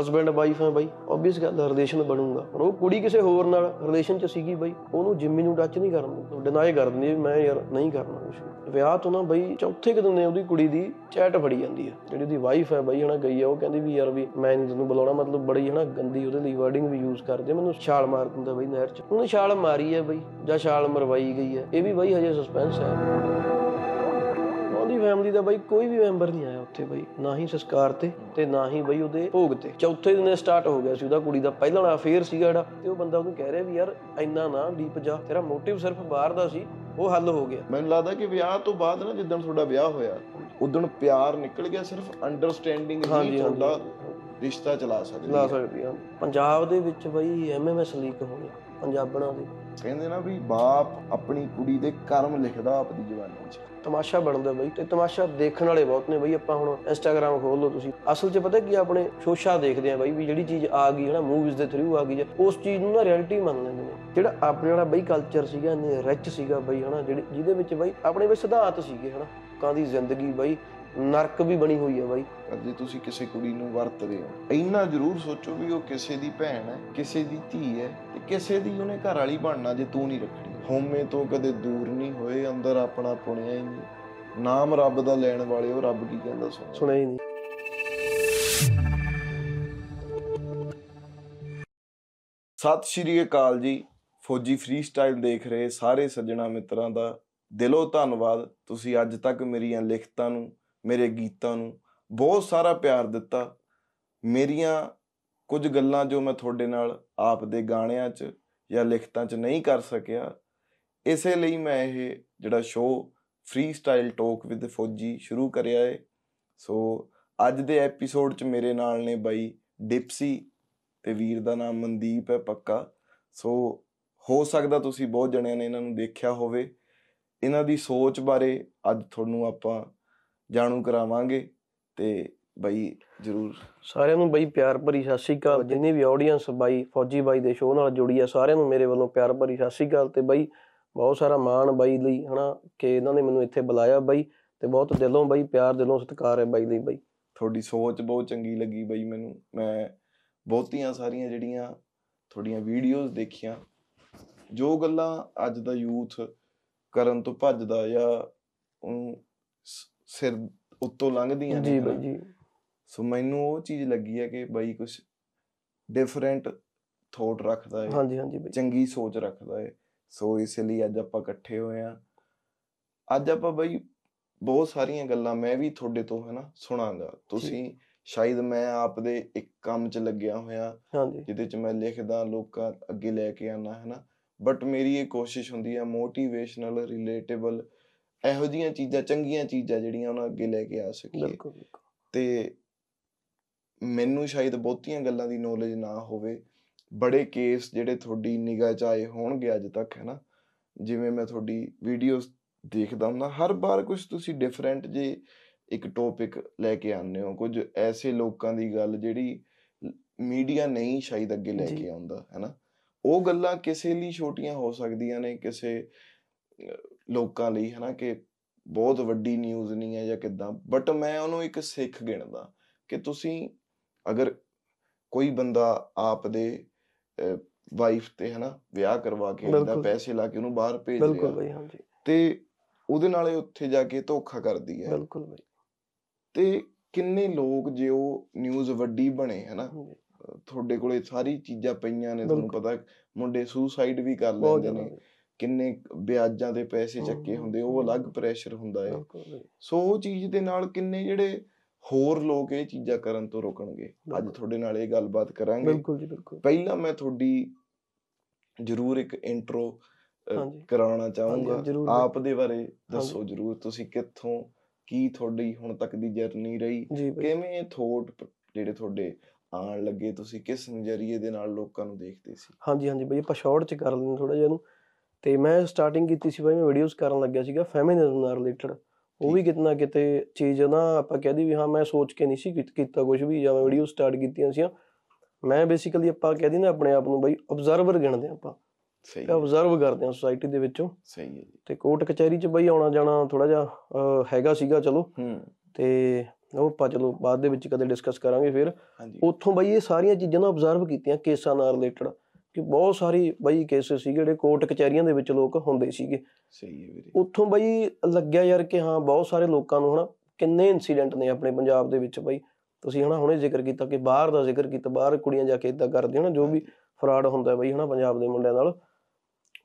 husband wife ਹੈ ਬਾਈ obvious ਗੱਲ relation ਬਣੂਗਾ ਪਰ ਉਹ ਕੁੜੀ ਕਿਸੇ ਹੋਰ ਨਾਲ ਰਿਲੇਸ਼ਨ ਚ ਸੀਗੀ ਬਾਈ ਉਹਨੂੰ ਜਿੰਮੀ ਨੂੰ ਟੱਚ ਨਹੀਂ ਕਰਨ ਡਿਨਾਈ ਕਰ ਦਿੰਦੀ ਮੈਂ ਯਾਰ ਨਹੀਂ ਕਰਨਾ ਕੁਝ ਵਿਆਹ ਤੋਂ ਨਾ ਬਾਈ ਚੌਥੇ ਕਿ ਦਿਨ ਉਹਦੀ ਕੁੜੀ ਦੀ ਚੈਟ ਫੜੀ ਜਾਂਦੀ ਹੈ ਜਿਹੜੀ ਉਹਦੀ ਵਾਈਫ ਹੈ ਬਾਈ ਹਨਾ ਗਈ ਆ ਉਹ ਕਹਿੰਦੀ ਵੀ ਯਾਰ ਵੀ ਮੈਂ ਨਹੀਂ ਤੈਨੂੰ ਬੁਲਾਉਣਾ ਮਤਲਬ ਬੜੀ ਹਨਾ ਗੰਦੀ ਉਹਦੇ ਲਈ ਵਰਡਿੰਗ ਵੀ ਯੂਜ਼ ਕਰਦੇ ਮੈਨੂੰ ਛਾਲ ਮਾਰ ਦਿੰਦਾ ਬਾਈ ਨਹਿਰ ਚ ਉਹਨੇ ਛਾਲ ਮਾਰੀ ਹੈ ਬਾਈ ਜਾਂ ਛਾਲ ਮਰਵਾਈ ਗਈ ਹੈ ਇਹ ਵੀ ਬਾਈ ਹਜੇ ਸਸਪੈਂਸ ਹੈ ਫੈਮਿਲੀ ਦਾ ਬਾਈ ਕੋਈ ਵੀ ਮੈਂਬਰ ਨਹੀਂ ਆਇਆ ਉੱਥੇ ਬਾਈ ਨਾ ਹੀ ਸੰਸਕਾਰ ਤੇ ਤੇ ਨਾ ਹੀ ਬਾਈ ਉਹਦੇ ਭੋਗ ਤੇ ਚੌਥੇ ਦਿਨੇ ਸਟਾਰਟ ਹੋ ਗਿਆ ਸੀ ਉਹਦਾ ਕੁੜੀ ਦਾ ਪਹਿਲਾ ਵਾਲਾ ਅਫੇਅਰ ਸੀਗਾ ਜਿਹੜਾ ਤੇ ਉਹ ਬੰਦਾ ਉਹਨੂੰ ਕਹਿ ਰਿਹਾ ਵੀ ਯਾਰ ਇੰਨਾ ਨਾ ਡੀਪ ਜਾ ਤੇਰਾ ਮੋਟਿਵ ਸਿਰਫ ਬਾਹਰ ਦਾ ਸੀ ਉਹ ਹੱਲ ਹੋ ਗਿਆ ਮੈਨੂੰ ਲੱਗਦਾ ਕਿ ਵਿਆਹ ਤੋਂ ਬਾਅਦ ਨਾ ਜਿੱਦਣ ਤੁਹਾਡਾ ਵਿਆਹ ਹੋਇਆ ਉਦੋਂ ਪਿਆਰ ਨਿਕਲ ਗਿਆ ਸਿਰਫ ਅੰਡਰਸਟੈਂਡਿੰਗ ਹੀ ਤੁਹਾਡਾ ਰਿਸ਼ਤਾ ਚਲਾ ਸਕਦਾ ਚਲਾ ਸਕਦੀ ਪੰਜਾਬ ਦੇ ਵਿੱਚ ਬਈ ਐਮਐਮਐਸ ਲੀਕ ਹੋ ਗਿਆ ਪੰਜਾਬਣਾਂ ਦੇ ਕਹਿੰਦੇ ਨਾ ਵੀ ਬਾਪ ਆਪਣੀ ਕੁੜੀ ਦੇ ਕਰਮ ਲਿਖਦਾ ਆਪਦੀ ਜਵਾਨੀ 'ਚ ਤਮਾਸ਼ਾ ਬਣਦਾ ਬਈ ਤੇ ਤਮਾਸ਼ਾ ਦੇਖਣ ਵਾਲੇ ਬਹੁਤ ਨੇ ਬਈ ਆਪਾਂ ਹੁਣ ਇੰਸਟਾਗ੍ਰam ਖੋਲ ਲਓ ਤੁਸੀਂ ਅਸਲ 'ਚ ਪਤਾ ਕੀ ਆਪਣੇ ਸ਼ੋਸ਼ਾ ਦੇਖਦੇ ਆ ਬਈ ਵੀ ਜਿਹੜੀ ਚੀਜ਼ ਆ ਗਈ ਹਨਾ ਮੂਵੀਜ਼ ਦੇ ਥਰੂ ਆ ਗਈ ਉਸ ਚੀਜ਼ ਨੂੰ ਨਾ ਰਿਐਲਿਟੀ ਮੰਨ ਲੈਂਦੇ ਨੇ ਜਿਹੜਾ ਆਪਣੇ ਵਾਲਾ ਬਈ ਕਲਚਰ ਸੀਗਾ ਨੇ ਰਿਚ ਸੀਗਾ ਬਈ ਹਨਾ ਜਿਹੜੇ ਜਿਹਦੇ ਵਿੱਚ ਬਈ ਆਪਣੇ ਵਿੱਚ ਸਿਧਾਂਤ ਸੀਗੇ ਹਨਾ ਕਾਂ ਦੀ ਜ਼ਿੰਦਗੀ ਬਈ ਨਰਕ ਵੀ ਬਣੀ ਹੋਈ ਆ ਬਈ ਜੇ ਤੁਸੀਂ ਕਿਸੇ ਕੁੜੀ ਨੂੰ ਵਰਤ ਰਹੇ ਹੋ ਇੰਨਾ ਜ਼ਰੂਰ ਸੋਚੋ ਵੀ ਉਹ ਕਿਸੇ ਦੀ ਭੈਣ ਹੈ ਕਿਸੇ ਦੀ ਧੀ ਹੈ ਤੇ ਕਿਸੇ ਦੀ ਉਹਨੇ ਘਰ ਵਾਲੀ ਬਣਨਾ ਜੇ ਤੂੰ ਨਹੀਂ ਰੱਖਣੀ ਹੋਮੇ ਤੋਂ ਕਦੇ ਦੂਰ ਨਹੀਂ ਹੋਏ ਅੰਦਰ ਆਪਣਾ ਪੁਣਿਆ ਹੀ ਨਹੀਂ ਨਾਮ ਰੱਬ ਦਾ ਲੈਣ ਵਾਲੇ ਉਹ ਰੱਬ ਕੀ ਕਹਿੰਦਾ ਸੁਣਿਆ ਹੀ ਨਹੀਂ ਸਤਿ ਸ਼੍ਰੀ ਅਕਾਲ ਜੀ ਫੌਜੀ ਫ੍ਰੀ ਸਟਾਈਲ ਦੇਖ ਰਹੇ ਸਾਰੇ ਸੱਜਣਾ ਮਿੱਤਰਾਂ ਦਾ ਦਿਲੋਂ ਧੰਨਵਾਦ ਤੁਸੀਂ ਅੱਜ ਤੱਕ ਮੇਰੀਆਂ ਲਿਖਤਾਂ ਨੂੰ ਮੇਰੇ ਗੀਤਾਂ ਨੂੰ ਬਹੁਤ ਸਾਰਾ ਪਿਆਰ ਦਿੱਤਾ ਮੇਰੀਆਂ ਕੁਝ ਗੱਲਾਂ ਜੋ ਮੈਂ ਤੁਹਾਡੇ ਨਾਲ ਆਪ ਦੇ ਗਾਣਿਆਂ 'ਚ ਜਾਂ ਲਿਖਤਾਂ 'ਚ ਨਹੀਂ ਕਰ ਸਕਿਆ ਇਸੇ ਲਈ ਮੈਂ ਇਹ ਜਿਹੜਾ show freestyle talk with Fauji ਸ਼ੁਰੂ ਕਰਿਆ ਏ ਸੋ ਅੱਜ ਦੇ ਐਪੀਸੋਡ 'ਚ ਮੇਰੇ ਨਾਲ ਨੇ ਬਾਈ ਡਿਪਸੀ ਤੇ ਵੀਰ ਦਾ ਨਾਮ ਮਨਦੀਪ ਹੈ ਪੱਕਾ ਸੋ ਹੋ ਸਕਦਾ ਤੁਸੀਂ ਬਹੁਤ ਜਣਿਆਂ ਨੇ ਇਹਨਾਂ ਨੂੰ ਦੇਖਿਆ ਹੋਵੇ ਇਹਨਾਂ ਦੀ ਸੋਚ ਬਾਰੇ ਅੱਜ ਤੁਹਾਨੂੰ ਆਪਾਂ ਜਾਣੂ ਕਰਾਵਾਂਗੇ ਤੇ ਬਾਈ ਜਰੂਰ ਸਾਰਿਆਂ ਨੂੰ ਬਾਈ ਪਿਆਰ ਭਰੀ ਸਤਿ ਸ਼੍ਰੀ ਅਕਾਲ ਜਿੰਨੀ ਵੀ ਆਡੀਅנס ਬਾਈ ਫੌਜੀ ਬਾਈ ਦੇ ਸ਼ੋਅ ਨਾਲ ਜੁੜੀ ਆ ਸਾਰਿਆਂ ਨੂੰ ਮੇਰੇ ਵੱਲੋਂ ਪਿਆਰ ਭਰੀ ਸਤਿ ਸ਼੍ਰੀ ਅਕਾਲ ਤੇ ਬਾਈ ਬਹੁਤ ਸਾਰਾ ਮਾਣ ਬਾਈ ਲਈ ਹਨਾ ਕਿ ਇਹਨਾਂ ਨੇ ਮੈਨੂੰ ਇੱਥੇ ਬੁਲਾਇਆ ਬਾਈ ਤੇ ਬਹੁਤ ਦਿਲੋਂ ਬਾਈ ਪਿਆਰ ਦਿਲੋਂ ਸਤਿਕਾਰ ਹੈ ਬਾਈ ਲਈ ਬਾਈ ਤੁਹਾਡੀ ਸੋਚ ਬਹੁਤ ਚੰਗੀ ਲੱਗੀ ਬਾਈ ਮੈਨੂੰ ਮੈਂ ਬਹੁਤੀਆਂ ਸਾਰੀਆਂ ਜਿਹੜੀਆਂ ਤੁਹਾਡੀਆਂ ਵੀਡੀਓਜ਼ ਦੇਖੀਆਂ ਜੋ ਗੱਲਾਂ ਅੱਜ ਦਾ ਯੂਥ ਕਰਨ ਤੋਂ ਭੱਜਦਾ ਜਾਂ ਉਹ ਸਿਰ ਉੱਤੋਂ ਲੰਘਦੀਆਂ ਨੇ ਜੀ ਬਾਈ ਜੀ ਸੋ ਮੈਨੂੰ ਉਹ ਚੀਜ਼ ਲੱਗੀ ਹੈ ਕਿ ਬਾਈ ਕੁਝ ਡਿਫਰੈਂਟ ਥੋਟ ਰੱਖਦਾ ਹੈ ਹਾਂਜੀ ਹਾਂਜੀ ਬਾਈ ਚੰਗੀ ਸੋਚ ਰੱਖਦਾ ਹੈ ਸੋ ਇਸ ਲਈ ਅੱਜ ਆਪਾਂ ਇਕੱਠੇ ਹੋਏ ਆ ਅੱਜ ਆਪਾਂ ਬਾਈ ਬਹੁਤ ਸਾਰੀਆਂ ਗੱਲਾਂ ਮੈਂ ਵੀ ਤੁਹਾਡੇ ਤੋਂ ਹਨਾ ਸੁਣਾਗਾ ਤੁਸੀਂ ਸ਼ਾਇਦ ਮੈਂ ਆਪਦੇ ਇੱਕ ਕੰਮ 'ਚ ਲੱਗਿਆ ਹੋਇਆ ਜਿਹਦੇ 'ਚ ਮੈਂ ਲਿਖਦਾ ਲੋਕਾਂ ਅੱਗੇ ਲੈ ਕੇ ਆਣਾ ਹੈ ਨਾ ਬਟ ਮੇਰੀ ਇਹ ਕੋਸ਼ਿਸ਼ ਹੁੰਦੀ ਹੈ ਮੋਟੀਵੇਸ਼ਨਲ ਰਿਲੇਟੇਬਲ ਇਹੋ ਜੀਆਂ ਚੀਜ਼ਾਂ ਚੰਗੀਆਂ ਚੀਜ਼ਾਂ ਜਿਹੜੀਆਂ ਉਹਨਾਂ ਅੱਗੇ ਲੈ ਕੇ ਆ ਸਕੀਏ ਬਿਲਕੁਲ ਤੇ ਮੈਨੂੰ ਸ਼ਾਇਦ ਬਹੁਤੀਆਂ ਗੱਲਾਂ ਦੀ ਨੌਲੇਜ ਨਾ ਹੋਵੇ ਬੜੇ ਕੇਸ ਜਿਹੜੇ ਤੁਹਾਡੀ ਨਿਗਾਹ 'ਚ ਆਏ ਹੋਣਗੇ ਅੱਜ ਤੱਕ ਹੈਨਾ ਜਿਵੇਂ ਮੈਂ ਤੁਹਾਡੀ ਵੀਡੀਓਜ਼ ਦੇਖਦਾ ਹੁੰਦਾ ਹਰ ਵਾਰ ਕੁਝ ਤੁਸੀਂ ਡਿਫਰੈਂਟ ਜੇ ਇੱਕ ਟੌਪਿਕ ਲੈ ਕੇ ਆਉਂਦੇ ਹੋ ਕੁਝ ਐਸੇ ਲੋਕਾਂ ਦੀ ਗੱਲ ਜਿਹੜੀ ਮੀਡੀਆ ਨਹੀਂ ਸ਼ਾਇਦ ਅੱਗੇ ਲੈ ਕੇ ਆਉਂਦਾ ਹੈਨਾ ਉਹ ਗੱਲਾਂ ਕਿਸੇ ਲਈ ਛੋਟੀਆਂ ਹੋ ਸਕਦੀਆਂ ਨੇ ਕਿਸੇ ਲੋਕਾਂ ਲਈ ਹਨਾ ਕਿ ਬਹੁਤ ਵੱਡੀ ਨਿਊਜ਼ ਨਹੀਂ ਹੈ ਜਾਂ ਕਿਦਾਂ ਬਟ ਮੈਂ ਉਹਨੂੰ ਇੱਕ ਸਿੱਖ ਗਿਣਦਾ ਕਿ ਤੁਸੀਂ ਅਗਰ ਕੋਈ ਬੰਦਾ ਆਪ ਦੇ ਵਾਈਫ ਤੇ ਹਨਾ ਵਿਆਹ ਕਰਵਾ ਕੇ ਉਹਦਾ ਪੈਸੇ ਲਾ ਕੇ ਉਹਨੂੰ ਬਾਹਰ ਭੇਜ ਰਿਹਾ ਬਿਲਕੁਲ ਬਈ ਹਾਂਜੀ ਤੇ ਉਹਦੇ ਨਾਲ ਉੱਥੇ ਜਾ ਕੇ ਧੋਖਾ ਕਰਦੀ ਹੈ ਬਿਲਕੁਲ ਬਈ ਤੇ ਕਿੰਨੇ ਲੋਕ ਜੇ ਉਹ ਨਿਊਜ਼ ਵੱਡੀ ਬਣੇ ਹਨਾ ਤੁਹਾਡੇ ਕੋਲੇ ਸਾਰੀ ਚੀਜ਼ਾਂ ਪਈਆਂ ਨੇ ਤੁਹਾਨੂੰ ਪਤਾ ਮੁੰਡੇ ਸੁਸਾਈਡ ਵੀ ਕਰ ਲੈਂਦੇ ਨੇ ਕਿੰਨੇ ਵਿਆਜਾਂ ਦੇ ਪੈਸੇ ਚੱਕੇ ਹੁੰਦੇ ਉਹ ਅਲੱਗ ਪ੍ਰੈਸ਼ਰ ਹੁੰਦਾ ਹੈ ਸੋ ਉਹ ਚੀਜ਼ ਦੇ ਨਾਲ ਕਿੰਨੇ ਜਿਹੜੇ ਹੋਰ ਲੋਕ ਇਹ ਚੀਜ਼ਾਂ ਕਰਨ ਤੋਂ ਰੋਕਣਗੇ ਅੱਜ ਤੁਹਾਡੇ ਨਾਲ ਇਹ ਗੱਲਬਾਤ ਕਰਾਂਗੇ ਬਿਲਕੁਲ ਜੀ ਬਿਲਕੁਲ ਪਹਿਲਾਂ ਮੈਂ ਤੁਹਾਡੀ ਜ਼ਰੂਰ ਇੱਕ ਇੰਟਰੋ ਕਰਾਉਣਾ ਚਾਹੂੰਗਾ ਆਪ ਦੇ ਬਾਰੇ ਦੱਸੋ ਜ਼ਰੂਰ ਤੁਸੀਂ ਕਿੱਥੋਂ ਕੀ ਤੁਹਾਡੀ ਹੁਣ ਤੱਕ ਦੀ ਜਰਨੀ ਰਹੀ ਕਿਵੇਂ ਥੋਟ ਜਿਹੜੇ ਤੁਹਾਡੇ ਆਣ ਲੱਗੇ ਤੁਸੀਂ ਕਿਸ ਨਜ਼ਰੀਏ ਦੇ ਨਾਲ ਲੋਕਾਂ ਨੂੰ ਦੇਖਦੇ ਸੀ ਹਾਂਜੀ ਹਾਂਜੀ ਬਈ ਆਪਾਂ ਸ਼ਾਰਟ ਚ ਕਰ ਲੈਣ ਥੋੜਾ ਜਿਹਾ ਇਹਨੂੰ ਤੇ ਮੈਂ ਸਟਾਰਟਿੰਗ ਕੀਤੀ ਸੀ ਬਈ ਮੈਂ ਵੀਡੀਓਜ਼ ਕਰਨ ਲੱਗਿਆ ਸੀਗਾ ਫੈਮਿਨਿਜ਼ਮ ਨਾਲ ਰਿਲੇਟਡ ਉਹ ਵੀ ਕਿਤਨਾ ਕਿਤੇ ਚੀਜ਼ ਨਾ ਆਪਾਂ ਕਹਦੇ ਵੀ ਹਾਂ ਮੈਂ ਸੋਚ ਕੇ ਨਹੀਂ ਸੀ ਕੀਤਾ ਕੁਝ ਵੀ ਜਾਂ ਵੀਡੀਓ ਸਟਾਰਟ ਕੀਤੀਆਂ ਸੀ ਮੈਂ ਬੇਸਿਕਲੀ ਆਪਾਂ ਕਹਦੇ ਨਾ ਆਪਣੇ ਆਪ ਨੂੰ ਬਈ ਆਬਜ਼ਰਵਰ ਗਿਣਦੇ ਆਪਾਂ ਸਹੀ ਹੈ ਆਬਜ਼ਰਵ ਕਰਦੇ ਆ ਸੋਸਾਇਟੀ ਦੇ ਵਿੱਚੋਂ ਸਹੀ ਹੈ ਜੀ ਤੇ ਕੋਰਟ ਕਚਹਿਰੀ 'ਚ ਬਈ ਆਉਣਾ ਜਾਣਾ ਥੋੜਾ ਜਿਹਾ ਹੈਗਾ ਸੀਗਾ ਚਲੋ ਹੂੰ ਤੇ ਉਹ ਆਪਾਂ ਚਲੋ ਬਾਅਦ ਦੇ ਵਿੱਚ ਕਦੇ ਡਿਸਕਸ ਕਰਾਂਗੇ ਫਿਰ ਉੱਥੋਂ ਬਈ ਇਹ ਸਾਰੀਆਂ ਚੀਜ਼ਾਂ ਨੂੰ ਆਬਜ਼ਰਵ ਕੀਤੀਆਂ ਕੇਸਾਂ ਨਾਲ ਰਿਲੇਟਡ ਕਿ ਬਹੁਤ ਸਾਰੀ ਬਈ ਕੇਸ ਸੀ ਜਿਹੜੇ ਕੋਰਟ ਕਚਹਿਰੀਆਂ ਦੇ ਵਿੱਚ ਲੋਕ ਹੁੰਦੇ ਸੀਗੇ ਸਹੀ ਹੈ ਵੀਰੇ ਉੱਥੋਂ ਬਈ ਲੱਗਿਆ ਯਾਰ ਕਿ ਹਾਂ ਬਹੁਤ ਸਾਰੇ ਲੋਕਾਂ ਨੂੰ ਹਨਾ ਕਿੰਨੇ ਇਨਸੀਡੈਂਟ ਨੇ ਆਪਣੇ ਪੰਜਾਬ ਦੇ ਵਿੱਚ ਬਈ ਤੁਸੀਂ ਹਨਾ ਹੁਣੇ ਜ਼ਿਕਰ ਕੀਤਾ ਕਿ ਬਾਹਰ ਦਾ ਜ਼ਿਕਰ ਕੀਤਾ ਬਾਹਰ ਕੁੜੀਆਂ ਜਾ ਕੇ ਇਦਾਂ ਕਰਦੀਆਂ ਹਨਾ ਜੋ ਵੀ ਫਰਾਡ ਹੁੰਦਾ ਬਈ ਹਨਾ ਪੰਜਾਬ ਦੇ ਮੁੰਡਿਆਂ ਨਾਲ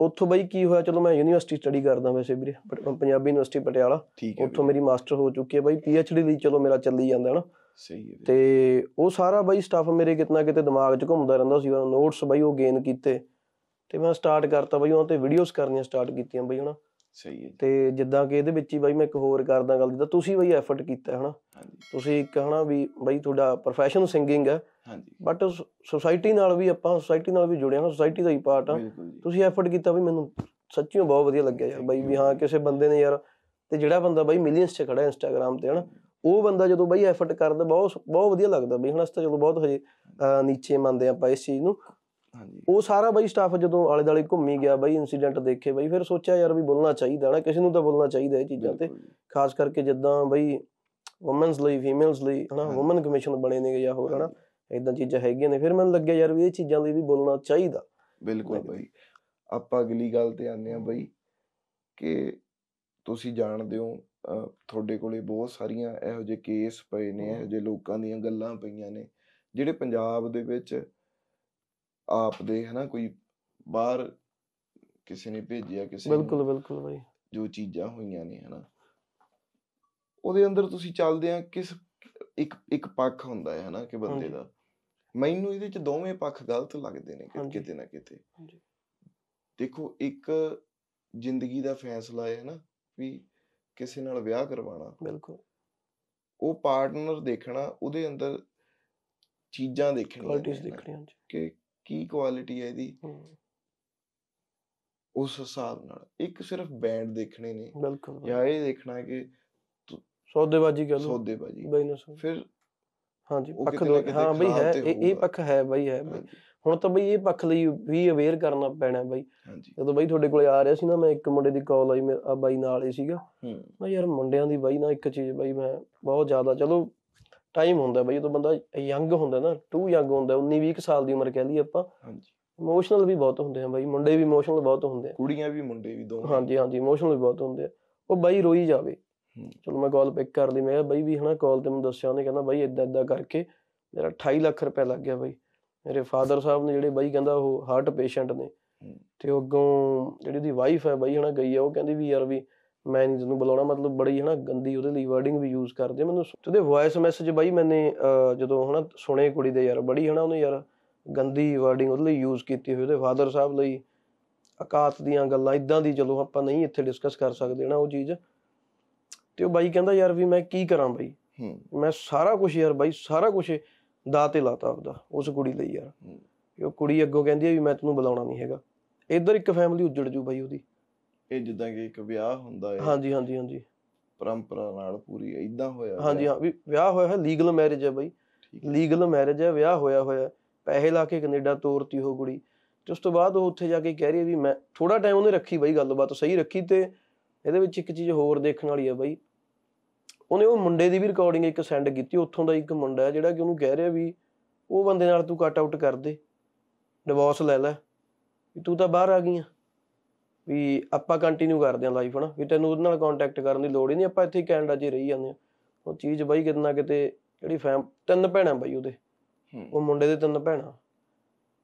ਉੱਥੋਂ ਬਈ ਕੀ ਹੋਇਆ ਚਲੋ ਮੈਂ ਯੂਨੀਵਰਸਿਟੀ ਸਟੱਡੀ ਕਰਦਾ ਵੈਸੇ ਵੀਰੇ ਪੰਜਾਬੀ ਯੂਨੀਵਰਸਿਟੀ ਪਟਿਆਲਾ ਉੱਥੋਂ ਮੇਰੀ ਮਾਸਟਰ ਹੋ ਚੁੱਕੀ ਹੈ ਬਈ ਪੀਐਚਡੀ ਲਈ ਚਲੋ ਮੇਰਾ ਚੱਲੀ ਜਾਂਦਾ ਹਨਾ ਸਹੀ ਹੈ ਤੇ ਉਹ ਸਾਰਾ ਬਾਈ ਸਟੱਫ ਮੇਰੇ ਕਿਤਨਾ ਕਿਤੇ ਦਿਮਾਗ 'ਚ ਘੁੰਮਦਾ ਰਹਿੰਦਾ ਸੀ ਉਹ ਨੋਟਸ ਬਾਈ ਉਹ ਗੇਨ ਕੀਤੇ ਤੇ ਮੈਂ ਸਟਾਰਟ ਕਰਤਾ ਬਾਈ ਉਹਨਾਂ ਤੇ ਵੀਡੀਓਜ਼ ਕਰਨੀਆਂ ਸਟਾਰਟ ਕੀਤੀਆਂ ਬਾਈ ਹਣਾ ਸਹੀ ਹੈ ਤੇ ਜਿੱਦਾਂ ਕਿ ਇਹਦੇ ਵਿੱਚ ਹੀ ਬਾਈ ਮੈਂ ਇੱਕ ਹੋਰ ਕਰਦਾ ਗੱਲ ਜਿੱਦਾਂ ਤੁਸੀਂ ਬਾਈ ਐਫਰਟ ਕੀਤਾ ਹਨਾ ਤੁਸੀਂ ਕਹਣਾ ਵੀ ਬਾਈ ਤੁਹਾਡਾ ਪ੍ਰੋਫੈਸ਼ਨ ਸਿੰਗਿੰਗ ਹੈ ਹਾਂਜੀ ਬਟ ਸੋਸਾਇਟੀ ਨਾਲ ਵੀ ਆਪਾਂ ਸੋਸਾਇਟੀ ਨਾਲ ਵੀ ਜੁੜਿਆ ਹਾਂ ਸੋਸਾਇਟੀ ਦਾ ਹੀ ਪਾਰਟ ਆ ਤੁਸੀਂ ਐਫਰਟ ਕੀਤਾ ਵੀ ਮੈਨੂੰ ਸੱਚੀਓ ਬਹੁਤ ਵਧੀਆ ਲੱਗਿਆ ਯਾਰ ਬਾਈ ਵੀ ਹਾਂ ਕਿਸੇ ਬੰਦੇ ਨੇ ਯਾਰ ਤੇ ਜਿਹੜਾ ਬੰਦਾ ਬਾਈ ਮਿਲੀਅਨਸ 'ਚ ਖੜਾ ਇੰਸਟਾਗ੍ਰam ਤੇ ਹਨਾ ਉਹ ਬੰਦਾ ਜਦੋਂ ਬਈ ਐਫਰਟ ਕਰਦਾ ਬਹੁਤ ਬਹੁਤ ਵਧੀਆ ਲੱਗਦਾ ਬਈ ਹੁਣ ਅਸਤਾ ਜਦੋਂ ਬਹੁਤ ਹਜੇ ਨੀਚੇ ਮੰਨਦੇ ਆਪਾਂ ਇਸ ਚੀਜ਼ ਨੂੰ ਹਾਂਜੀ ਉਹ ਸਾਰਾ ਬਈ ਸਟਾਫ ਜਦੋਂ ਆਲੇ ਦਾਲੇ ਘੁੰਮੀ ਗਿਆ ਬਈ ਇਨਸੀਡੈਂਟ ਦੇਖੇ ਬਈ ਫਿਰ ਸੋਚਿਆ ਯਾਰ ਵੀ ਬੋਲਣਾ ਚਾਹੀਦਾ ਨਾ ਕਿਸੇ ਨੂੰ ਤਾਂ ਬੋਲਣਾ ਚਾਹੀਦਾ ਇਹ ਚੀਜ਼ਾਂ ਤੇ ਖਾਸ ਕਰਕੇ ਜਿੱਦਾਂ ਬਈ ਔਮਨਸ ਲਈ ਫੀਮੇਲਸ ਲਈ ਹਨਾ ਔਮਨ ਕਮਿਸ਼ਨ ਬਣੇ ਨੇ ਜਾਂ ਹੋਰ ਹਨਾ ਇਦਾਂ ਚੀਜ਼ਾਂ ਹੈਗੀਆਂ ਨੇ ਫਿਰ ਮੈਨੂੰ ਲੱਗਿਆ ਯਾਰ ਵੀ ਇਹ ਚੀਜ਼ਾਂ ਲਈ ਵੀ ਬੋਲਣਾ ਚਾਹੀਦਾ ਬਿਲਕੁਲ ਬਈ ਆਪਾਂ ਅਗਲੀ ਗੱਲ ਤੇ ਆਨੇ ਆ ਬਈ ਕਿ ਤੁਸੀਂ ਜਾਣਦੇ ਹੋ ਤੁਹਾਡੇ ਕੋਲੇ ਬਹੁਤ ਸਾਰੀਆਂ ਇਹੋ ਜਿਹੇ ਕੇਸ ਪਏ ਨੇ ਇਹੋ ਜਿਹੇ ਲੋਕਾਂ ਦੀਆਂ ਗੱਲਾਂ ਪਈਆਂ ਨੇ ਜਿਹੜੇ ਪੰਜਾਬ ਦੇ ਵਿੱਚ ਆਪ ਦੇ ਹਨਾ ਕੋਈ ਬਾਹਰ ਕਿਸੇ ਨੇ ਭੇਜਿਆ ਕਿਸੇ ਬਿਲਕੁਲ ਬਿਲਕੁਲ ਬਾਈ ਜੋ ਚੀਜ਼ਾਂ ਹੋਈਆਂ ਨੇ ਹਨਾ ਉਹਦੇ ਅੰਦਰ ਤੁਸੀਂ ਚੱਲਦੇ ਆ ਕਿਸ ਇੱਕ ਇੱਕ ਪੱਖ ਹੁੰਦਾ ਹੈ ਹਨਾ ਕਿ ਬੰਦੇ ਦਾ ਮੈਨੂੰ ਇਹਦੇ ਚ ਦੋਵੇਂ ਪੱਖ ਗਲਤ ਲੱਗਦੇ ਨੇ ਕਿਤੇ ਨਾ ਕਿਤੇ ਦੇਖੋ ਇੱਕ ਜ਼ਿੰਦਗੀ ਦਾ ਫੈਸਲਾ ਹੈ ਹਨਾ ਵੀ ਕਿਸੇ ਨਾਲ ਵਿਆਹ ਕਰਵਾਉਣਾ ਬਿਲਕੁਲ ਉਹ ਪਾਰਟਨਰ ਦੇਖਣਾ ਉਹਦੇ ਅੰਦਰ ਚੀਜ਼ਾਂ ਦੇਖਣੀਆਂ ਕੁਆਲਿਟੀਆਂ ਦੇਖਣੀਆਂ ਕਿ ਕੀ ਕੁਆਲਿਟੀ ਹੈ ਇਹਦੀ ਉਸ ਹਿਸਾਬ ਨਾਲ ਇੱਕ ਸਿਰਫ ਬੈਂਡ ਦੇਖਣੇ ਨੇ ਬਿਲਕੁਲ ਜਾਂ ਇਹ ਦੇਖਣਾ ਕਿ ਸੌਦੇਬਾਜੀ ਕਰ ਲੋ ਸੌਦੇਬਾਜੀ ਬਈ ਬਿਜ਼ਨਸ ਫਿਰ ਹਾਂਜੀ ਪੱਖ ਦੋ ਹਾਂ ਬਈ ਹੈ ਇਹ ਪੱਖ ਹੈ ਬਈ ਹੈ ਹੁਣ ਤਾਂ ਬਈ ਇਹ ਪੱਖ ਲਈ ਵੀ ਅਵੇਅਰ ਕਰਨਾ ਪੈਣਾ ਬਈ ਜਦੋਂ ਬਈ ਤੁਹਾਡੇ ਕੋਲੇ ਆ ਰਿਹਾ ਸੀ ਨਾ ਮੈਂ ਇੱਕ ਮੁੰਡੇ ਦੀ ਕਾਲ ਆਈ ਮੇਰਾ ਬਾਈ ਨਾਲ ਹੀ ਸੀਗਾ ਮੈਂ ਯਾਰ ਮੁੰਡਿਆਂ ਦੀ ਬਾਈ ਨਾ ਇੱਕ ਚੀਜ਼ ਬਾਈ ਮੈਂ ਬਹੁਤ ਜ਼ਿਆਦਾ ਚਲੋ ਟਾਈਮ ਹੁੰਦਾ ਬਈ ਜਦੋਂ ਬੰਦਾ ਯੰਗ ਹੁੰਦਾ ਨਾ ਟੂ ਯੰਗ ਹੁੰਦਾ 19 20 ਸਾਲ ਦੀ ਉਮਰ ਕਹਿ ਲਈ ਆਪਾਂ ਹਾਂਜੀ ਇਮੋਸ਼ਨਲ ਵੀ ਬਹੁਤ ਹੁੰਦੇ ਆ ਬਾਈ ਮੁੰਡੇ ਵੀ ਇਮੋਸ਼ਨਲ ਬਹੁਤ ਹੁੰਦੇ ਆ ਕੁੜੀਆਂ ਵੀ ਮੁੰਡੇ ਵੀ ਦੋਵੇਂ ਹਾਂਜੀ ਹਾਂਜੀ ਇਮੋਸ਼ਨਲ ਵੀ ਬਹੁਤ ਹੁੰਦੇ ਆ ਉਹ ਬਾਈ ਰੋਈ ਜਾਵੇ ਚਲੋ ਮੈਂ ਕਾਲ ਪਿਕ ਕਰ ਲਈ ਮੈਂ ਕਿਹਾ ਬਾਈ ਵੀ ਹਨਾ ਕਾਲ ਤੇ ਮੈਨੂੰ ਦੱਸਿਆ ਉਹਨੇ ਕਹਿੰਦਾ ਬਾਈ ਇਦਾਂ ਇਦਾਂ ਕਰਕੇ ਮੇਰਾ 28 ਲੱਖ ਰੁਪਏ ਲੱਗ ਗਿਆ ਬਾਈ ਮੇਰੇ ਫਾਦਰ ਸਾਹਿਬ ਨੇ ਜਿਹੜੇ ਬਾਈ ਕਹਿੰਦਾ ਉਹ ਹਾਰਟ ਪੇਸ਼ੈਂਟ ਨੇ ਤੇ ਉਹ ਅੱਗੋਂ ਜਿਹੜੀ ਉਹਦੀ ਵਾਈਫ ਹੈ ਬਾਈ ਹਨਾ ਗਈ ਆ ਉਹ ਕਹਿੰਦੀ ਵੀ ਯਾਰ ਵੀ ਮੈਂ ਤੈਨੂੰ ਬੁਲਾਉਣਾ ਮਤਲਬ ਬੜੀ ਹਨਾ ਗੰਦੀ ਉਹਦੇ ਲਈ ਵਰਡਿੰਗ ਵੀ ਯੂਜ਼ ਕਰਦੇ ਮੈਨੂੰ ਉਹਦੇ ਵੌਇਸ ਮੈਸੇਜ ਬਾਈ ਮੈਨੇ ਜਦੋਂ ਹਨਾ ਸੁਣੇ ਕੁੜੀ ਦੇ ਯਾਰ ਬੜੀ ਹਨਾ ਉਹਨੇ ਯਾਰ ਗੰਦੀ ਵਰਡਿੰਗ ਉਹਦੇ ਲਈ ਯੂਜ਼ ਕੀਤੀ ਹੋਈ ਉਹਦੇ ਫਾਦਰ ਸਾਹਿਬ ਲਈ ਅਕਾਤ ਦੀਆਂ ਗੱਲਾਂ ਇਦਾਂ ਦੀ ਚਲੋ ਆਪਾਂ ਨਹੀਂ ਇੱਥੇ ਡਿਸਕਸ ਕਰ ਸਕਦੇ ਹਣਾ ਉਹ ਚੀਜ਼ ਤੇ ਉਹ ਬਾਈ ਕਹਿੰਦਾ ਯਾਰ ਵੀ ਮੈਂ ਕੀ ਕਰਾਂ ਬਾਈ ਮੈਂ ਸਾਰਾ ਕੁਝ ਯਾਰ ਬਾਈ ਸਾਰਾ ਕੁਝ ਦਾ ਤੇ ਲਾਤਾ ਆਪਦਾ ਉਸ ਕੁੜੀ ਲਈ ਯਾਰ ਉਹ ਕੁੜੀ ਅੱਗੋਂ ਕਹਿੰਦੀ ਹੈ ਵੀ ਮੈਂ ਤੈਨੂੰ ਬੁਲਾਉਣਾ ਨਹੀਂ ਹੈਗਾ ਇੱਧਰ ਇੱਕ ਫੈਮਿਲੀ ਉੱਜੜ ਜੂ ਬਾਈ ਉਹਦੀ ਇਹ ਜਿੱਦਾਂ ਕਿ ਇੱਕ ਵਿਆਹ ਹੁੰਦਾ ਹੈ ਹਾਂਜੀ ਹਾਂਜੀ ਹਾਂਜੀ ਪਰੰਪਰਾ ਨਾਲ ਪੂਰੀ ਇਦਾਂ ਹੋਇਆ ਹਾਂਜੀ ਹਾਂ ਵੀ ਵਿਆਹ ਹੋਇਆ ਹੈ ਲੀਗਲ ਮੈਰਿਜ ਹੈ ਬਾਈ ਲੀਗਲ ਮੈਰਿਜ ਹੈ ਵਿਆਹ ਹੋਇਆ ਹੋਇਆ ਪੈਸੇ ਲਾ ਕੇ ਕੈਨੇਡਾ ਤੋਰਤੀ ਉਹ ਕੁੜੀ ਤੇ ਉਸ ਤੋਂ ਬਾਅਦ ਉਹ ਉੱਥੇ ਜਾ ਕੇ ਕਹਿ ਰਹੀ ਹੈ ਵੀ ਮੈਂ ਥੋੜਾ ਟਾਈਮ ਉਹਨੇ ਰੱਖੀ ਬਾਈ ਗੱਲਬਾਤ ਸਹੀ ਰੱਖੀ ਤੇ ਇਹਦੇ ਵਿੱਚ ਇੱਕ ਚੀਜ਼ ਹੋਰ ਦੇਖਣ ਵਾਲੀ ਹੈ ਬਾਈ ਉਹਨੇ ਉਹ ਮੁੰਡੇ ਦੀ ਵੀ ਰਿਕਾਰਡਿੰਗ ਇੱਕ ਸੈਂਡ ਕੀਤੀ ਉੱਥੋਂ ਦਾ ਇੱਕ ਮੁੰਡਾ ਜਿਹੜਾ ਕਿ ਉਹਨੂੰ ਕਹਿ ਰਿਹਾ ਵੀ ਉਹ ਬੰਦੇ ਨਾਲ ਤੂੰ ਕੱਟ ਆਊਟ ਕਰ ਦੇ ਡਿਵੋਰਸ ਲੈ ਲੈ ਵੀ ਤੂੰ ਤਾਂ ਬਾਹਰ ਆ ਗਈ ਆ ਵੀ ਆਪਾਂ ਕੰਟੀਨਿਊ ਕਰਦੇ ਹਾਂ ਲਾਈਫ ਹਨਾ ਵੀ ਤੈਨੂੰ ਉਹਦੇ ਨਾਲ ਕੰਟੈਕਟ ਕਰਨ ਦੀ ਲੋੜ ਹੀ ਨਹੀਂ ਆਪਾਂ ਇੱਥੇ ਕੈਨੇਡਾ 'ਚ ਰਹੀ ਜਾਂਦੇ ਆ ਉਹ ਚੀਜ਼ ਬਾਈ ਕਿੰਨਾ ਕਿਤੇ ਜਿਹੜੀ ਫੈਮ ਤਿੰਨ ਭੈਣਾਂ ਬਾਈ ਉਹਦੇ ਉਹ ਮੁੰਡੇ ਦੇ ਤਿੰਨ ਭੈਣਾਂ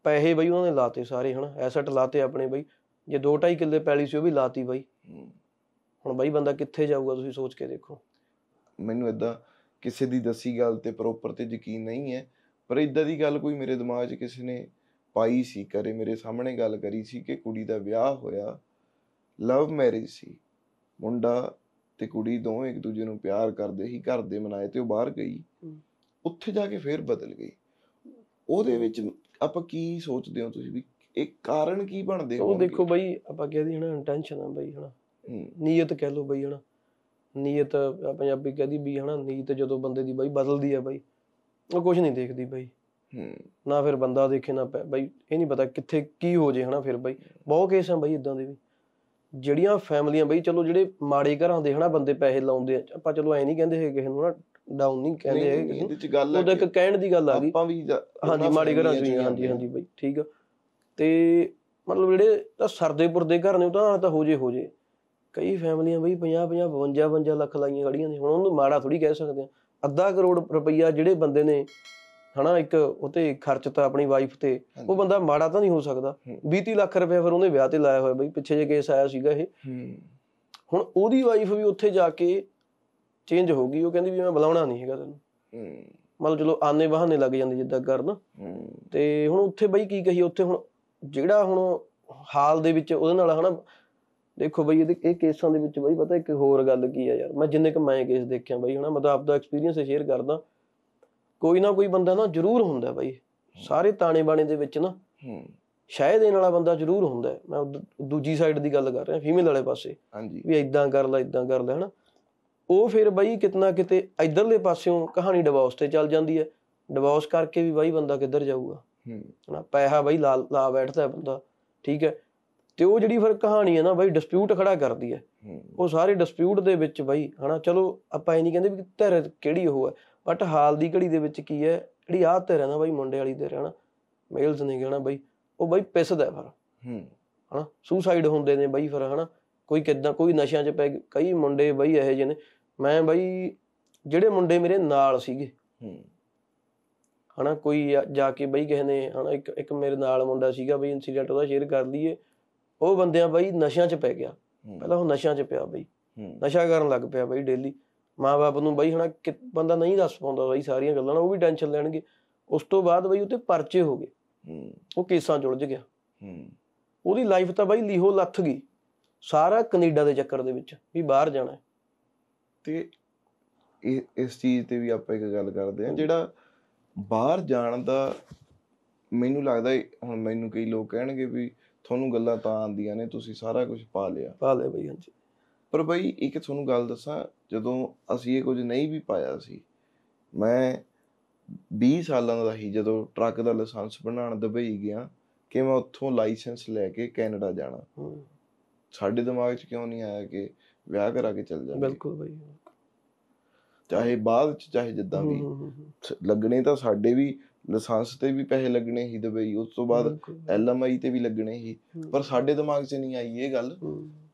ਪੈਸੇ ਬਾਈ ਉਹਨਾਂ ਨੇ ਲਾਤੇ ਸਾਰੇ ਹਨਾ ਐਸੈਟ ਲਾਤੇ ਆਪਣੇ ਬਾਈ ਜੇ 2.5 ਕਿੱਲੇ ਪੈਲੀ ਸੀ ਉਹ ਵੀ ਲਾਤੀ ਬਾਈ ਹੁਣ ਬਾਈ ਬੰਦਾ ਕਿੱਥੇ ਜਾਊਗਾ ਤੁਸੀਂ ਸੋਚ ਕੇ ਦੇਖੋ ਮੈਨੂੰ ਇਦਾਂ ਕਿਸੇ ਦੀ ਦੱਸੀ ਗੱਲ ਤੇ ਪ੍ਰੋਪਰ ਤੇ ਯਕੀਨ ਨਹੀਂ ਹੈ ਪਰ ਇਦਾਂ ਦੀ ਗੱਲ ਕੋਈ ਮੇਰੇ ਦਿਮਾਗ 'ਚ ਕਿਸੇ ਨੇ ਪਾਈ ਸੀ ਕਰੇ ਮੇਰੇ ਸਾਹਮਣੇ ਗੱਲ ਕਰੀ ਸੀ ਕਿ ਕੁੜੀ ਦਾ ਵਿਆਹ ਹੋਇਆ ਲਵ ਮੈਰਿਜ ਸੀ ਮੁੰਡਾ ਤੇ ਕੁੜੀ ਦੋਵੇਂ ਇੱਕ ਦੂਜੇ ਨੂੰ ਪਿਆਰ ਕਰਦੇ ਸੀ ਘਰ ਦੇ ਮਨਾਏ ਤੇ ਉਹ ਬਾਹਰ ਗਈ ਉੱਥੇ ਜਾ ਕੇ ਫੇਰ ਬਦਲ ਗਈ ਉਹਦੇ ਵਿੱਚ ਆਪਾਂ ਕੀ ਸੋਚਦੇ ਹੋ ਤੁਸੀਂ ਵੀ ਇਹ ਕਾਰਨ ਕੀ ਬਣਦੇ ਹੋ ਉਹ ਦੇਖੋ ਬਈ ਆਪਾਂ ਕਹਿੰਦੇ ਹਣਾ ਇੰਟੈਂਸ਼ਨ ਹੈ ਬਈ ਹਣਾ ਨੀਅਤ ਕਹਿ ਲੋ ਬਈ ਹਣਾ ਨੀਅਤ ਪੰਜਾਬੀ ਕਹਦੀ ਵੀ ਹਨਾ ਨੀਅਤ ਜਦੋਂ ਬੰਦੇ ਦੀ ਬਾਈ ਬਦਲਦੀ ਆ ਬਾਈ ਉਹ ਕੁਝ ਨਹੀਂ ਦੇਖਦੀ ਬਾਈ ਨਾ ਫਿਰ ਬੰਦਾ ਦੇਖੇ ਨਾ ਬਾਈ ਇਹ ਨਹੀਂ ਪਤਾ ਕਿੱਥੇ ਕੀ ਹੋ ਜੇ ਹਨਾ ਫਿਰ ਬਾਈ ਬਹੁਤ ਕੇਸ ਆ ਬਾਈ ਇਦਾਂ ਦੇ ਵੀ ਜਿਹੜੀਆਂ ਫੈਮਲੀਆਂ ਬਾਈ ਚਲੋ ਜਿਹੜੇ ਮਾੜੇ ਘਰਾਂ ਦੇ ਹਨਾ ਬੰਦੇ ਪੈਸੇ ਲਾਉਂਦੇ ਆਪਾਂ ਚਲੋ ਐ ਨਹੀਂ ਕਹਿੰਦੇ ਹੈ ਕਿਸੇ ਨੂੰ ਨਾ ਡਾਊਨ ਨਹੀਂ ਕਹਿੰਦੇ ਹੈ ਇਹਦੇ ਚ ਗੱਲ ਉਹਦਾ ਇੱਕ ਕਹਿਣ ਦੀ ਗੱਲ ਆ ਗਈ ਆਪਾਂ ਵੀ ਹਾਂਜੀ ਮਾੜੇ ਘਰਾਂ ਚ ਹਾਂਜੀ ਹਾਂਜੀ ਬਾਈ ਠੀਕ ਤੇ ਮਤਲਬ ਜਿਹੜੇ ਤਾਂ ਸਰਦੇਪੁਰ ਦੇ ਘਰ ਨੇ ਉਹ ਤਾਂ ਤਾਂ ਹੋ ਜੇ ਹੋ ਜੇ ਕਈ ਫੈਮਲੀਆਂ ਬਈ 50 50 52 52 ਲੱਖ ਲਾਈਆਂ ਖੜੀਆਂ ਨੇ ਹੁਣ ਉਹਨੂੰ ਮਾੜਾ ਥੋੜੀ ਕਹਿ ਸਕਦੇ ਆ ਅੱਧਾ ਕਰੋੜ ਰੁਪਈਆ ਜਿਹੜੇ ਬੰਦੇ ਨੇ ਹਨਾ ਇੱਕ ਉਤੇ ਖਰਚ ਤਾਂ ਆਪਣੀ ਵਾਈਫ ਤੇ ਉਹ ਬੰਦਾ ਮਾੜਾ ਤਾਂ ਨਹੀਂ ਹੋ ਸਕਦਾ 20 ਲੱਖ ਰੁਪਏ ਫਿਰ ਉਹਨੇ ਵਿਆਹ ਤੇ ਲਾਇਆ ਹੋਇਆ ਬਈ ਪਿੱਛੇ ਜੇ ਕੇਸ ਆਇਆ ਸੀਗਾ ਇਹ ਹੁਣ ਉਹਦੀ ਵਾਈਫ ਵੀ ਉੱਥੇ ਜਾ ਕੇ ਚੇਂਜ ਹੋ ਗਈ ਉਹ ਕਹਿੰਦੀ ਵੀ ਮੈਂ ਬੁਲਾਉਣਾ ਨਹੀਂ ਹੈਗਾ ਤੈਨੂੰ ਮਤਲਬ ਚਲੋ ਆਨੇ ਬਹਾਨੇ ਲੱਗ ਜਾਂਦੇ ਜਿੱਦਾਂ ਕਰਨ ਤੇ ਹੁਣ ਉੱਥੇ ਬਈ ਕੀ ਕਹੀ ਉੱਥੇ ਹੁਣ ਜਿਹੜਾ ਹੁਣ ਹਾਲ ਦੇ ਵਿੱਚ ਉਹਦੇ ਨਾਲ ਹਨਾ ਦੇਖੋ ਬਈ ਇਹਦੇ ਇਹ ਕੇਸਾਂ ਦੇ ਵਿੱਚ ਬਈ ਪਤਾ ਇੱਕ ਹੋਰ ਗੱਲ ਕੀ ਆ ਯਾਰ ਮੈਂ ਜਿੰਨੇ ਕ ਮੈਂ ਕੇਸ ਦੇਖਿਆ ਬਈ ਹਨਾ ਮੈਂ ਤਾਂ ਆਪਦਾ ਐਕਸਪੀਰੀਅੰਸ ਸ਼ੇਅਰ ਕਰਦਾ ਕੋਈ ਨਾ ਕੋਈ ਬੰਦਾ ਨਾ ਜ਼ਰੂਰ ਹੁੰਦਾ ਬਈ ਸਾਰੇ ਤਾਣੇ ਬਾਣੇ ਦੇ ਵਿੱਚ ਨਾ ਹੂੰ ਸ਼ਾਇਦ ਇਹਨਾਂ ਵਾਲਾ ਬੰਦਾ ਜ਼ਰੂਰ ਹੁੰਦਾ ਮੈਂ ਦੂਜੀ ਸਾਈਡ ਦੀ ਗੱਲ ਕਰ ਰਿਹਾ ਫੀਮੇਲ ਵਾਲੇ ਪਾਸੇ ਹਾਂਜੀ ਵੀ ਇਦਾਂ ਕਰ ਲੈ ਇਦਾਂ ਕਰ ਲੈ ਹਨਾ ਉਹ ਫਿਰ ਬਈ ਕਿਤਨਾ ਕਿਤੇ ਇਧਰਲੇ ਪਾਸਿਓਂ ਕਹਾਣੀ ਡਿਵੋਰਸ ਤੇ ਚੱਲ ਜਾਂਦੀ ਹੈ ਡਿਵੋਰਸ ਕਰਕੇ ਵੀ ਬਈ ਬੰਦਾ ਕਿੱਧਰ ਜਾਊਗਾ ਹੂੰ ਹਨਾ ਪੈਸਾ ਬਈ ਲਾ ਬੈਠਦਾ ਬੰਦਾ ਠੀਕ ਹੈ ਤੇ ਉਹ ਜਿਹੜੀ ਫਿਰ ਕਹਾਣੀ ਹੈ ਨਾ ਬਾਈ ਡਿਸਪਿਊਟ ਖੜਾ ਕਰਦੀ ਹੈ ਉਹ ਸਾਰੇ ਡਿਸਪਿਊਟ ਦੇ ਵਿੱਚ ਬਾਈ ਹਨਾ ਚਲੋ ਆਪਾਂ ਇਹ ਨਹੀਂ ਕਹਿੰਦੇ ਵੀ ਧਿਰ ਕਿਹੜੀ ਉਹ ਹੈ ਬਟ ਹਾਲ ਦੀ ਘੜੀ ਦੇ ਵਿੱਚ ਕੀ ਹੈ ਜਿਹੜੀ ਆਹ ਧਿਰ ਹੈ ਨਾ ਬਾਈ ਮੁੰਡੇ ਵਾਲੀ ਧਿਰ ਹੈ ਨਾ ਮੇਲਸ ਨਹੀਂ ਕਹਿਣਾ ਬਾਈ ਉਹ ਬਾਈ ਪਿਸਦਾ ਫਿਰ ਹੂੰ ਹਨਾ ਸੁਸਾਈਡ ਹੁੰਦੇ ਨੇ ਬਾਈ ਫਿਰ ਹਨਾ ਕੋਈ ਕਿਦਾਂ ਕੋਈ ਨਸ਼ਿਆਂ 'ਚ ਪੈ ਕਈ ਮੁੰਡੇ ਬਾਈ ਇਹੋ ਜਿਹੇ ਨੇ ਮੈਂ ਬਾਈ ਜਿਹੜੇ ਮੁੰਡੇ ਮੇਰੇ ਨਾਲ ਸੀਗੇ ਹੂੰ ਹਨਾ ਕੋਈ ਜਾ ਕੇ ਬਈ ਕਿਸੇ ਨੇ ਹਨਾ ਇੱਕ ਇੱਕ ਮੇਰੇ ਨਾਲ ਮੁੰਡਾ ਸੀਗਾ ਬਈ ਇਨਸੀਡੈਂਟ ਉਹਦਾ ਸ਼ੇਅਰ ਕਰ ਲਈਏ ਉਹ ਬੰਦਿਆਂ ਬਈ ਨਸ਼ਿਆਂ 'ਚ ਪੈ ਗਿਆ ਪਹਿਲਾਂ ਉਹ ਨਸ਼ਿਆਂ 'ਚ ਪਿਆ ਬਈ ਨਸ਼ਾ ਕਰਨ ਲੱਗ ਪਿਆ ਬਈ ਡੇਲੀ ਮਾਪੇ ਨੂੰ ਬਈ ਹਣਾ ਬੰਦਾ ਨਹੀਂ ਦੱਸ ਪਾਉਂਦਾ ਬਈ ਸਾਰੀਆਂ ਗੱਲਾਂ ਉਹ ਵੀ ਟੈਨਸ਼ਨ ਲੈਣਗੇ ਉਸ ਤੋਂ ਬਾਅਦ ਬਈ ਉੱਤੇ ਪਰਚੇ ਹੋ ਗਏ ਉਹ ਕੇਸਾਂ ਜੁੜਜ ਗਿਆ ਉਹਦੀ ਲਾਈਫ ਤਾਂ ਬਈ ਲੀਹੋ ਲੱਥ ਗਈ ਸਾਰਾ ਕੈਨੇਡਾ ਦੇ ਚੱਕਰ ਦੇ ਵਿੱਚ ਵੀ ਬਾਹਰ ਜਾਣਾ ਤੇ ਇਸ ਚੀਜ਼ ਤੇ ਵੀ ਆਪਾਂ ਇੱਕ ਗੱਲ ਕਰਦੇ ਆ ਜਿਹੜਾ ਬਾਹਰ ਜਾਣ ਦਾ ਮੈਨੂੰ ਲੱਗਦਾ ਹੁਣ ਮੈਨੂੰ ਕਈ ਲੋਕ ਕਹਿਣਗੇ ਵੀ ਤੁਹਾਨੂੰ ਗੱਲਾਂ ਤਾਂ ਆਂਦੀਆਂ ਨੇ ਤੁਸੀਂ ਸਾਰਾ ਕੁਝ ਪਾ ਲਿਆ ਪਾ ਲਿਆ ਬਈ ਹਾਂਜੀ ਪਰ ਬਈ ਇੱਕ ਤੁਹਾਨੂੰ ਗੱਲ ਦੱਸਾਂ ਜਦੋਂ ਅਸੀਂ ਇਹ ਕੁਝ ਨਹੀਂ ਵੀ ਪਾਇਆ ਸੀ ਮੈਂ 20 ਸਾਲਾਂ ਦਾ ਹੀ ਜਦੋਂ ਟਰੱਕ ਦਾ ਲਾਇਸੈਂਸ ਬਣਾਉਣ ਦੁਬਈ ਗਿਆ ਕਿ ਮੈਂ ਉੱਥੋਂ ਲਾਇਸੈਂਸ ਲੈ ਕੇ ਕੈਨੇਡਾ ਜਾਣਾ ਸਾਡੇ ਦਿਮਾਗ 'ਚ ਕਿਉਂ ਨਹੀਂ ਆਇਆ ਕਿ ਵਿਆਹ ਕਰਾ ਕੇ ਚੱਲ ਜਾਣਾ ਬਿਲਕੁਲ ਬਈ ਚਾਹੇ ਬਾਅਦ 'ਚ ਚਾਹੇ ਜਿੱਦਾਂ ਵੀ ਲੱਗਣੇ ਤਾਂ ਸਾਡੇ ਵੀ ਲਾਇਸੈਂਸ ਤੇ ਵੀ ਪੈਸੇ ਲੱਗਣੇ ਹੀ ਦਬਈ ਉਸ ਤੋਂ ਬਾਅਦ ਐਲਐਮਆਈ ਤੇ ਵੀ ਲੱਗਣੇ ਹੀ ਪਰ ਸਾਡੇ ਦਿਮਾਗ 'ਚ ਨਹੀਂ ਆਈ ਇਹ ਗੱਲ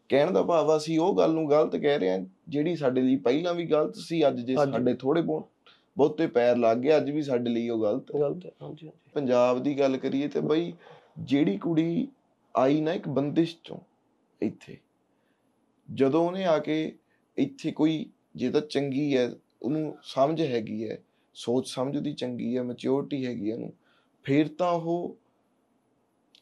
ਕਹਿਣ ਦਾ ਭਾਵ ਸੀ ਉਹ ਗੱਲ ਨੂੰ ਗਲਤ ਕਹਿ ਰਹੇ ਆ ਜਿਹੜੀ ਸਾਡੇ ਲਈ ਪਹਿਲਾਂ ਵੀ ਗਲਤ ਸੀ ਅੱਜ ਜੇ ਸਾਡੇ ਥੋੜੇ ਬਹੁਤੇ ਪੈਰ ਲੱਗ ਗਏ ਅੱਜ ਵੀ ਸਾਡੇ ਲਈ ਉਹ ਗਲਤ ਗਲਤ ਹਾਂਜੀ ਹਾਂਜੀ ਪੰਜਾਬ ਦੀ ਗੱਲ ਕਰੀਏ ਤੇ ਬਈ ਜਿਹੜੀ ਕੁੜੀ ਆਈ ਨਾ ਇੱਕ ਬੰਦਿਸ਼ ਚੋਂ ਇੱਥੇ ਜਦੋਂ ਉਹਨੇ ਆ ਕੇ ਇੱਥੇ ਕੋਈ ਜੇ ਤਾਂ ਚੰਗੀ ਹੈ ਉਹਨੂੰ ਸਮਝ ਹੈਗੀ ਹੈ ਸੋਚ ਸਮਝ ਉਹਦੀ ਚੰਗੀ ਹੈ ਮੈਚਿਓਰਟੀ ਹੈਗੀ ਇਹਨੂੰ ਫਿਰ ਤਾਂ ਉਹ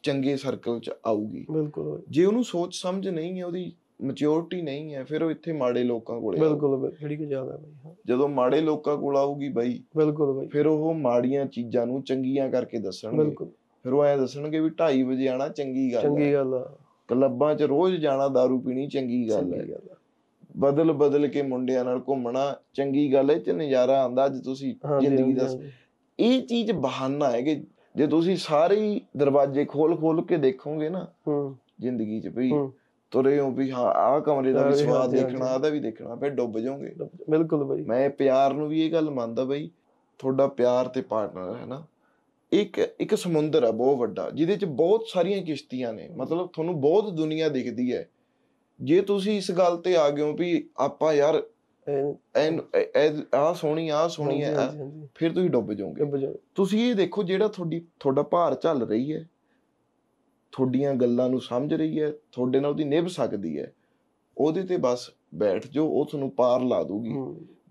ਚੰਗੇ ਸਰਕਲ 'ਚ ਆਊਗੀ ਬਿਲਕੁਲ ਜੇ ਉਹਨੂੰ ਸੋਚ ਸਮਝ ਨਹੀਂ ਹੈ ਉਹਦੀ ਮੈਚਿਓਰਟੀ ਨਹੀਂ ਹੈ ਫਿਰ ਉਹ ਇੱਥੇ ਮਾੜੇ ਲੋਕਾਂ ਕੋਲੇ ਬਿਲਕੁਲ ਜਿਹੜੀ ਕੋ ਜ਼ਿਆਦਾ ਬਈ ਜਦੋਂ ਮਾੜੇ ਲੋਕਾਂ ਕੋਲ ਆਊਗੀ ਬਾਈ ਬਿਲਕੁਲ ਬਾਈ ਫਿਰ ਉਹ ਮਾੜੀਆਂ ਚੀਜ਼ਾਂ ਨੂੰ ਚੰਗੀਆਂ ਕਰਕੇ ਦੱਸਣਗੇ ਬਿਲਕੁਲ ਫਿਰ ਉਹ ਐ ਦੱਸਣਗੇ ਵੀ 2:30 ਵਜੇ ਆਣਾ ਚੰਗੀ ਗੱਲ ਹੈ ਚੰਗੀ ਗੱਲ ਹੈ ਕਲੱਬਾਂ 'ਚ ਰੋਜ਼ ਜਾਣਾ दारू ਪੀਣੀ ਚੰਗੀ ਗੱਲ ਹੈ ਬਦਲ ਬਦਲ ਕੇ ਮੁੰਡਿਆਂ ਨਾਲ ਘੁੰਮਣਾ ਚੰਗੀ ਗੱਲ ਹੈ ਤੇ ਨਜ਼ਾਰਾ ਆਂਦਾ ਅੱਜ ਤੁਸੀਂ ਜ਼ਿੰਦਗੀ ਦਾ ਇਹ ਚੀਜ਼ ਬਹਾਨਾ ਹੈ ਕਿ ਜੇ ਤੁਸੀਂ ਸਾਰੇ ਹੀ ਦਰਵਾਜ਼ੇ ਖੋਲ ਖੋਲ ਕੇ ਦੇਖੋਗੇ ਨਾ ਜ਼ਿੰਦਗੀ 'ਚ ਭਈ ਤੁਰੇ ਹੋ ਵੀ ਹਾਂ ਆਹ ਕਮਰੇ ਦਾ ਵੀ ਸਵਾਦ ਦੇਖਣਾ ਆਦਾ ਵੀ ਦੇਖਣਾ ਫਿਰ ਡੁੱਬ ਜਾਓਗੇ ਬਿਲਕੁਲ ਬਈ ਮੈਂ ਪਿਆਰ ਨੂੰ ਵੀ ਇਹ ਗੱਲ ਮੰਨਦਾ ਬਈ ਤੁਹਾਡਾ ਪਿਆਰ ਤੇ ਪਾਰਟਨਰ ਹੈ ਨਾ ਇੱਕ ਇੱਕ ਸਮੁੰਦਰ ਆ ਬਹੁਤ ਵੱਡਾ ਜਿਹਦੇ 'ਚ ਬਹੁਤ ਸਾਰੀਆਂ ਕਿਸ਼ਤੀਆਂ ਨੇ ਮਤਲਬ ਤੁਹਾਨੂੰ ਬਹੁਤ ਦੁਨੀਆ ਦਿਖਦੀ ਹੈ ਜੇ ਤੁਸੀਂ ਇਸ ਗੱਲ ਤੇ ਆ ਗਏ ਹੋ ਵੀ ਆਪਾਂ ਯਾਰ ਐਨ ਆ ਸੋਣੀ ਆ ਸੋਣੀ ਹੈ ਫਿਰ ਤੁਸੀਂ ਡੁੱਬ ਜਾਓਗੇ ਤੁਸੀਂ ਇਹ ਦੇਖੋ ਜਿਹੜਾ ਤੁਹਾਡੀ ਤੁਹਾਡਾ ਭਾਰ ਚੱਲ ਰਹੀ ਹੈ ਤੁਹਾਡੀਆਂ ਗੱਲਾਂ ਨੂੰ ਸਮਝ ਰਹੀ ਹੈ ਤੁਹਾਡੇ ਨਾਲ ਉਹਦੀ ਨਿਭ ਸਕਦੀ ਹੈ ਉਹਦੇ ਤੇ ਬਸ ਬੈਠ ਜਾਓ ਉਹ ਤੁਹਾਨੂੰ ਪਾਰ ਲਾ ਦੂਗੀ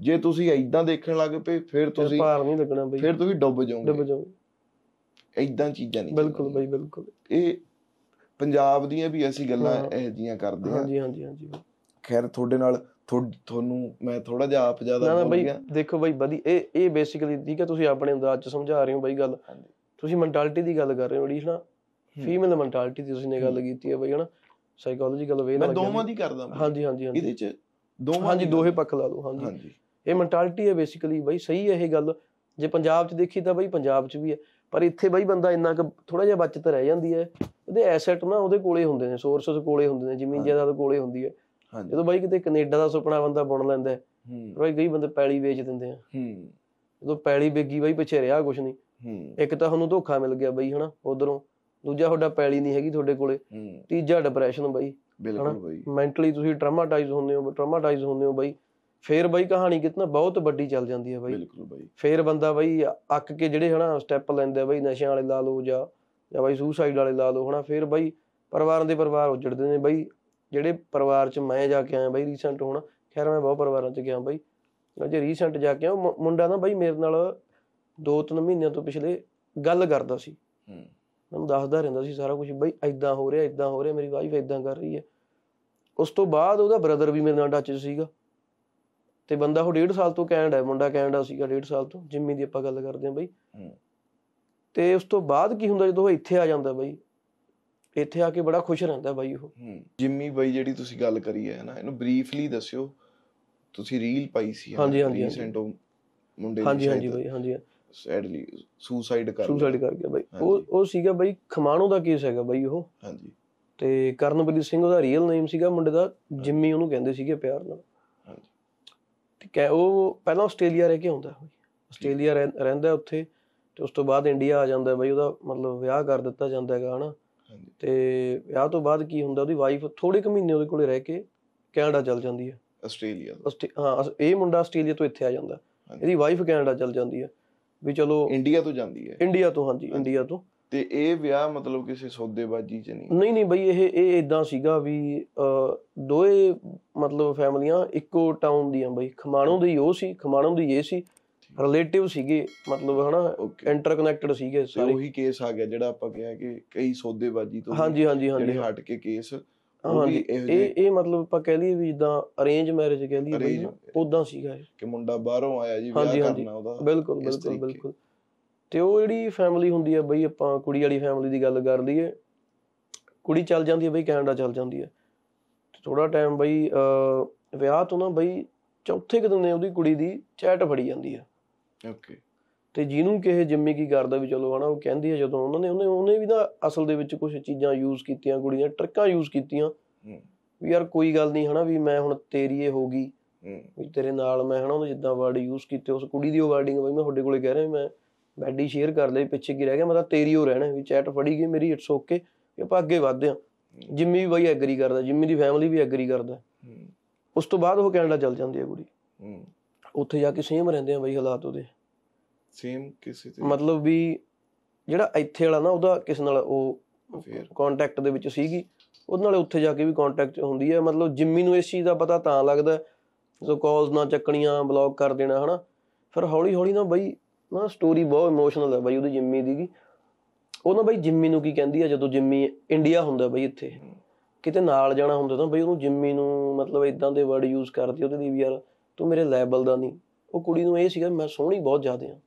ਜੇ ਤੁਸੀਂ ਐਦਾਂ ਦੇਖਣ ਲੱਗ ਪਏ ਫਿਰ ਤੁਸੀਂ ਪਾਰ ਨਹੀਂ ਲੱਗਣਾ ਬਈ ਫਿਰ ਤੁਸੀਂ ਡੁੱਬ ਜਾਓਗੇ ਡੁੱਬ ਜਾਓਗੇ ਐਦਾਂ ਚੀਜ਼ਾਂ ਨਹੀਂ ਬਿਲਕੁਲ ਬਈ ਬਿਲਕੁਲ ਇਹ ਪੰਜਾਬ ਦੀਆਂ ਵੀ ਅਸੀਂ ਗੱਲਾਂ ਇਹ ਜੀਆਂ ਕਰਦੇ ਹਾਂ ਹਾਂਜੀ ਹਾਂਜੀ ਹਾਂਜੀ ਖੈਰ ਤੁਹਾਡੇ ਨਾਲ ਤੁਹਾਨੂੰ ਮੈਂ ਥੋੜਾ ਜਿਹਾ ਆਪ ਜ਼ਿਆਦਾ ਨਾ ਬਈ ਦੇਖੋ ਬਈ ਬਦੀ ਇਹ ਇਹ ਬੇਸਿਕਲੀ ਠੀਕ ਹੈ ਤੁਸੀਂ ਆਪਣੇ ਅੰਦਾਜ਼ ਚ ਸਮਝਾ ਰਹੇ ਹੋ ਬਈ ਗੱਲ ਤੁਸੀਂ ਮੈਂਟੈਲਿਟੀ ਦੀ ਗੱਲ ਕਰ ਰਹੇ ਹੋ ਬੜੀ ਹਨਾ ਫੀਮੇਲ ਮੈਂਟੈਲਿਟੀ ਦੀ ਤੁਸੀਂ ਨੇ ਗੱਲ ਕੀਤੀ ਹੈ ਬਈ ਹਨਾ ਸਾਈਕੋਲੋਜੀਕਲ ਵੇ ਨਾਲ ਮੈਂ ਦੋਵਾਂ ਦੀ ਕਰਦਾ ਹਾਂਜੀ ਹਾਂਜੀ ਹਾਂਜੀ ਇਹਦੇ ਚ ਦੋਵਾਂ ਹਾਂਜੀ ਦੋਹੇ ਪੱਖ ਲਾ ਲਓ ਹਾਂਜੀ ਇਹ ਮੈਂਟੈਲਿਟੀ ਹੈ ਬੇਸਿਕਲੀ ਬਈ ਸਹੀ ਹੈ ਇਹ ਗੱਲ ਜੇ ਪੰਜਾਬ ਚ ਦੇਖੀ ਤਾਂ ਬਈ ਪੰਜਾਬ ਚ ਵੀ ਹੈ ਪਰ ਇੱਥੇ ਬਈ ਬੰਦਾ ਇੰਨਾ ਕੁ ਥੋੜਾ ਜਿਹਾ ਬਚਤ ਰਹਿ ਜਾਂਦੀ ਹੈ ਉਹਦੇ ਐਸੈਟ ਨਾ ਉਹਦੇ ਕੋਲੇ ਹੁੰਦੇ ਨੇ ਸੋਰਸਸ ਕੋਲੇ ਹੁੰਦੇ ਨੇ ਜ਼ਮੀਨ ਜਾਇਦਾਦ ਕੋਲੇ ਹੁੰਦੀ ਹੈ ਜਦੋਂ ਬਾਈ ਕਿਤੇ ਕੈਨੇਡਾ ਦਾ ਸੁਪਨਾ ਬੰਦਾ ਬੁਣ ਲੈਂਦਾ ਹੈ ਬਾਈ ਗਈ ਬੰਦੇ ਪੈਲੀ ਵੇਚ ਦਿੰਦੇ ਆ ਹੂੰ ਜਦੋਂ ਪੈਲੀ ਵੇਗੀ ਬਾਈ ਪਿੱਛੇ ਰਿਹਾ ਕੁਛ ਨਹੀਂ ਇੱਕ ਤਾਂ ਤੁਹਾਨੂੰ ਧੋਖਾ ਮਿਲ ਗਿਆ ਬਾਈ ਹਨਾ ਉਧਰੋਂ ਦੂਜਾ ਤੁਹਾਡਾ ਪੈਲੀ ਨਹੀਂ ਹੈਗੀ ਤੁਹਾਡੇ ਕੋਲੇ ਤੀਜਾ ਡਿਪਰੈਸ਼ਨ ਬਾਈ ਬਿਲਕੁਲ ਬਾਈ ਮੈਂਟਲੀ ਤੁਸੀਂ ਟਰਾਮਾਟਾਈਜ਼ ਹੁੰਦੇ ਹੋ ਟਰਾਮਾਟਾਈਜ਼ ਹੁੰਦੇ ਹੋ ਬਾਈ ਫੇਰ ਬਾਈ ਕਹਾਣੀ ਕਿਤਨਾ ਬਹੁਤ ਵੱਡੀ ਚੱਲ ਜਾਂਦੀ ਹੈ ਬਾਈ ਬਿਲਕੁਲ ਬਾਈ ਫੇਰ ਬੰਦਾ ਬਾਈ ਅੱਕ ਕੇ ਜਿਹੜੇ ਹਨਾ ਸਟੈਪ ਲੈਂਦੇ ਬਾਈ ਨਸ਼ਿਆਂ ਵਾਲੇ ਲਾ ਲੋ ਜਾਂ ਜਾਂ ਬਾਈ ਸੁਸਾਈਡ ਵਾਲੇ ਲਾ ਲੋ ਹਨਾ ਫੇਰ ਬਾਈ ਪਰਿਵਾਰਾਂ ਦੇ ਪਰਿਵਾਰ ਉਜੜਦੇ ਨੇ ਬਾਈ ਜਿਹੜੇ ਪਰਿਵਾਰ ਚ ਮੈਂ ਜਾ ਕੇ ਆਇਆ ਬਾਈ ਰੀਸੈਂਟ ਹੁਣ ਖੈਰ ਮੈਂ ਬਹੁਤ ਪਰਿਵਾਰਾਂ ਚ ਗਿਆ ਬਾਈ ਜੇ ਰੀਸੈਂਟ ਜਾ ਕੇ ਆ ਮੁੰਡਾ ਨਾ ਬਾਈ ਮੇਰੇ ਨਾਲ 2-3 ਮਹੀਨਿਆਂ ਤੋਂ ਪਿਛਲੇ ਗੱਲ ਕਰਦਾ ਸੀ ਹੂੰ ਮੈਨੂੰ ਦੱਸਦਾ ਰਹਿੰਦਾ ਸੀ ਸਾਰਾ ਕੁਝ ਬਾਈ ਐਦਾਂ ਹੋ ਰਿਹਾ ਐਦਾਂ ਹੋ ਰਿਹਾ ਮੇਰੀ ਵਾਈਫ ਐਦਾਂ ਕਰ ਰਹੀ ਹੈ ਉਸ ਤੋਂ ਬਾਅਦ ਉਹਦਾ ਬ੍ਰਦਰ ਵੀ ਮੇਰੇ ਨਾਲ ਟੱਚ ਸੀਗਾ ਤੇ ਬੰਦਾ ਉਹ ਡੇਢ ਸਾਲ ਤੋਂ ਕੈਨੇਡਾ ਮੁੰਡਾ ਕੈਨੇਡਾ ਸੀਗਾ ਡੇਢ ਸਾਲ ਤੋਂ ਜਿੰਮੀ ਦੀ ਆਪਾਂ ਗੱਲ ਕਰਦੇ ਆਂ ਬਈ ਤੇ ਉਸ ਤੋਂ ਬਾਅਦ ਕੀ ਹੁੰਦਾ ਜਦੋਂ ਉਹ ਇੱਥੇ ਆ ਜਾਂਦਾ ਬਈ ਇੱਥੇ ਆ ਕੇ ਬੜਾ ਖੁਸ਼ ਰਹਿੰਦਾ ਬਾਈ ਉਹ ਜਿੰਮੀ ਬਾਈ ਜਿਹੜੀ ਤੁਸੀਂ ਗੱਲ ਕਰੀ ਹੈ ਨਾ ਇਹਨੂੰ ਬਰੀਫਲੀ ਦੱਸਿਓ ਤੁਸੀਂ ਰੀਲ ਪਾਈ ਸੀ ਹਾਂਜੀ ਹਾਂਜੀ ਰੀਸੈਂਟ ਉਹ ਮੁੰਡੇ ਹਾਂਜੀ ਹਾਂਜੀ ਬਾਈ ਹਾਂਜੀ ਸੈਡਲੀ ਸੁਸਾਈਡ ਕਰ ਸੁਸਾਈਡ ਕਰ ਗਿਆ ਬਾਈ ਉਹ ਉਹ ਸੀਗਾ ਬਾਈ ਖਮਾਣੋ ਦਾ ਕੇਸ ਹੈਗਾ ਬਾਈ ਉਹ ਹਾਂਜੀ ਤੇ ਕਰਨਪ੍ਰੀਤ ਸਿੰਘ ਉਹਦਾ ਰੀਅਲ ਨੇਮ ਸੀਗਾ ਮੁੰਡੇ ਦਾ ਜਿੰਮੀ ਉਹਨੂੰ ਕਹਿੰਦੇ ਸੀਗੇ ਪਿਆਰ ਨਾਲ ਠੀਕ ਹੈ ਉਹ ਪਹਿਲਾਂ ਆਸਟ੍ਰੇਲੀਆ ਰਹਿ ਕੇ ਆਉਂਦਾ ਆਸਟ੍ਰੇਲੀਆ ਰਹਿੰਦਾ ਉੱਥੇ ਤੇ ਉਸ ਤੋਂ ਬਾਅਦ ਇੰਡੀਆ ਆ ਜਾਂਦਾ ਬਈ ਉਹਦਾ ਮਤਲਬ ਵਿਆਹ ਕਰ ਦਿੱਤਾ ਜਾਂਦਾ ਹੈਗਾ ਹਨਾ ਤੇ ਵਿਆਹ ਤੋਂ ਬਾਅਦ ਕੀ ਹੁੰਦਾ ਉਹਦੀ ਵਾਈਫ ਥੋੜੇ ਕੁ ਮਹੀਨੇ ਉਹਦੇ ਕੋਲੇ ਰਹਿ ਕੇ ਕੈਨੇਡਾ ਚਲ ਜਾਂਦੀ ਹੈ ਆਸਟ੍ਰੇਲੀਆ ਹਾਂ ਇਹ ਮੁੰਡਾ ਆਸਟ੍ਰੇਲੀਆ ਤੋਂ ਇੱਥੇ ਆ ਜਾਂਦਾ ਇਹਦੀ ਵਾਈਫ ਕੈਨੇਡਾ ਚਲ ਜਾਂਦੀ ਹੈ ਵੀ ਚਲੋ ਇੰਡੀਆ ਤੋਂ ਜਾਂਦੀ ਹੈ ਇੰਡੀਆ ਤੋਂ ਹਾਂਜੀ ਇੰਡੀਆ ਤੋਂ ਤੇ ਇਹ ਵਿਆਹ ਮਤਲਬ ਕਿਸੇ ਸੌਦੇਬਾਜ਼ੀ 'ਚ ਨਹੀਂ ਨਹੀਂ ਨਹੀਂ ਬਈ ਇਹ ਇਹ ਇਦਾਂ ਸੀਗਾ ਵੀ ਦੋਏ ਮਤਲਬ ਫੈਮਲੀਆਂ ਇੱਕੋ ਟਾਊਨ ਦੀਆਂ ਬਈ ਖਮਾਣੋਂ ਦੀ ਉਹ ਸੀ ਖਮਾਣੋਂ ਦੀ ਇਹ ਸੀ ਰਿਲੇਟਿਵ ਸੀਗੇ ਮਤਲਬ ਹਨਾ ਇੰਟਰਕਨੈਕਟਡ ਸੀਗੇ ਸਾਰੇ ਉਹੀ ਕੇਸ ਆ ਗਿਆ ਜਿਹੜਾ ਆਪਾਂ ਕਿਹਾ ਕਿ ਕਈ ਸੌਦੇਬਾਜ਼ੀ ਤੋਂ ਹਾਂਜੀ ਹਾਂਜੀ ਹਾਂਜੀ ਜਿਹੜੇ ਹਟ ਕੇ ਕੇਸ ਹਾਂਜੀ ਇਹ ਇਹ ਮਤਲਬ ਆਪਾਂ ਕਹਿ ਲਈਏ ਵੀ ਜਿੱਦਾਂ ਅਰੇਂਜ ਮੈਰਿਜ ਕਹਿ ਲਈਏ ਬਈ ਸੀਗਾ ਇਹ ਕਿ ਮੁੰਡਾ ਬਾਹਰੋਂ ਆਇਆ ਜੀ ਵਿਆਹ ਕਰਨਾ ਉਹਦਾ ਬਿਲਕੁਲ ਬਿਲਕੁਲ ਬਿਲਕੁਲ ਤੇ ਉਹ ਜਿਹੜੀ ਫੈਮਿਲੀ ਹੁੰਦੀ ਆ ਬਈ ਆਪਾਂ ਕੁੜੀ ਵਾਲੀ ਫੈਮਿਲੀ ਦੀ ਗੱਲ ਕਰ ਲਈਏ ਕੁੜੀ ਚੱਲ ਜਾਂਦੀ ਹੈ ਬਈ ਕੈਨੇਡਾ ਚੱਲ ਜਾਂਦੀ ਹੈ ਥੋੜਾ ਟਾਈਮ ਬਈ ਵਿਆਹ ਤੋਂ ਨਾ ਬਈ ਚੌਥੇ ਕਿ ਦਿਨ ਉਹਦੀ ਕੁੜੀ ਦੀ ਚੈਟ ਫੜੀ ਜਾਂਦੀ ਆ ਓਕੇ ਤੇ ਜਿਹਨੂੰ ਕਿਹੇ ਜਿੰਮੀ ਕੀ ਕਰਦਾ ਵੀ ਚਲੋ ਹਨਾ ਉਹ ਕਹਿੰਦੀ ਹੈ ਜਦੋਂ ਉਹਨਾਂ ਨੇ ਉਹਨੇ ਉਹਨੇ ਵੀ ਨਾ ਅਸਲ ਦੇ ਵਿੱਚ ਕੁਝ ਚੀਜ਼ਾਂ ਯੂਜ਼ ਕੀਤੀਆਂ ਕੁੜੀਆਂ ਟਰਕਾਂ ਯੂਜ਼ ਕੀਤੀਆਂ ਵੀ ਯਾਰ ਕੋਈ ਗੱਲ ਨਹੀਂ ਹਨਾ ਵੀ ਮੈਂ ਹੁਣ ਤੇਰੀ ਇਹ ਹੋ ਗਈ ਵੀ ਤੇਰੇ ਨਾਲ ਮੈਂ ਹਨਾ ਉਹ ਜਿੱਦਾਂ ਵਰਡ ਯੂਜ਼ ਕੀਤੇ ਉਸ ਕੁੜੀ ਦੀ ਉਹ ਵਰਡਿੰਗ ਬਈ ਮੈਂ ਤੁਹਾਡੇ ਕੋਲੇ ਕਹਿ ਰਿਹਾ ਮੈਂ ਬੈਡੀ ਸ਼ੇਅਰ ਕਰ ਲਈ ਪਿੱਛੇ ਕੀ ਰਹਿ ਗਿਆ ਮਤਲਬ ਤੇਰੀ ਹੋ ਰਹਿਣਾ ਵੀ ਚੈਟ ਫੜੀ ਗਈ ਮੇਰੀ ਇਟਸ ਓਕੇ ਵੀ ਆਪਾਂ ਅੱਗੇ ਵਧਦੇ ਆ ਜਿੰਮੀ ਵੀ ਬਾਈ ਐਗਰੀ ਕਰਦਾ ਜਿੰਮੀ ਦੀ ਫੈਮਿਲੀ ਵੀ ਐਗਰੀ ਕਰਦਾ ਉਸ ਤੋਂ ਬਾਅਦ ਉਹ ਕੈਨੇਡਾ ਚਲ ਜਾਂਦੀ ਹੈ ਕੁੜੀ ਉੱਥੇ ਜਾ ਕੇ ਸੇਮ ਰਹਿੰਦੇ ਆ ਬਾਈ ਹਾਲਾਤ ਉਹਦੇ ਸੇਮ ਕਿਸੇ ਤੇ ਮਤਲਬ ਵੀ ਜਿਹੜਾ ਇੱਥੇ ਵਾਲਾ ਨਾ ਉਹਦਾ ਕਿਸ ਨਾਲ ਉਹ ਕੰਟੈਕਟ ਦੇ ਵਿੱਚ ਸੀਗੀ ਉਹਦੇ ਨਾਲ ਉੱਥੇ ਜਾ ਕੇ ਵੀ ਕੰਟੈਕਟ ਹੁੰਦੀ ਹੈ ਮਤਲਬ ਜਿੰਮੀ ਨੂੰ ਇਸ ਚੀਜ਼ ਦਾ ਪਤਾ ਤਾਂ ਲੱਗਦਾ ਜੋ ਕਾਲਸ ਨਾ ਚੱਕਣੀਆਂ ਬਲੌਕ ਕਰ ਦੇਣਾ ਹਨਾ ਫਿਰ ਹੌਲੀ ਹੌਲੀ ਨਾ ਬਈ ਨਾ ਸਟੋਰੀ ਬਹੁਤ ਇਮੋਸ਼ਨਲ ਹੈ ਬਾਈ ਉਹਦੀ ਜਿੰਮੀ ਦੀ ਉਹ ਨਾ ਬਾਈ ਜਿੰਮੀ ਨੂੰ ਕੀ ਕਹਿੰਦੀ ਆ ਜਦੋਂ ਜਿੰਮੀ ਇੰਡੀਆ ਹੁੰਦਾ ਬਾਈ ਇੱਥੇ ਕਿਤੇ ਨਾਲ ਜਾਣਾ ਹੁੰਦਾ ਤਾਂ ਬਾਈ ਉਹਨੂੰ ਜਿੰਮੀ ਨੂੰ ਮਤਲਬ ਇਦਾਂ ਦੇ ਵਰਡ ਯੂਜ਼ ਕਰਦੀ ਉਹਦੇ ਲਈ ਵੀ ਯਾਰ ਤੂੰ ਮੇਰੇ ਲੈਵਲ ਦਾ ਨਹੀਂ ਉਹ ਕੁੜੀ ਨੂੰ ਇਹ ਸੀਗਾ ਮੈਂ ਸੋਹਣੀ ਬਹੁਤ ਜ਼ਿਆਦੇ ਆ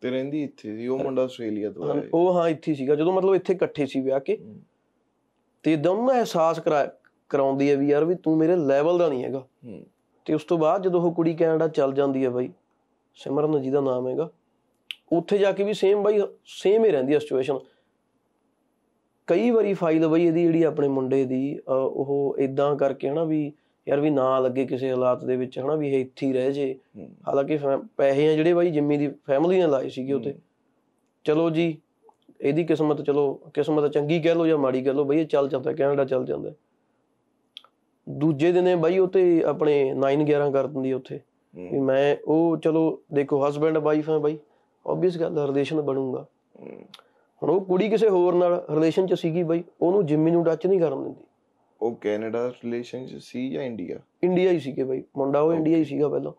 ਤੇ ਰਹਿੰਦੀ ਇੱਥੇ ਸੀ ਉਹ ਮੁੰਡਾ ਆਸਟ੍ਰੇਲੀਆ ਤੋਂ ਆਇਆ ਉਹ ਹਾਂ ਇੱਥੇ ਸੀਗਾ ਜਦੋਂ ਮਤਲਬ ਇੱਥੇ ਇਕੱਠੇ ਸੀ ਵਿਆਹ ਕੇ ਤੇ ਦਮ ਨਾ ਅਹਿਸਾਸ ਕਰਾਉਂਦੀ ਹੈ ਵੀ ਯਾਰ ਵੀ ਤੂੰ ਮੇਰੇ ਲੈਵਲ ਦਾ ਨਹੀਂ ਹੈਗਾ ਤੇ ਉਸ ਤੋਂ ਬਾਅਦ ਜਦੋਂ ਉਹ ਕੁੜੀ ਕੈਨੇਡਾ ਚੱਲ ਜਾਂਦੀ ਹੈ ਬਾਈ ਸਿਮਰਨ ਜੀ ਦਾ ਨਾਮ ਹੈਗਾ ਉੱਥੇ ਜਾ ਕੇ ਵੀ ਸੇਮ ਬਾਈ ਸੇਮ ਹੀ ਰਹਿੰਦੀ ਹੈ ਸਿਚੁਏਸ਼ਨ ਕਈ ਵਾਰੀ ਫਾਈਲ ਬਈ ਇਹਦੀ ਜਿਹੜੀ ਆਪਣੇ ਮੁੰਡੇ ਦੀ ਉਹ ਇਦਾਂ ਕਰਕੇ ਹਨਾ ਵੀ ਯਾਰ ਵੀ ਨਾ ਲੱਗੇ ਕਿਸੇ ਹਾਲਾਤ ਦੇ ਵਿੱਚ ਹਨਾ ਵੀ ਇਹ ਇੱਥੇ ਹੀ ਰਹਿ ਜੇ ਹਾਲਾਂਕਿ ਪੈਸੇ ਆ ਜਿਹੜੇ ਬਾਈ ਜਿੰਮੀ ਦੀ ਫੈਮਿਲੀ ਨੇ ਲਾਏ ਸੀਗੇ ਉਤੇ ਚਲੋ ਜੀ ਇਹਦੀ ਕਿਸਮਤ ਚਲੋ ਕਿਸਮਤ ਚੰਗੀ ਕਹਿ ਲੋ ਜਾਂ ਮਾੜੀ ਕਹਿ ਲੋ ਬਈ ਇਹ ਚੱਲ ਜਾਂਦਾ ਕੈਨੇਡਾ ਚੱਲ ਜਾਂਦਾ ਦੂਜੇ ਦਿਨੇ ਬਾਈ ਉਤੇ ਆਪਣੇ 9 11 ਕਰ ਦਿੰਦੀ ਉਥੇ ਵੀ ਮੈਂ ਉਹ ਚਲੋ ਦੇਖੋ ਹਸਬੰਡ ਵਾਈਫ ਆ ਬਾਈ ਆਬਵੀਅਸ ਗੱਲ ਰਿਲੇਸ਼ਨ ਬਣੂਗਾ ਹੁਣ ਉਹ ਕੁੜੀ ਕਿਸੇ ਹੋਰ ਨਾਲ ਰਿਲੇਸ਼ਨ ਚ ਸੀਗੀ ਬਾਈ ਉਹਨੂੰ ਜਿੰਮੀ ਨੂੰ ਟੱਚ ਨਹੀਂ ਕਰਨ ਦਿੰਦੀ ਉਹ ਕੈਨੇਡਾ ਰਿਲੇਸ਼ਨ ਚ ਸੀ ਜਾਂ ਇੰਡੀਆ ਇੰਡੀਆ ਹੀ ਸੀਗੇ ਬਾਈ ਮੁੰਡਾ ਉਹ ਇੰਡੀਆ ਹੀ ਸੀਗਾ ਪਹਿਲਾਂ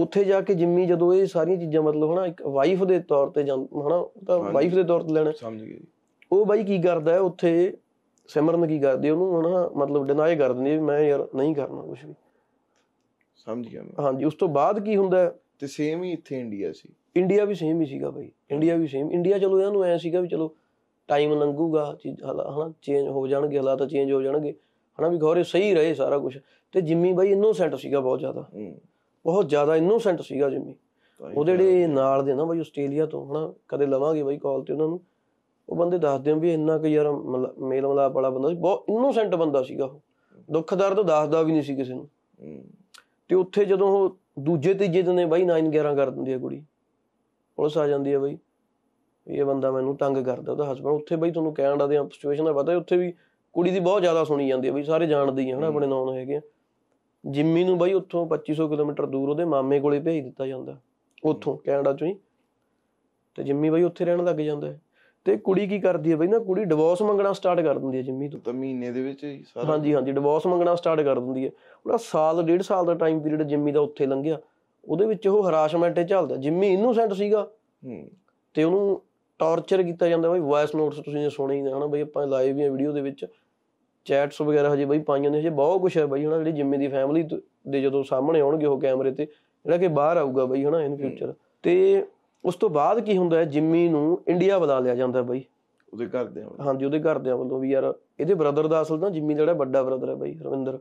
ਉੱਥੇ ਜਾ ਕੇ ਜਿੰਮੀ ਜਦੋਂ ਇਹ ਸਾਰੀਆਂ ਚੀਜ਼ਾਂ ਮਤਲਬ ਹਨਾ ਇੱਕ ਵਾਈਫ ਦੇ ਤੌਰ ਤੇ ਹਨਾ ਤਾਂ ਵਾਈਫ ਦੇ ਤੌਰ ਤੇ ਲੈਣਾ ਸਮਝ ਗਏ ਉਹ ਬਾਈ ਕੀ ਕਰਦਾ ਹੈ ਉੱਥੇ ਸਿਮਰਨ ਕੀ ਕਰਦੀ ਉਹਨੂੰ ਹਨਾ ਮਤਲਬ ਡਿਨਾਈ ਕਰ ਦਿੰਦੀ ਵੀ ਮੈਂ ਯਾਰ ਨਹੀਂ ਕਰਨਾ ਕੁਝ ਵੀ ਸਮਝ ਗਿਆ ਮੈਂ ਹਾਂਜੀ ਉਸ ਤੋਂ ਬਾਅਦ ਕੀ ਹੁੰਦਾ ਤੇ ਸੇਮ ਹੀ ਇੱਥੇ ਇੰਡੀਆ ਸੀ ਇੰਡੀਆ ਵੀ ਸੇਮ ਹੀ ਸੀਗਾ ਬਈ ਇੰਡੀਆ ਵੀ ਸੇਮ ਇੰਡੀਆ ਚਲੋ ਇਹਨਾਂ ਨੂੰ ਐ ਸੀਗਾ ਵੀ ਚਲੋ ਟਾਈਮ ਲੰਘੂਗਾ ਹਨਾ ਚੇਂਜ ਹੋ ਜਾਣਗੇ ਹਾਲਾਤ ਚੇਂਜ ਹੋ ਜਾਣਗੇ ਹਨਾ ਵੀ ਗੌਰੇ ਸਹੀ ਰਹੇ ਸਾਰਾ ਕੁਝ ਤੇ ਜਿੰਮੀ ਬਾਈ ਇਨੋਸੈਂਟ ਸੀਗਾ ਬਹੁਤ ਜ਼ਿਆਦਾ ਬਹੁਤ ਜ਼ਿਆਦਾ ਇਨੋਸੈਂਟ ਸੀਗਾ ਜਿੰਮੀ ਉਹਦੇ ਜਿਹੜੇ ਨਾਲ ਦੇ ਨਾ ਬਾਈ ਆਸਟ੍ਰੇਲੀਆ ਤੋਂ ਹਨਾ ਕਦੇ ਲਵਾਂਗੇ ਬਾਈ ਕਾਲ ਤੇ ਉਹਨਾਂ ਨੂੰ ਉਹ ਬੰਦੇ ਦੱਸਦੇ ਵੀ ਇੰਨਾ ਕਿ ਯਾਰ ਮੇਲ ਮਲਾਪ ਵਾਲਾ ਬੰਦਾ ਸੀ ਬਹੁਤ ਇਨੋਸੈਂਟ ਬੰਦਾ ਸੀਗਾ ਉਹ ਦੁੱਖ ਦਰਦ ਦੱਸਦਾ ਵੀ ਨਹੀਂ ਸੀ ਕਿਸੇ ਨੂੰ ਤੇ ਉੱਥੇ ਜਦੋਂ ਉਹ ਦੂਜੇ ਤੀਜੇ ਦਿਨੇ ਬਾਈ 9 11 ਕਰ ਦਿੰਦੀ ਹੈ ਕੁੜੀ ਪੁਲਿਸ ਆ ਜਾਂਦੀ ਹੈ ਬਈ ਇਹ ਬੰਦਾ ਮੈਨੂੰ ਤੰਗ ਕਰਦਾ ਉਹਦਾ ਹਸਬੰਡ ਉੱਥੇ ਬਈ ਤੁਹਾਨੂੰ ਦਾ ਦੇ ਸਿਚੁਏਸ਼ਨ ਦਾ ਪਤਾ ਹੈ ਉੱਥੇ ਵੀ ਕੁੜੀ ਦੀ ਬਹੁਤ ਜ਼ਿਆਦਾ ਸੁਣੀ ਜਾਂਦੀ ਹੈ ਬਈ ਸਾਰੇ ਜਾਣਦੇ ਹੀ ਹਨ ਆਪਣੇ ਨੌਨ ਹੈਗੇ ਆ ਜਿੰਮੀ ਨੂੰ ਬਈ ਉੱਥੋਂ 2500 ਕਿਲੋਮੀਟਰ ਦੂਰ ਉਹਦੇ ਮਾਮੇ ਕੋਲੇ ਭੇਜ ਦਿੱਤਾ ਜਾਂਦਾ ਉੱਥੋਂ ਕੈਨੇਡਾ ਚੋਂ ਹੀ ਤੇ ਜਿੰਮੀ ਬਈ ਉੱਥੇ ਰਹਿਣ ਲੱਗ ਜਾਂਦਾ ਤੇ ਕੁੜੀ ਕੀ ਕਰਦੀ ਹੈ ਬਈ ਨਾ ਕੁੜੀ ਡਿਵੋਰਸ ਮੰਗਣਾ ਸਟਾਰਟ ਕਰ ਦਿੰਦੀ ਹੈ ਜਿੰਮੀ ਤੋਂ ਤਾਂ ਮਹੀਨੇ ਦੇ ਵਿੱਚ ਹੀ ਸਾਰਾ ਹਾਂਜੀ ਹਾਂਜੀ ਡਿਵੋਰਸ ਮੰਗਣਾ ਸਟਾਰਟ ਕਰ ਦਿੰਦੀ ਹੈ ਉਹਦਾ ਸਾਲ ਡੇਢ ਸਾਲ ਦਾ ਟਾਈਮ ਪੀਰੀਅਡ ਜਿੰਮੀ ਦਾ ਉੱਥੇ ਲੰਘਿਆ ਉਹਦੇ ਵਿੱਚ ਉਹ ਹਰਾਸਮੈਂਟ ਚੱਲਦਾ ਜਿੰਮੀ ਇਨੋਸੈਂਟ ਸੀਗਾ ਹੂੰ ਤੇ ਉਹਨੂੰ ਟੌਰਚਰ ਕੀਤਾ ਜਾਂਦਾ ਬਈ ਵੌਇਸ ਨੋਟਸ ਤੁਸੀਂ ਜੇ ਸੁਣੇ ਹੀ ਨਾ ਹਨਾ ਬਈ ਆਪਾਂ ਲਾਈਵ ਵੀ ਆ ਵੀਡੀਓ ਦੇ ਵਿੱਚ ਚੈਟਸ ਵਗੈਰਾ ਹਜੇ ਬਈ ਪਾਈਆਂ ਨੇ ਹਜੇ ਬਹੁਤ ਕੁਝ ਹੈ ਬਈ ਹਨਾ ਜਿਹੜੀ ਜਿੰਮੀ ਦੀ ਫੈਮਿਲੀ ਦੇ ਜਦੋਂ ਸਾਹਮਣੇ ਆਉਣਗੇ ਉਹ ਕੈਮਰੇ ਤੇ ਜਿਹੜਾ ਕਿ ਬਾਹਰ ਆਊਗਾ ਬਈ ਹਨਾ ਇਨ ਫਿਊਚਰ ਤੇ ਉਸ ਤੋਂ ਬਾਅਦ ਕੀ ਹੁੰਦਾ ਹੈ ਜਿੰਮੀ ਨੂੰ ਇੰਡੀਆ ਬੁਲਾ ਲਿਆ ਜਾਂਦਾ ਬਈ ਉਹਦੇ ਘਰ ਦੇ ਹਾਂਜੀ ਉਹਦੇ ਘਰ ਦੇ ਵੱਲੋਂ ਵੀ ਯਾਰ ਇਹਦੇ ਬ੍ਰਦਰ ਦਾ ਅਸਲ ਤਾਂ ਜਿੰਮੀ ਦਾ ਜਿਹੜਾ ਵੱਡਾ ਬ੍ਰਦਰ ਹੈ ਬਈ ਰਵਿੰਦਰ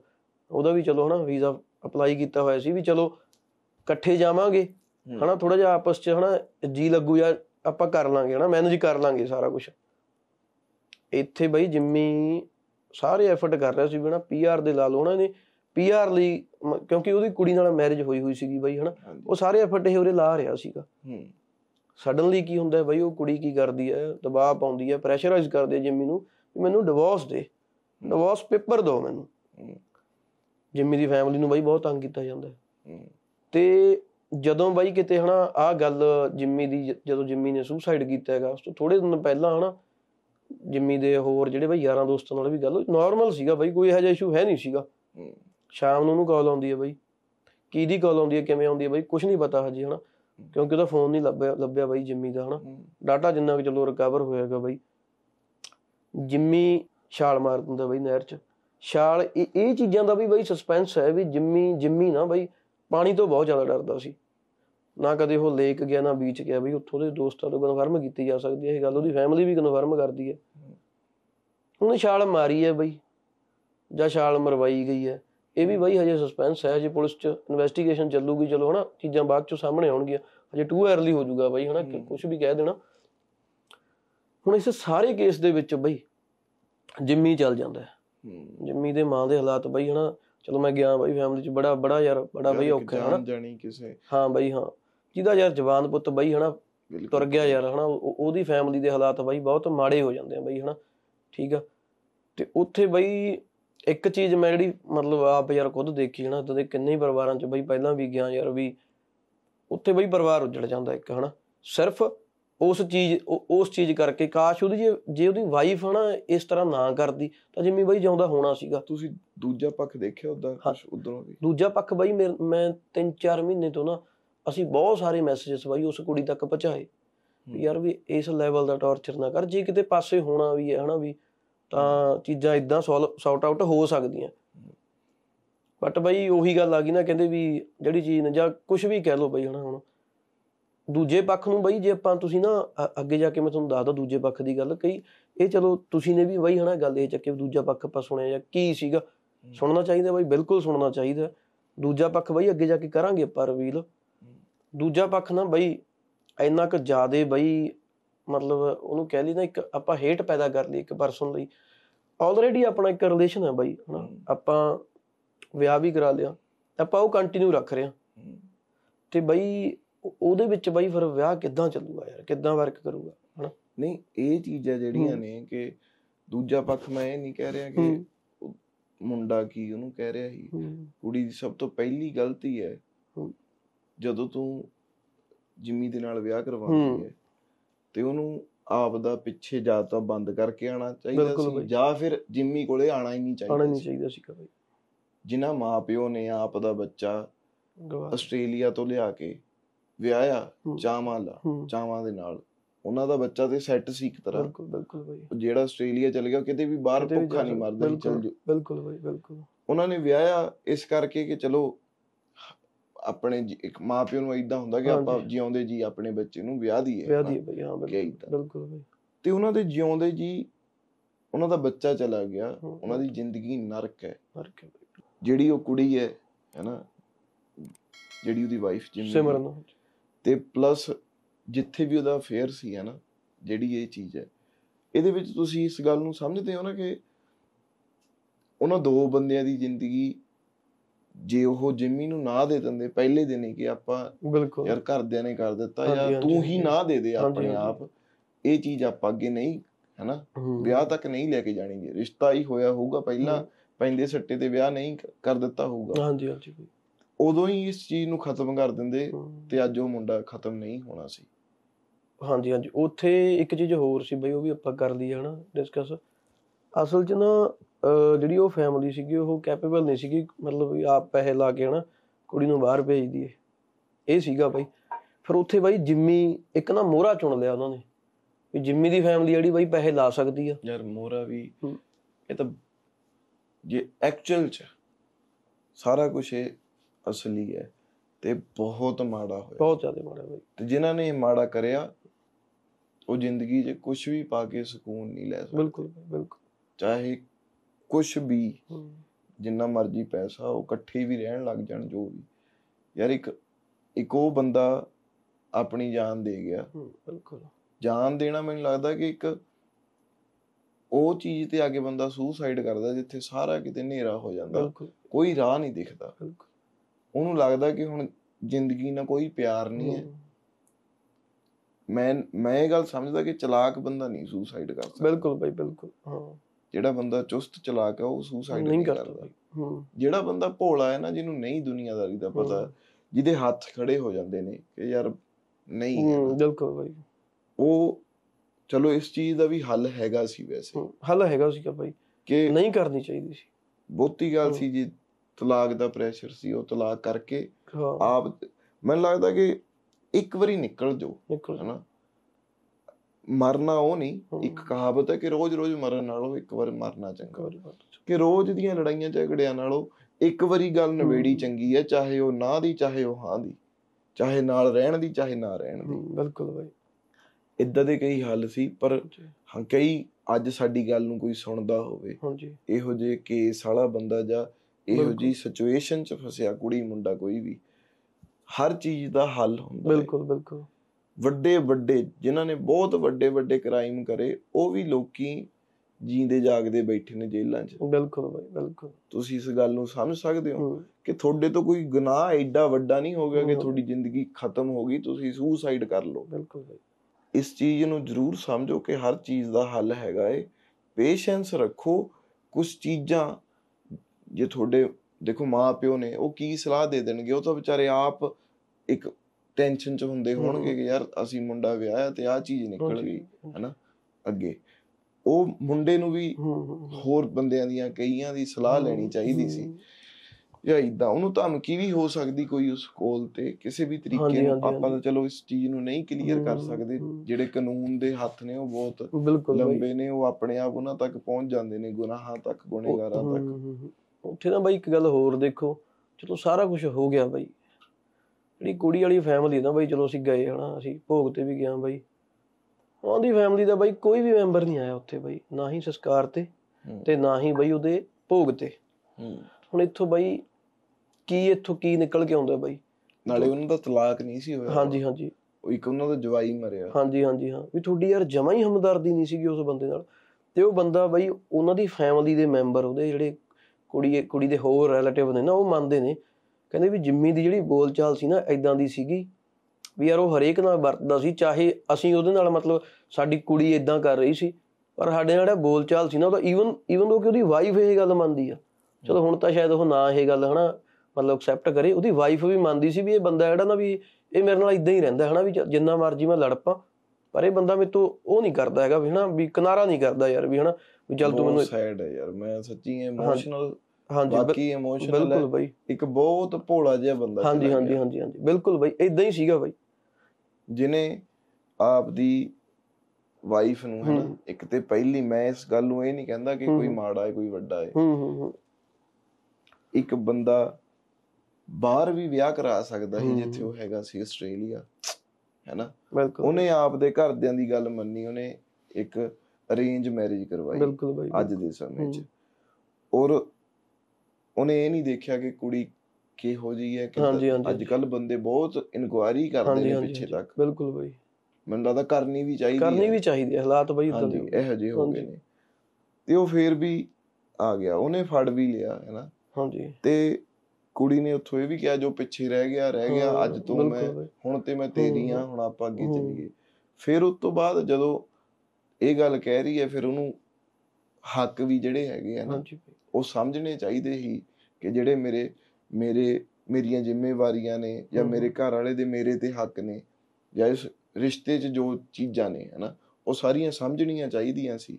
ਉਹਦਾ ਵੀ ਚਲੋ ਹਨਾ ਵੀਜ਼ਾ ਅਪਲਾਈ ਕੀਤਾ ਹੋਇਆ ਸੀ ਵੀ ਚਲੋ ਇਕੱਠੇ ਜਾਵਾਂਗੇ ਹਨਾ ਥੋੜਾ ਜਿਹਾ ਆਪਸ ਚ ਹਨਾ ਜੀ ਲੱਗੂ ਯਾਰ ਆਪਾਂ ਕਰ ਲਾਂਗੇ ਹਨਾ ਮੈਨੇਜ ਕਰ ਲਾਂਗੇ ਸਾਰਾ ਕੁਝ ਇੱਥੇ ਬਈ ਜਿੰਮੀ ਸਾਰੇ ਐਫਰਟ ਕਰ ਰਿਹਾ ਸੀ ਬਣਾ ਪੀਆਰ ਦੇ ਲਾ ਲੋ ਹਨਾ ਇਹਨੇ ਪੀਆਰ ਲਈ ਕਿਉਂਕਿ ਉਹਦੀ ਕੁੜੀ ਨਾਲ ਮੈਰਿਜ ਹੋਈ ਹੋਈ ਸੀਗੀ ਬਈ ਹਨਾ ਉਹ ਸਾਰੇ ਐਫਰਟ ਇਹ ਉਹਰੇ ਲਾ ਰਿਹਾ ਸੀਗਾ ਹੂੰ ਸਡਨਲੀ ਕੀ ਹੁੰਦਾ ਬਈ ਉਹ ਕੁੜੀ ਕੀ ਕਰਦੀ ਹੈ ਦਬਾਅ ਪਾਉਂਦੀ ਹੈ ਪ੍ਰੈਸ਼ਰਾਈਜ਼ ਕਰਦੀ ਹੈ ਜਿੰਮੀ ਨੂੰ ਵੀ ਮੈਨੂੰ ਡਿਵੋਰਸ ਦੇ ਡਿਵੋਰਸ ਪੇਪਰ ਦਿਓ ਮੈਨੂੰ ਜਿੰਮੀ ਦੀ ਫੈਮਿਲੀ ਨੂੰ ਬਈ ਬਹੁਤ ਤੰਗ ਕੀਤਾ ਜਾਂਦਾ ਹੂੰ ਤੇ ਜਦੋਂ ਬਾਈ ਕਿਤੇ ਹਨਾ ਆ ਗੱਲ ਜਿੰਮੀ ਦੀ ਜਦੋਂ ਜਿੰਮੀ ਨੇ ਸੁਸਾਈਡ ਕੀਤਾ ਹੈਗਾ ਉਸ ਤੋਂ ਥੋੜੇ ਦਿਨ ਪਹਿਲਾਂ ਹਨਾ ਜਿੰਮੀ ਦੇ ਹੋਰ ਜਿਹੜੇ ਬਾਈ ਯਾਰਾਂ ਦੋਸਤਾਂ ਨਾਲ ਵੀ ਗੱਲ ਨਾਰਮਲ ਸੀਗਾ ਬਾਈ ਕੋਈ ਇਹੋ ਜਿਹਾ ਇਸ਼ੂ ਹੈ ਨਹੀਂ ਸੀਗਾ ਸ਼ਾਮ ਨੂੰ ਉਹਨੂੰ ਕਾਲ ਆਉਂਦੀ ਹੈ ਬਾਈ ਕਿਹਦੀ ਕਾਲ ਆਉਂਦੀ ਹੈ ਕਿਵੇਂ ਆਉਂਦੀ ਹੈ ਬਾਈ ਕੁਝ ਨਹੀਂ ਪਤਾ ਹਜੇ ਹਨਾ ਕਿਉਂਕਿ ਉਹਦਾ ਫੋਨ ਨਹੀਂ ਲੱਭਿਆ ਲੱਭਿਆ ਬਾਈ ਜਿੰਮੀ ਦਾ ਹਨਾ ਡਾਟਾ ਜਿੰਨਾ ਕਿ ਚਲੋ ਰਿਕਵਰ ਹੋਇਆਗਾ ਬਾਈ ਜਿੰਮੀ ਛਾਲ ਮਾਰ ਦਿੰਦਾ ਬਾਈ ਨਹਿਰ 'ਚ ਛਾਲ ਇਹ ਚੀਜ਼ਾਂ ਦਾ ਵੀ ਬਾਈ ਸਸਪੈਂਸ ਹੈ ਵੀ ਜਿੰਮੀ ਜਿੰਮੀ ਨਾ ਬਾਈ ਪਾਣੀ ਤੋਂ ਬਹੁਤ ਜ਼ਿਆਦਾ ਡਰਦਾ ਸੀ ਨਾ ਕਦੇ ਉਹ ਲੇਕ ਗਿਆ ਨਾ ਬੀਚ ਗਿਆ ਬਈ ਉੱਥੋਂ ਦੇ ਦੋਸਤਾਂ ਤੋਂ ਕਨਫਰਮ ਕੀਤੀ ਜਾ ਸਕਦੀ ਹੈ ਇਹ ਗੱਲ ਉਹਦੀ ਫੈਮਿਲੀ ਵੀ ਕਨਫਰਮ ਕਰਦੀ ਹੈ ਉਹਨੇ ਛਾਲ ਮਾਰੀ ਹੈ ਬਈ ਜਾਂ ਛਾਲ ਮਰਵਾਈ ਗਈ ਹੈ ਇਹ ਵੀ ਬਈ ਹਜੇ ਸਸਪੈਂਸ ਹੈ ਜੇ ਪੁਲਿਸ 'ਚ ਇਨਵੈਸਟੀਗੇਸ਼ਨ ਚੱਲੂਗੀ ਚਲੋ ਹਨਾ ਚੀਜ਼ਾਂ ਬਾਅਦ 'ਚੋਂ ਸਾਹਮਣੇ ਆਉਣਗੀਆਂ ਹਜੇ ਟੂ अर्ਲੀ ਹੋ ਜਾਊਗਾ ਬਈ ਹਨਾ ਕੁਝ ਵੀ ਕਹਿ ਦੇਣਾ ਹੁਣ ਇਸ ਸਾਰੇ ਕੇਸ ਦੇ ਵਿੱਚ ਬਈ ਜਿੰਮੀ ਚੱਲ ਜਾਂਦਾ ਹੈ ਜਿੰਮੀ ਦੇ ਮਾਂ ਦੇ ਹਾਲਾਤ ਬਈ ਹਨਾ ਚਲੋ ਮੈਂ ਗਿਆ ਬਾਈ ਫੈਮਿਲੀ ਚ ਬੜਾ ਬੜਾ ਯਾਰ ਬੜਾ ਬਈ ਔਖਾ ਹਾਂ ਜਾਣੀ ਕਿਸੇ ਹਾਂ ਬਾਈ ਹਾਂ ਜਿਹਦਾ ਯਾਰ ਜਵਾਨ ਪੁੱਤ ਬਾਈ ਹਨਾ ਤੁਰ ਗਿਆ ਯਾਰ ਹਨਾ ਉਹਦੀ ਫੈਮਿਲੀ ਦੇ ਹਾਲਾਤ ਬਾਈ ਬਹੁਤ ਮਾੜੇ ਹੋ ਜਾਂਦੇ ਆ ਬਾਈ ਹਨਾ ਠੀਕ ਆ ਤੇ ਉੱਥੇ ਬਾਈ ਇੱਕ ਚੀਜ਼ ਮੈਂ ਜਿਹੜੀ ਮਤਲਬ ਆਪ ਯਾਰ ਖੁਦ ਦੇਖੀ ਹਨਾ ਤਦੇ ਕਿੰਨੇ ਹੀ ਪਰਿਵਾਰਾਂ ਚ ਬਾਈ ਪਹਿਲਾਂ ਵੀ ਗਿਆ ਯਾਰ ਵੀ ਉੱਥੇ ਬਾਈ ਪਰਿਵਾਰ ਉੱਜੜ ਜਾਂਦਾ ਇੱਕ ਹਨਾ ਸਿਰਫ ਉਸ ਚੀਜ਼ ਉਸ ਚੀਜ਼ ਕਰਕੇ ਕਾਸ਼ ਉਹਦੀ ਜੇ ਜੇ ਉਹਦੀ ਵਾਈਫ ਹਨਾ ਇਸ ਤਰ੍ਹਾਂ ਨਾ ਕਰਦੀ ਤਾਂ ਜਿੰਮੀ ਬਾਈ ਜਿਉਂਦਾ ਹੋਣਾ ਸੀਗਾ ਤੁਸੀਂ ਦੂਜਾ ਪੱਖ ਦੇਖਿਆ ਉਦਾਂ ਕੁਝ ਉਧਰੋਂ ਵੀ ਦੂਜਾ ਪੱਖ ਬਾਈ ਮੈਂ 3-4 ਮਹੀਨੇ ਤੋਂ ਨਾ ਅਸੀਂ ਬਹੁਤ ਸਾਰੇ ਮੈਸੇजेस ਬਾਈ ਉਸ ਕੁੜੀ ਤੱਕ ਪਹੁੰਚਾਏ ਯਾਰ ਵੀ ਇਸ ਲੈਵਲ ਦਾ ਟੌਰਚਰ ਨਾ ਕਰ ਜੇ ਕਿਤੇ ਪਾਸੇ ਹੋਣਾ ਵੀ ਹੈ ਹਨਾ ਵੀ ਤਾਂ ਚੀਜ਼ਾਂ ਇਦਾਂ ਸੌਟ ਆਊਟ ਹੋ ਸਕਦੀਆਂ ਬਟ ਬਾਈ ਉਹੀ ਗੱਲ ਆ ਗਈ ਨਾ ਕਹਿੰਦੇ ਵੀ ਜਿਹੜੀ ਚੀਜ਼ ਨਾ ਜਾਂ ਕੁਝ ਵੀ ਕਹਿ ਲੋ ਬਾਈ ਹਨਾ ਹੁਣ ਦੂਜੇ ਪੱਖ ਨੂੰ ਬਾਈ ਜੇ ਆਪਾਂ ਤੁਸੀਂ ਨਾ ਅੱਗੇ ਜਾ ਕੇ ਮੈਂ ਤੁਹਾਨੂੰ ਦੱਸਦਾ ਦੂਜੇ ਪੱਖ ਦੀ ਗੱਲ ਕਈ ਇਹ ਚਲੋ ਤੁਸੀਂ ਨੇ ਵੀ ਬਾਈ ਹਨਾ ਗੱਲ ਇਹ ਚੱਕੇ ਦੂਜਾ ਪੱਖ ਆਪਾਂ ਸੁਣਿਆ ਜਾਂ ਕੀ ਸੀਗਾ ਸੁਣਨਾ ਚਾਹੀਦਾ ਬਾਈ ਬਿਲਕੁਲ ਸੁਣਨਾ ਚਾਹੀਦਾ ਦੂਜਾ ਪੱਖ ਬਾਈ ਅੱਗੇ ਜਾ ਕੇ ਕਰਾਂਗੇ ਆਪਾਂ ਰਵੀਲ ਦੂਜਾ ਪੱਖ ਨਾ ਬਾਈ ਇੰਨਾ ਕੁ ਜ਼ਿਆਦੇ ਬਾਈ ਮਤਲਬ ਉਹਨੂੰ ਕਹਿ ਲਈ ਨਾ ਇੱਕ ਆਪਾਂ ਹੇਟ ਪੈਦਾ ਕਰ ਲਈ ਇੱਕ ਪਰਸਨ ਲਈ ਆਲਰੇਡੀ ਆਪਣਾ ਇੱਕ ਰਿਲੇਸ਼ਨ ਹੈ ਬਾਈ ਹਨਾ ਆਪਾਂ ਵਿਆਹ ਵੀ ਕਰਾ ਲਿਆ ਆਪਾਂ ਉਹ ਕੰਟੀਨਿਊ ਰੱਖ ਰਹੇ ਹਾਂ ਤੇ ਬਾਈ ਉਹਦੇ ਵਿੱਚ ਬਾਈ ਫਿਰ ਵਿਆਹ ਕਿੱਦਾਂ ਚੱਲੂਗਾ ਯਾਰ ਕਿੱਦਾਂ ਵਰਕ ਕਰੂਗਾ ਹਨਾ ਨਹੀਂ ਇਹ ਚੀਜ਼ਾਂ ਜਿਹੜੀਆਂ ਨੇ ਕਿ ਦੂਜਾ ਪੱਖ ਮੈਂ ਇਹ ਨਹੀਂ ਕਹਿ ਰਿਹਾ ਕਿ ਮੁੰਡਾ ਕੀ ਉਹਨੂੰ ਕਹਿ ਰਿਹਾ ਸੀ ਕੁੜੀ ਦੀ ਸਭ ਤੋਂ ਪਹਿਲੀ ਗਲਤੀ ਹੈ ਜਦੋਂ ਤੂੰ ਜਿੰਮੀ ਦੇ ਨਾਲ ਵਿਆਹ ਕਰਵਾਉਂਦੀ ਹੈ ਤੇ ਉਹਨੂੰ ਆਪ ਦਾ ਪਿੱਛੇ ਜਾ ਤਾਂ ਬੰਦ ਕਰਕੇ ਆਣਾ ਚਾਹੀਦਾ ਸੀ ਜਾਂ ਫਿਰ ਜਿੰਮੀ ਕੋਲੇ ਆਣਾ ਹੀ ਨਹੀਂ ਚਾਹੀਦਾ ਆਣਾ ਨਹੀਂ ਚਾਹੀਦਾ ਸੀ ਕਦੇ ਜਿਨ੍ਹਾਂ ਮਾਪਿਓ ਨੇ ਆਪ ਦਾ ਬੱਚਾ ਆਸਟ੍ਰੇਲੀਆ ਤੋਂ ਲਿਆ ਕੇ ਵਿਆਹਿਆ ਚਾਵਾਂ ਦਾ ਚਾਵਾਂ ਦੇ ਨਾਲ ਉਹਨਾਂ ਦਾ ਬੱਚਾ ਤੇ ਸੈੱਟ ਸੀ ਇੱਕ ਤਰ੍ਹਾਂ ਬਿਲਕੁਲ ਬਿਲਕੁਲ ਬਈ ਜਿਹੜਾ ਆਸਟ੍ਰੇਲੀਆ ਚਲ ਗਿਆ ਕਿਤੇ ਵੀ ਬਾਹਰ ਭੁੱਖਾ ਨਹੀਂ ਮਰਦਾ ਚਲ ਜੋ ਬਿਲਕੁਲ ਬਈ ਬਿਲਕੁਲ ਉਹਨਾਂ ਨੇ ਵਿਆਹਿਆ ਇਸ ਕਰਕੇ ਕਿ ਚਲੋ ਆਪਣੇ ਇੱਕ ਮਾਪਿਓ ਨੂੰ ਇਦਾਂ ਹੁੰਦਾ ਕਿ ਆਪਾਂ ਜਿਉਂਦੇ ਜੀ ਆਪਣੇ ਬੱਚੇ ਨੂੰ ਵਿਆਹ ਦਈਏ ਵਿਆਹ ਦਈਏ ਬਈ ਹਾਂ ਬਿਲਕੁਲ ਬਈ ਤੇ ਉਹਨਾਂ ਦੇ ਜਿਉਂਦੇ ਜੀ ਉਹਨਾਂ ਦਾ ਬੱਚਾ ਚਲਾ ਗਿਆ ਉਹਨਾਂ ਦੀ ਜ਼ਿੰਦਗੀ ਨਰਕ ਹੈ ਨਰਕ ਹੈ ਜਿਹੜੀ ਉਹ ਕੁੜੀ ਹੈ ਹੈਨਾ ਜਿਹੜੀ ਉਹਦੀ ਵਾਈਫ ਜਿੰਮੀ ਸਿਮਰਨ ਤੇ ਪਲੱਸ ਜਿੱਥੇ ਵੀ ਉਹਦਾ ਫੇਅਰ ਸੀ ਹੈ ਨਾ ਜਿਹੜੀ ਇਹ ਚੀਜ਼ ਹੈ ਇਹਦੇ ਵਿੱਚ ਤੁਸੀਂ ਇਸ ਗੱਲ ਨੂੰ ਸਮਝਦੇ ਹੋ ਨਾ ਕਿ ਉਹਨਾਂ ਦੋ ਬੰਦਿਆਂ ਦੀ ਜ਼ਿੰਦਗੀ ਜੇ ਉਹ ਜਿੰਮੀ ਨੂੰ ਨਾ ਦੇ ਦਿੰਦੇ ਪਹਿਲੇ ਦਿਨ ਹੀ ਕਿ ਆਪਾਂ ਬਿਲਕੁਲ ਯਾਰ ਘਰਦਿਆਂ ਨੇ ਕਰ ਦਿੱਤਾ ਜਾਂ ਤੂੰ ਹੀ ਨਾ ਦੇ ਦੇ ਆਪਣੇ ਆਪ ਇਹ ਚੀਜ਼ ਆਪਾਂ ਅੱਗੇ ਨਹੀਂ ਹੈਨਾ ਵਿਆਹ ਤੱਕ ਨਹੀਂ ਲੈ ਕੇ ਜਾਣੀ ਰਿਸ਼ਤਾ ਹੀ ਹੋਇਆ ਹੋਊਗਾ ਪਹਿਲਾਂ ਪੈਂਦੇ ਸੱਟੇ ਤੇ ਵਿਆਹ ਨਹੀਂ ਕਰ ਦਿੱਤਾ ਹੋਊਗਾ ਹਾਂਜੀ ਹਾਂਜੀ ਉਦੋਂ ਹੀ ਇਸ ਚੀਜ਼ ਨੂੰ ਖਤਮ ਕਰ ਦਿੰਦੇ ਤੇ ਅੱਜ ਉਹ ਮੁੰਡਾ ਖਤਮ ਨਹੀਂ ਹੋਣਾ ਸੀ ਹਾਂਜੀ ਹਾਂਜੀ ਉੱਥੇ ਇੱਕ ਚੀਜ਼ ਹੋਰ ਸੀ ਬਈ ਉਹ ਵੀ ਆਪਾਂ ਕਰ ਲਈ ਹਨਾ ਡਿਸਕਸ ਅਸਲ 'ਚ ਨਾ ਜਿਹੜੀ ਉਹ ਫੈਮਿਲੀ ਸੀਗੀ ਉਹ ਕੈਪੇਬਲ ਨਹੀਂ ਸੀਗੀ ਮਤਲਬ ਆਪ ਪੈਸੇ ਲਾ ਕੇ ਹਨਾ ਕੁੜੀ ਨੂੰ ਬਾਹਰ ਭੇਜ ਦਈਏ ਇਹ ਸੀਗਾ ਬਈ ਫਿਰ ਉੱਥੇ ਬਈ ਜਿੰਮੀ ਇੱਕ ਨਾ ਮੋਹਰਾ ਚੁਣ ਲਿਆ ਉਹਨਾਂ ਨੇ ਵੀ ਜਿੰਮੀ ਦੀ ਫੈਮਿਲੀ ਜਿਹੜੀ ਬਈ ਪੈਸੇ ਲਾ ਸਕਦੀ ਆ ਯਾਰ ਮੋਹਰਾ ਵੀ ਇਹ ਤਾਂ ਜੇ ਐਕਚੁਅਲ 'ਚ ਸਾਰਾ ਕੁਝ ਇਹ ਅਸਲੀ ਹੈ ਤੇ ਬਹੁਤ ਮਾੜਾ ਹੋਇਆ ਬਹੁਤ ਜ਼ਿਆਦਾ ਮਾੜਾ ਬਈ ਤੇ ਜਿਨ੍ਹਾਂ ਨੇ ਇਹ ਮਾੜਾ ਕਰਿਆ ਉਹ ਜ਼ਿੰਦਗੀ 'ਚ ਕੁਝ ਵੀ ਪਾ ਕੇ ਸਕੂਨ ਨਹੀਂ ਲੈ ਸਕਦਾ ਬਿਲਕੁਲ ਬਿਲਕੁਲ ਚਾਹੇ ਕੁਝ ਵੀ ਜਿੰਨਾ ਮਰਜ਼ੀ ਪੈਸਾ ਉਹ ਇਕੱਠੇ ਵੀ ਰਹਿਣ ਲੱਗ ਜਾਣ ਜੋ ਵੀ ਯਾਰ ਇੱਕ ਇੱਕ ਉਹ ਬੰਦਾ ਆਪਣੀ ਜਾਨ ਦੇ ਗਿਆ ਬਿਲਕੁਲ ਜਾਨ ਦੇਣਾ ਮੈਨੂੰ ਲੱਗਦਾ ਕਿ ਇੱਕ ਉਹ ਚੀਜ਼ ਤੇ ਆ ਕੇ ਬੰਦਾ ਸੁਸਾਈਡ ਕਰਦਾ ਜਿੱਥੇ ਸਾਰਾ ਕਿਤੇ ਹਨੇਰਾ ਹੋ ਜਾਂਦਾ ਕੋਈ ਰਾਹ ਨਹੀਂ ਦਿਖਦਾ ਬਿਲਕੁਲ ਉਹਨੂੰ ਲੱਗਦਾ ਕਿ ਹੁਣ ਜ਼ਿੰਦਗੀ ਨਾਲ ਕੋਈ ਪਿਆਰ ਨਹੀਂ ਹੈ ਮੈਂ ਮੈਂ ਇਹ ਗੱਲ ਸਮਝਦਾ ਕਿ ਚਲਾਕ ਬੰਦਾ ਨਹੀਂ ਸੁਸਾਈਡ ਕਰ ਸਕਦਾ ਬਿਲਕੁਲ ਭਾਈ ਬਿਲਕੁਲ ਹਾਂ ਜਿਹੜਾ ਬੰਦਾ ਚੁਸਤ ਚਲਾਕ ਹੈ ਉਹ ਸੁਸਾਈਡ ਨਹੀਂ ਕਰਦਾ ਹਾਂ ਜਿਹੜਾ ਬੰਦਾ ਭੋਲਾ ਹੈ ਨਾ ਜਿਹਨੂੰ ਨਹੀਂ ਦੁਨੀਆਦਾਰੀ ਦਾ ਪਤਾ ਜਿਹਦੇ ਹੱਥ ਖੜੇ ਹੋ ਜਾਂਦੇ ਨੇ ਕਿ ਯਾਰ ਨਹੀਂ ਬਿਲਕੁਲ ਭਾਈ ਉਹ ਚਲੋ ਇਸ ਚੀਜ਼ ਦਾ ਵੀ ਹੱਲ ਹੈਗਾ ਸੀ ਵੈਸੇ ਹੱਲ ਹੈਗਾ ਸੀ ਕਿ ਭਾਈ ਕਿ ਨਹੀਂ ਕਰਨੀ ਚਾਹੀਦੀ ਸੀ ਬਹੁਤੀ ਗੱਲ ਸੀ ਜੀ ਤਲਾਕ ਦਾ ਪ੍ਰੈਸ਼ਰ ਸੀ ਉਹ ਤਲਾਕ ਕਰਕੇ ਆਪ ਮੈਨੂੰ ਲੱਗਦਾ ਕਿ ਇੱਕ ਵਾਰੀ ਨਿਕਲ ਜੋ ਨਿਕਲ ਹਨਾ ਮਰਨਾ ਉਹ ਨਹੀਂ ਇੱਕ ਕਹਾਵਤ ਹੈ ਕਿ ਰੋਜ਼-ਰੋਜ਼ ਮਰਨ ਨਾਲੋਂ ਇੱਕ ਵਾਰ ਮਰਨਾ ਚੰਗਾ ਕਿ ਰੋਜ਼ ਦੀਆਂ ਲੜਾਈਆਂ ਝਗੜਿਆਂ ਨਾਲੋਂ ਇੱਕ ਵਾਰੀ ਗੱਲ ਨਵੇੜੀ ਚੰਗੀ ਹੈ ਚਾਹੇ ਉਹ ਨਾ ਦੀ ਚਾਹੇ ਉਹ ਹਾਂ ਦੀ ਚਾਹੇ ਨਾਲ ਰਹਿਣ ਦੀ ਚਾਹੇ ਨਾ ਰਹਿਣ ਦੀ ਬਿਲਕੁਲ ਬਾਈ ਇਦਾਂ ਦੇ ਕਈ ਹੱਲ ਸੀ ਪਰ ਹਾਂ ਕਈ ਅੱਜ ਸਾਡੀ ਗੱਲ ਨੂੰ ਕੋਈ ਸੁਣਦਾ ਹੋਵੇ ਹਾਂਜੀ ਇਹੋ ਜੇ ਕੇਸ ਵਾਲਾ ਬੰਦਾ ਜਾਂ ਇਹੋ ਜੀ ਸਿਚੁਏਸ਼ਨ 'ਚ ਫਸਿਆ ਕੁੜੀ ਮੁੰਡਾ ਕੋਈ ਵੀ ਹਰ ਚੀਜ਼ ਦਾ ਹੱਲ ਹੁੰਦਾ ਬਿਲਕੁਲ ਬਿਲਕੁਲ ਵੱਡੇ ਵੱਡੇ ਜਿਨ੍ਹਾਂ ਨੇ ਬਹੁਤ ਵੱਡੇ ਵੱਡੇ ਕ੍ਰਾਈਮ ਕਰੇ ਉਹ ਵੀ ਲੋਕੀ ਜੀਂਦੇ ਜਾਗਦੇ ਬੈਠੇ ਨੇ ਜੇਲ੍ਹਾਂ 'ਚ ਬਿਲਕੁਲ ਬਾਈ ਬਿਲਕੁਲ ਤੁਸੀਂ ਇਸ ਗੱਲ ਨੂੰ ਸਮਝ ਸਕਦੇ ਹੋ ਕਿ ਤੁਹਾਡੇ ਤੋਂ ਕੋਈ ਗੁਨਾਹ ਐਡਾ ਵੱਡਾ ਨਹੀਂ ਹੋ ਗਿਆ ਕਿ ਤੁਹਾਡੀ ਜ਼ਿੰਦਗੀ ਖਤਮ ਹੋ ਗਈ ਤੁਸੀਂ ਸੁਸਾਈਡ ਕਰ ਲਓ ਬਿਲਕੁਲ ਬਾਈ ਇਸ ਚੀਜ਼ ਨੂੰ ਜ਼ਰੂਰ ਸਮਝੋ ਕਿ ਹਰ ਚੀਜ਼ ਦਾ ਹੱਲ ਹੈਗਾ ਏ ਪੇਸ਼ੈਂਸ ਰੱਖੋ ਕੁਝ ਚੀਜ਼ਾਂ ਜੇ ਤੁਹਾਡੇ ਦੇਖੋ ਮਾਪਿਓ ਨੇ ਉਹ ਕੀ ਸਲਾਹ ਦੇ ਦੇਣਗੇ ਉਹ ਤਾਂ ਵਿਚਾਰੇ ਆਪ ਇੱਕ ਟੈਨਸ਼ਨ ਚ ਹੁੰਦੇ ਹੋਣਗੇ ਕਿ ਯਾਰ ਅਸੀਂ ਮੁੰਡਾ ਵਿਆਹਿਆ ਤੇ ਆ ਚੀਜ਼ ਨਿਕਲ ਗਈ ਹੈਨਾ ਅੱਗੇ ਉਹ ਮੁੰਡੇ ਨੂੰ ਵੀ ਹੋਰ ਬੰਦਿਆਂ ਦੀਆਂ ਕਈਆਂ ਦੀ ਸਲਾਹ ਲੈਣੀ ਚਾਹੀਦੀ ਸੀ ਜਾਂ ਇਦਾਂ ਉਹਨੂੰ ਤਾਂ ਕੀ ਵੀ ਹੋ ਸਕਦੀ ਕੋਈ ਉਸ ਕੋਲ ਤੇ ਕਿਸੇ ਵੀ ਤਰੀਕੇ ਨਾਲ ਆਪਾਂ ਤਾਂ ਚਲੋ ਇਸ ਚੀਜ਼ ਨੂੰ ਨਹੀਂ ਕਲੀਅਰ ਕਰ ਸਕਦੇ ਜਿਹੜੇ ਕਾਨੂੰਨ ਦੇ ਹੱਥ ਨੇ ਉਹ ਬਹੁਤ ਲੰਬੇ ਨੇ ਉਹ ਆਪਣੇ ਆਪ ਉਹਨਾਂ ਤੱਕ ਪਹੁੰਚ ਜਾਂਦੇ ਨੇ ਗੁਨਾਹਾਂ ਤੱਕ ਗੁਨੇਗਾਰਾਂ ਤੱਕ ਉੱਥੇ ਨਾ ਬਾਈ ਇੱਕ ਗੱਲ ਹੋਰ ਦੇਖੋ ਚਲੋ ਸਾਰਾ ਕੁਝ ਹੋ ਗਿਆ ਬਾਈ ਜਿਹੜੀ ਕੁੜੀ ਵਾਲੀ ਫੈਮਿਲੀ ਨਾ ਬਾਈ ਚਲੋ ਅਸੀਂ ਗਏ ਹਨਾ ਅਸੀਂ ਭੋਗ ਤੇ ਵੀ ਗਿਆ ਬਾਈ ਉਹਦੀ ਫੈਮਿਲੀ ਦਾ ਬਾਈ ਕੋਈ ਵੀ ਮੈਂਬਰ ਨਹੀਂ ਆਇਆ ਉੱਥੇ ਬਾਈ ਨਾ ਹੀ ਸੰਸਕਾਰ ਤੇ ਤੇ ਨਾ ਹੀ ਬਾਈ ਉਹਦੇ ਭੋਗ ਤੇ ਹੁਣ ਇੱਥੋਂ ਬਾਈ ਕੀ ਇੱਥੋਂ ਕੀ ਨਿਕਲ ਕੇ ਆਉਂਦਾ ਬਾਈ ਨਾਲੇ ਉਹਨਾਂ ਦਾ ਤਲਾਕ ਨਹੀਂ ਸੀ ਹੋਇਆ ਹਾਂਜੀ ਹਾਂਜੀ ਉਹ ਇੱਕ ਉਹਨਾਂ ਦਾ ਜਵਾਈ ਮਰਿਆ ਹਾਂਜੀ ਹਾਂਜੀ ਹਾਂ ਵੀ ਤੁਹਾਡੀ ਯਾਰ ਜਮਾ ਹੀ ਹਮਦਰਦੀ ਨਹੀਂ ਸੀਗੀ ਉਸ ਬੰਦੇ ਨਾਲ ਤੇ ਉਹ ਬੰਦਾ ਬਾਈ ਉਹਨਾਂ ਦੀ ਫੈਮਿਲੀ ਦੇ ਮੈਂਬਰ ਉਹਦੇ ਜਿਹੜੇ ਕੁੜੀ ਕੁੜੀ ਦੇ ਹੋਰ ਰਿਲੇਟਿਵ ਨੇ ਨਾ ਉਹ ਮੰਨਦੇ ਨੇ ਕਹਿੰਦੇ ਵੀ ਜਿੰਮੀ ਦੀ ਜਿਹੜੀ ਬੋਲਚਾਲ ਸੀ ਨਾ ਐਦਾਂ ਦੀ ਸੀਗੀ ਵੀ ਯਾਰ ਉਹ ਹਰੇਕ ਨਾਲ ਵਰਤਦਾ ਸੀ ਚਾਹੇ ਅਸੀਂ ਉਹਦੇ ਨਾਲ ਮਤਲਬ ਸਾਡੀ ਕੁੜੀ ਐਦਾਂ ਕਰ ਰਹੀ ਸੀ ਪਰ ਸਾਡੇ ਨਾਲ ਬੋਲਚਾਲ ਸੀ ਨਾ ਉਹ ਤਾਂ ਈਵਨ ਈਵਨ ਉਹ ਕਿ ਉਹਦੀ ਵਾਈਫ ਇਹ ਗੱਲ ਮੰਨਦੀ ਆ ਚਲੋ ਹੁਣ ਤਾਂ ਸ਼ਾਇਦ ਉਹ ਨਾ ਇਹ ਗੱਲ ਹਨਾ ਮਤਲਬ ਐਕਸੈਪਟ ਕਰੇ ਉਹਦੀ ਵਾਈਫ ਵੀ ਮੰਨਦੀ ਸੀ ਵੀ ਇਹ ਬੰਦਾ ਜਿਹੜਾ ਨਾ ਵੀ ਇਹ ਮੇਰੇ ਨਾਲ ਇਦਾਂ ਹੀ ਰਹਿੰਦਾ ਹਨਾ ਵੀ ਜਿੰਨਾ ਮਰਜੀ ਮੈਂ ਲੜਪਾਂ ਪਰ ਇਹ ਬੰਦਾ ਮੇਤੋਂ ਉਹ ਨਹੀਂ ਕਰਦਾ ਹੈਗਾ ਵੀ ਹਨਾ ਵੀ ਕਿਨਾਰਾ ਨਹੀਂ ਕਰਦਾ ਯਾਰ ਵੀ ਹਨਾ ਵੀ ਜਲ ਤੂੰ ਮੈਨੂੰ ਸੈਡ ਹੈ ਯਾਰ ਮੈਂ ਸੱਚੀ ਇਮੋਸ਼ਨਲ ਹਾਂਜੀ ਬਾਕੀ ਇਮੋਸ਼ਨਲ ਬਿਲਕੁਲ ਬਾਈ ਇੱਕ ਬਹੁਤ ਭੋਲਾ ਜਿਹਾ ਬੰਦਾ ਹਾਂਜੀ ਹਾਂਜੀ ਹਾਂਜੀ ਹਾਂਜੀ ਬਿਲਕੁਲ ਬਾਈ ਇਦਾਂ ਹੀ ਸੀਗਾ ਬਾਈ ਜਿਨੇ ਆਪ ਦੀ ਵਾਈਫ ਨੂੰ ਹੈ ਨਾ ਇੱਕ ਤੇ ਪਹਿਲੀ ਮੈਂ ਇਸ ਗੱਲ ਨੂੰ ਇਹ ਨਹੀਂ ਕਹਿੰਦਾ ਕਿ ਕੋਈ ਮਾੜਾ ਹੈ ਕੋਈ ਵੱਡਾ ਹੈ ਹੂੰ ਹੂੰ ਇੱਕ ਬੰਦਾ ਬਾਹਰ ਵੀ ਵਿਆਹ ਕਰਾ ਸਕਦਾ ਸੀ ਜਿੱਥੇ ਉਹ ਹੈਗਾ ਸੀ ਆਸਟ੍ਰੇਲੀਆ ਹੈਨਾ ਉਹਨੇ ਆਪ ਦੇ ਘਰਦਿਆਂ ਦੀ ਗੱਲ ਮੰਨੀ ਉਹਨੇ ਇੱਕ ਅਰੇਂਜ ਮੈਰਿਜ ਕਰਵਾਈ ਬਿਲਕੁਲ ਬਾਈ ਅੱਜ ਦੇ ਸਮੇਂ 'ਚ ਔਰ ਉਹਨੇ ਇਹ ਨਹੀਂ ਦੇਖਿਆ ਕਿ ਕੁੜੀ ਕਿਹੋ ਜੀ ਹੈ ਕਿ ਅੱਜ ਕੱਲ ਬੰਦੇ ਬਹੁਤ ਇਨਕੁਆਇਰੀ ਕਰਦੇ ਨੇ ਪਿੱਛੇ ਤੱਕ ਬਿਲਕੁਲ ਬਾਈ ਮੈਨੂੰ ਲੱਗਦਾ ਕਰਨੀ ਵੀ ਚਾਹੀਦੀ ਹੈ ਕਰਨੀ ਵੀ ਚਾਹੀਦੀ ਹੈ ਹਾਲਾਤ ਬਾਈ ਇਦਾਂ ਦੇ ਇਹੋ ਜਿਹੇ ਹੋ ਗਏ ਨੇ ਤੇ ਉਹ ਫੇਰ ਵੀ ਆ ਗਿਆ ਉਹਨੇ ਫੜ ਵੀ ਲਿਆ ਹੈ ਨਾ ਹਾਂਜੀ ਤੇ ਕੁੜੀ ਨੇ ਉੱਥੋਂ ਇਹ ਵੀ ਕਿਹਾ ਜੋ ਪਿੱਛੇ ਰਹਿ ਗਿਆ ਰਹਿ ਗਿਆ ਅੱਜ ਤੋਂ ਮੈਂ ਹੁਣ ਤੇ ਮੈਂ ਤੇਰੀ ਆ ਹੁਣ ਆਪਾਂ ਅੱਗੇ ਚੱਲੀਏ ਫਿਰ ਉਸ ਤੋਂ ਬਾਅਦ ਜਦੋਂ ਇਹ ਗੱਲ ਕਹਿ ਰਹੀ ਹੈ ਫਿਰ ਉਹਨੂੰ ਹੱਕ ਵੀ ਜਿਹੜੇ ਹੈਗੇ ਆ ਨਾ ਉਹ ਸਮਝਣੇ ਚਾਹੀਦੇ ਹੀ ਕਿ ਜਿਹੜੇ ਮੇਰੇ ਮੇਰੇ ਮੇਰੀਆਂ ਜ਼ਿੰਮੇਵਾਰੀਆਂ ਨੇ ਜਾਂ ਮੇਰੇ ਘਰ ਵਾਲੇ ਦੇ ਮੇਰੇ ਤੇ ਹੱਕ ਨੇ ਜਾਂ ਇਸ ਰਿਸ਼ਤੇ 'ਚ ਜੋ ਚੀਜ਼ਾਂ ਨੇ ਹਨਾ ਉਹ ਸਾਰੀਆਂ ਸਮਝਣੀਆਂ ਚਾਹੀਦੀਆਂ ਸੀ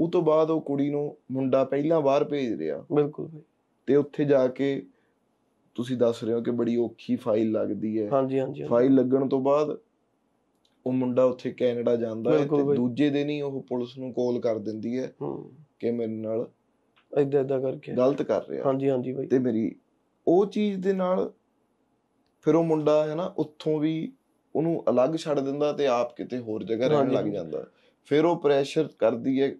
ਉਹ ਤੋਂ ਬਾਅਦ ਉਹ ਕੁੜੀ ਨੂੰ ਮੁੰਡਾ ਪਹਿਲਾਂ ਬਾਹਰ ਭੇਜ ਰਿਹਾ ਬਿਲਕੁਲ ਤੇ ਉੱਥੇ ਜਾ ਕੇ ਤੁਸੀਂ ਦੱਸ ਰਹੇ ਹੋ ਕਿ ਬੜੀ ਔਖੀ ਫਾਈਲ ਲੱਗਦੀ ਹੈ ਹਾਂਜੀ ਹਾਂਜੀ ਫਾਈਲ ਲੱਗਣ ਤੋਂ ਬਾਅਦ ਉਹ ਮੁੰਡਾ ਉੱਥੇ ਕੈਨੇਡਾ ਜਾਂਦਾ ਹੈ ਤੇ ਦੂਜੇ ਦਿਨ ਹੀ ਉਹ ਪੁਲਿਸ ਨੂੰ ਕਾਲ ਕਰ ਦਿੰਦੀ ਹੈ ਕਿ ਮੇਰੇ ਨਾਲ ਇਦਾਂ ਇਦਾਂ ਕਰਕੇ ਗਲਤ ਕਰ ਰਿਹਾ ਹਾਂਜੀ ਹਾਂਜੀ ਬਾਈ ਤੇ ਮੇਰੀ ਉਹ ਚੀਜ਼ ਦੇ ਨਾਲ ਫਿਰ ਉਹ ਮੁੰਡਾ ਹੈ ਨਾ ਉੱਥੋਂ ਵੀ ਉਹਨੂੰ ਅਲੱਗ ਛੱਡ ਦਿੰਦਾ ਤੇ ਆਪ ਕਿਤੇ ਹੋਰ ਜਗ੍ਹਾ ਰਹਿਣ ਲੱਗ ਜਾਂਦਾ ਫਿਰ ਉਹ ਪ੍ਰੈਸ਼ਰ ਕਰਦੀ ਹੈ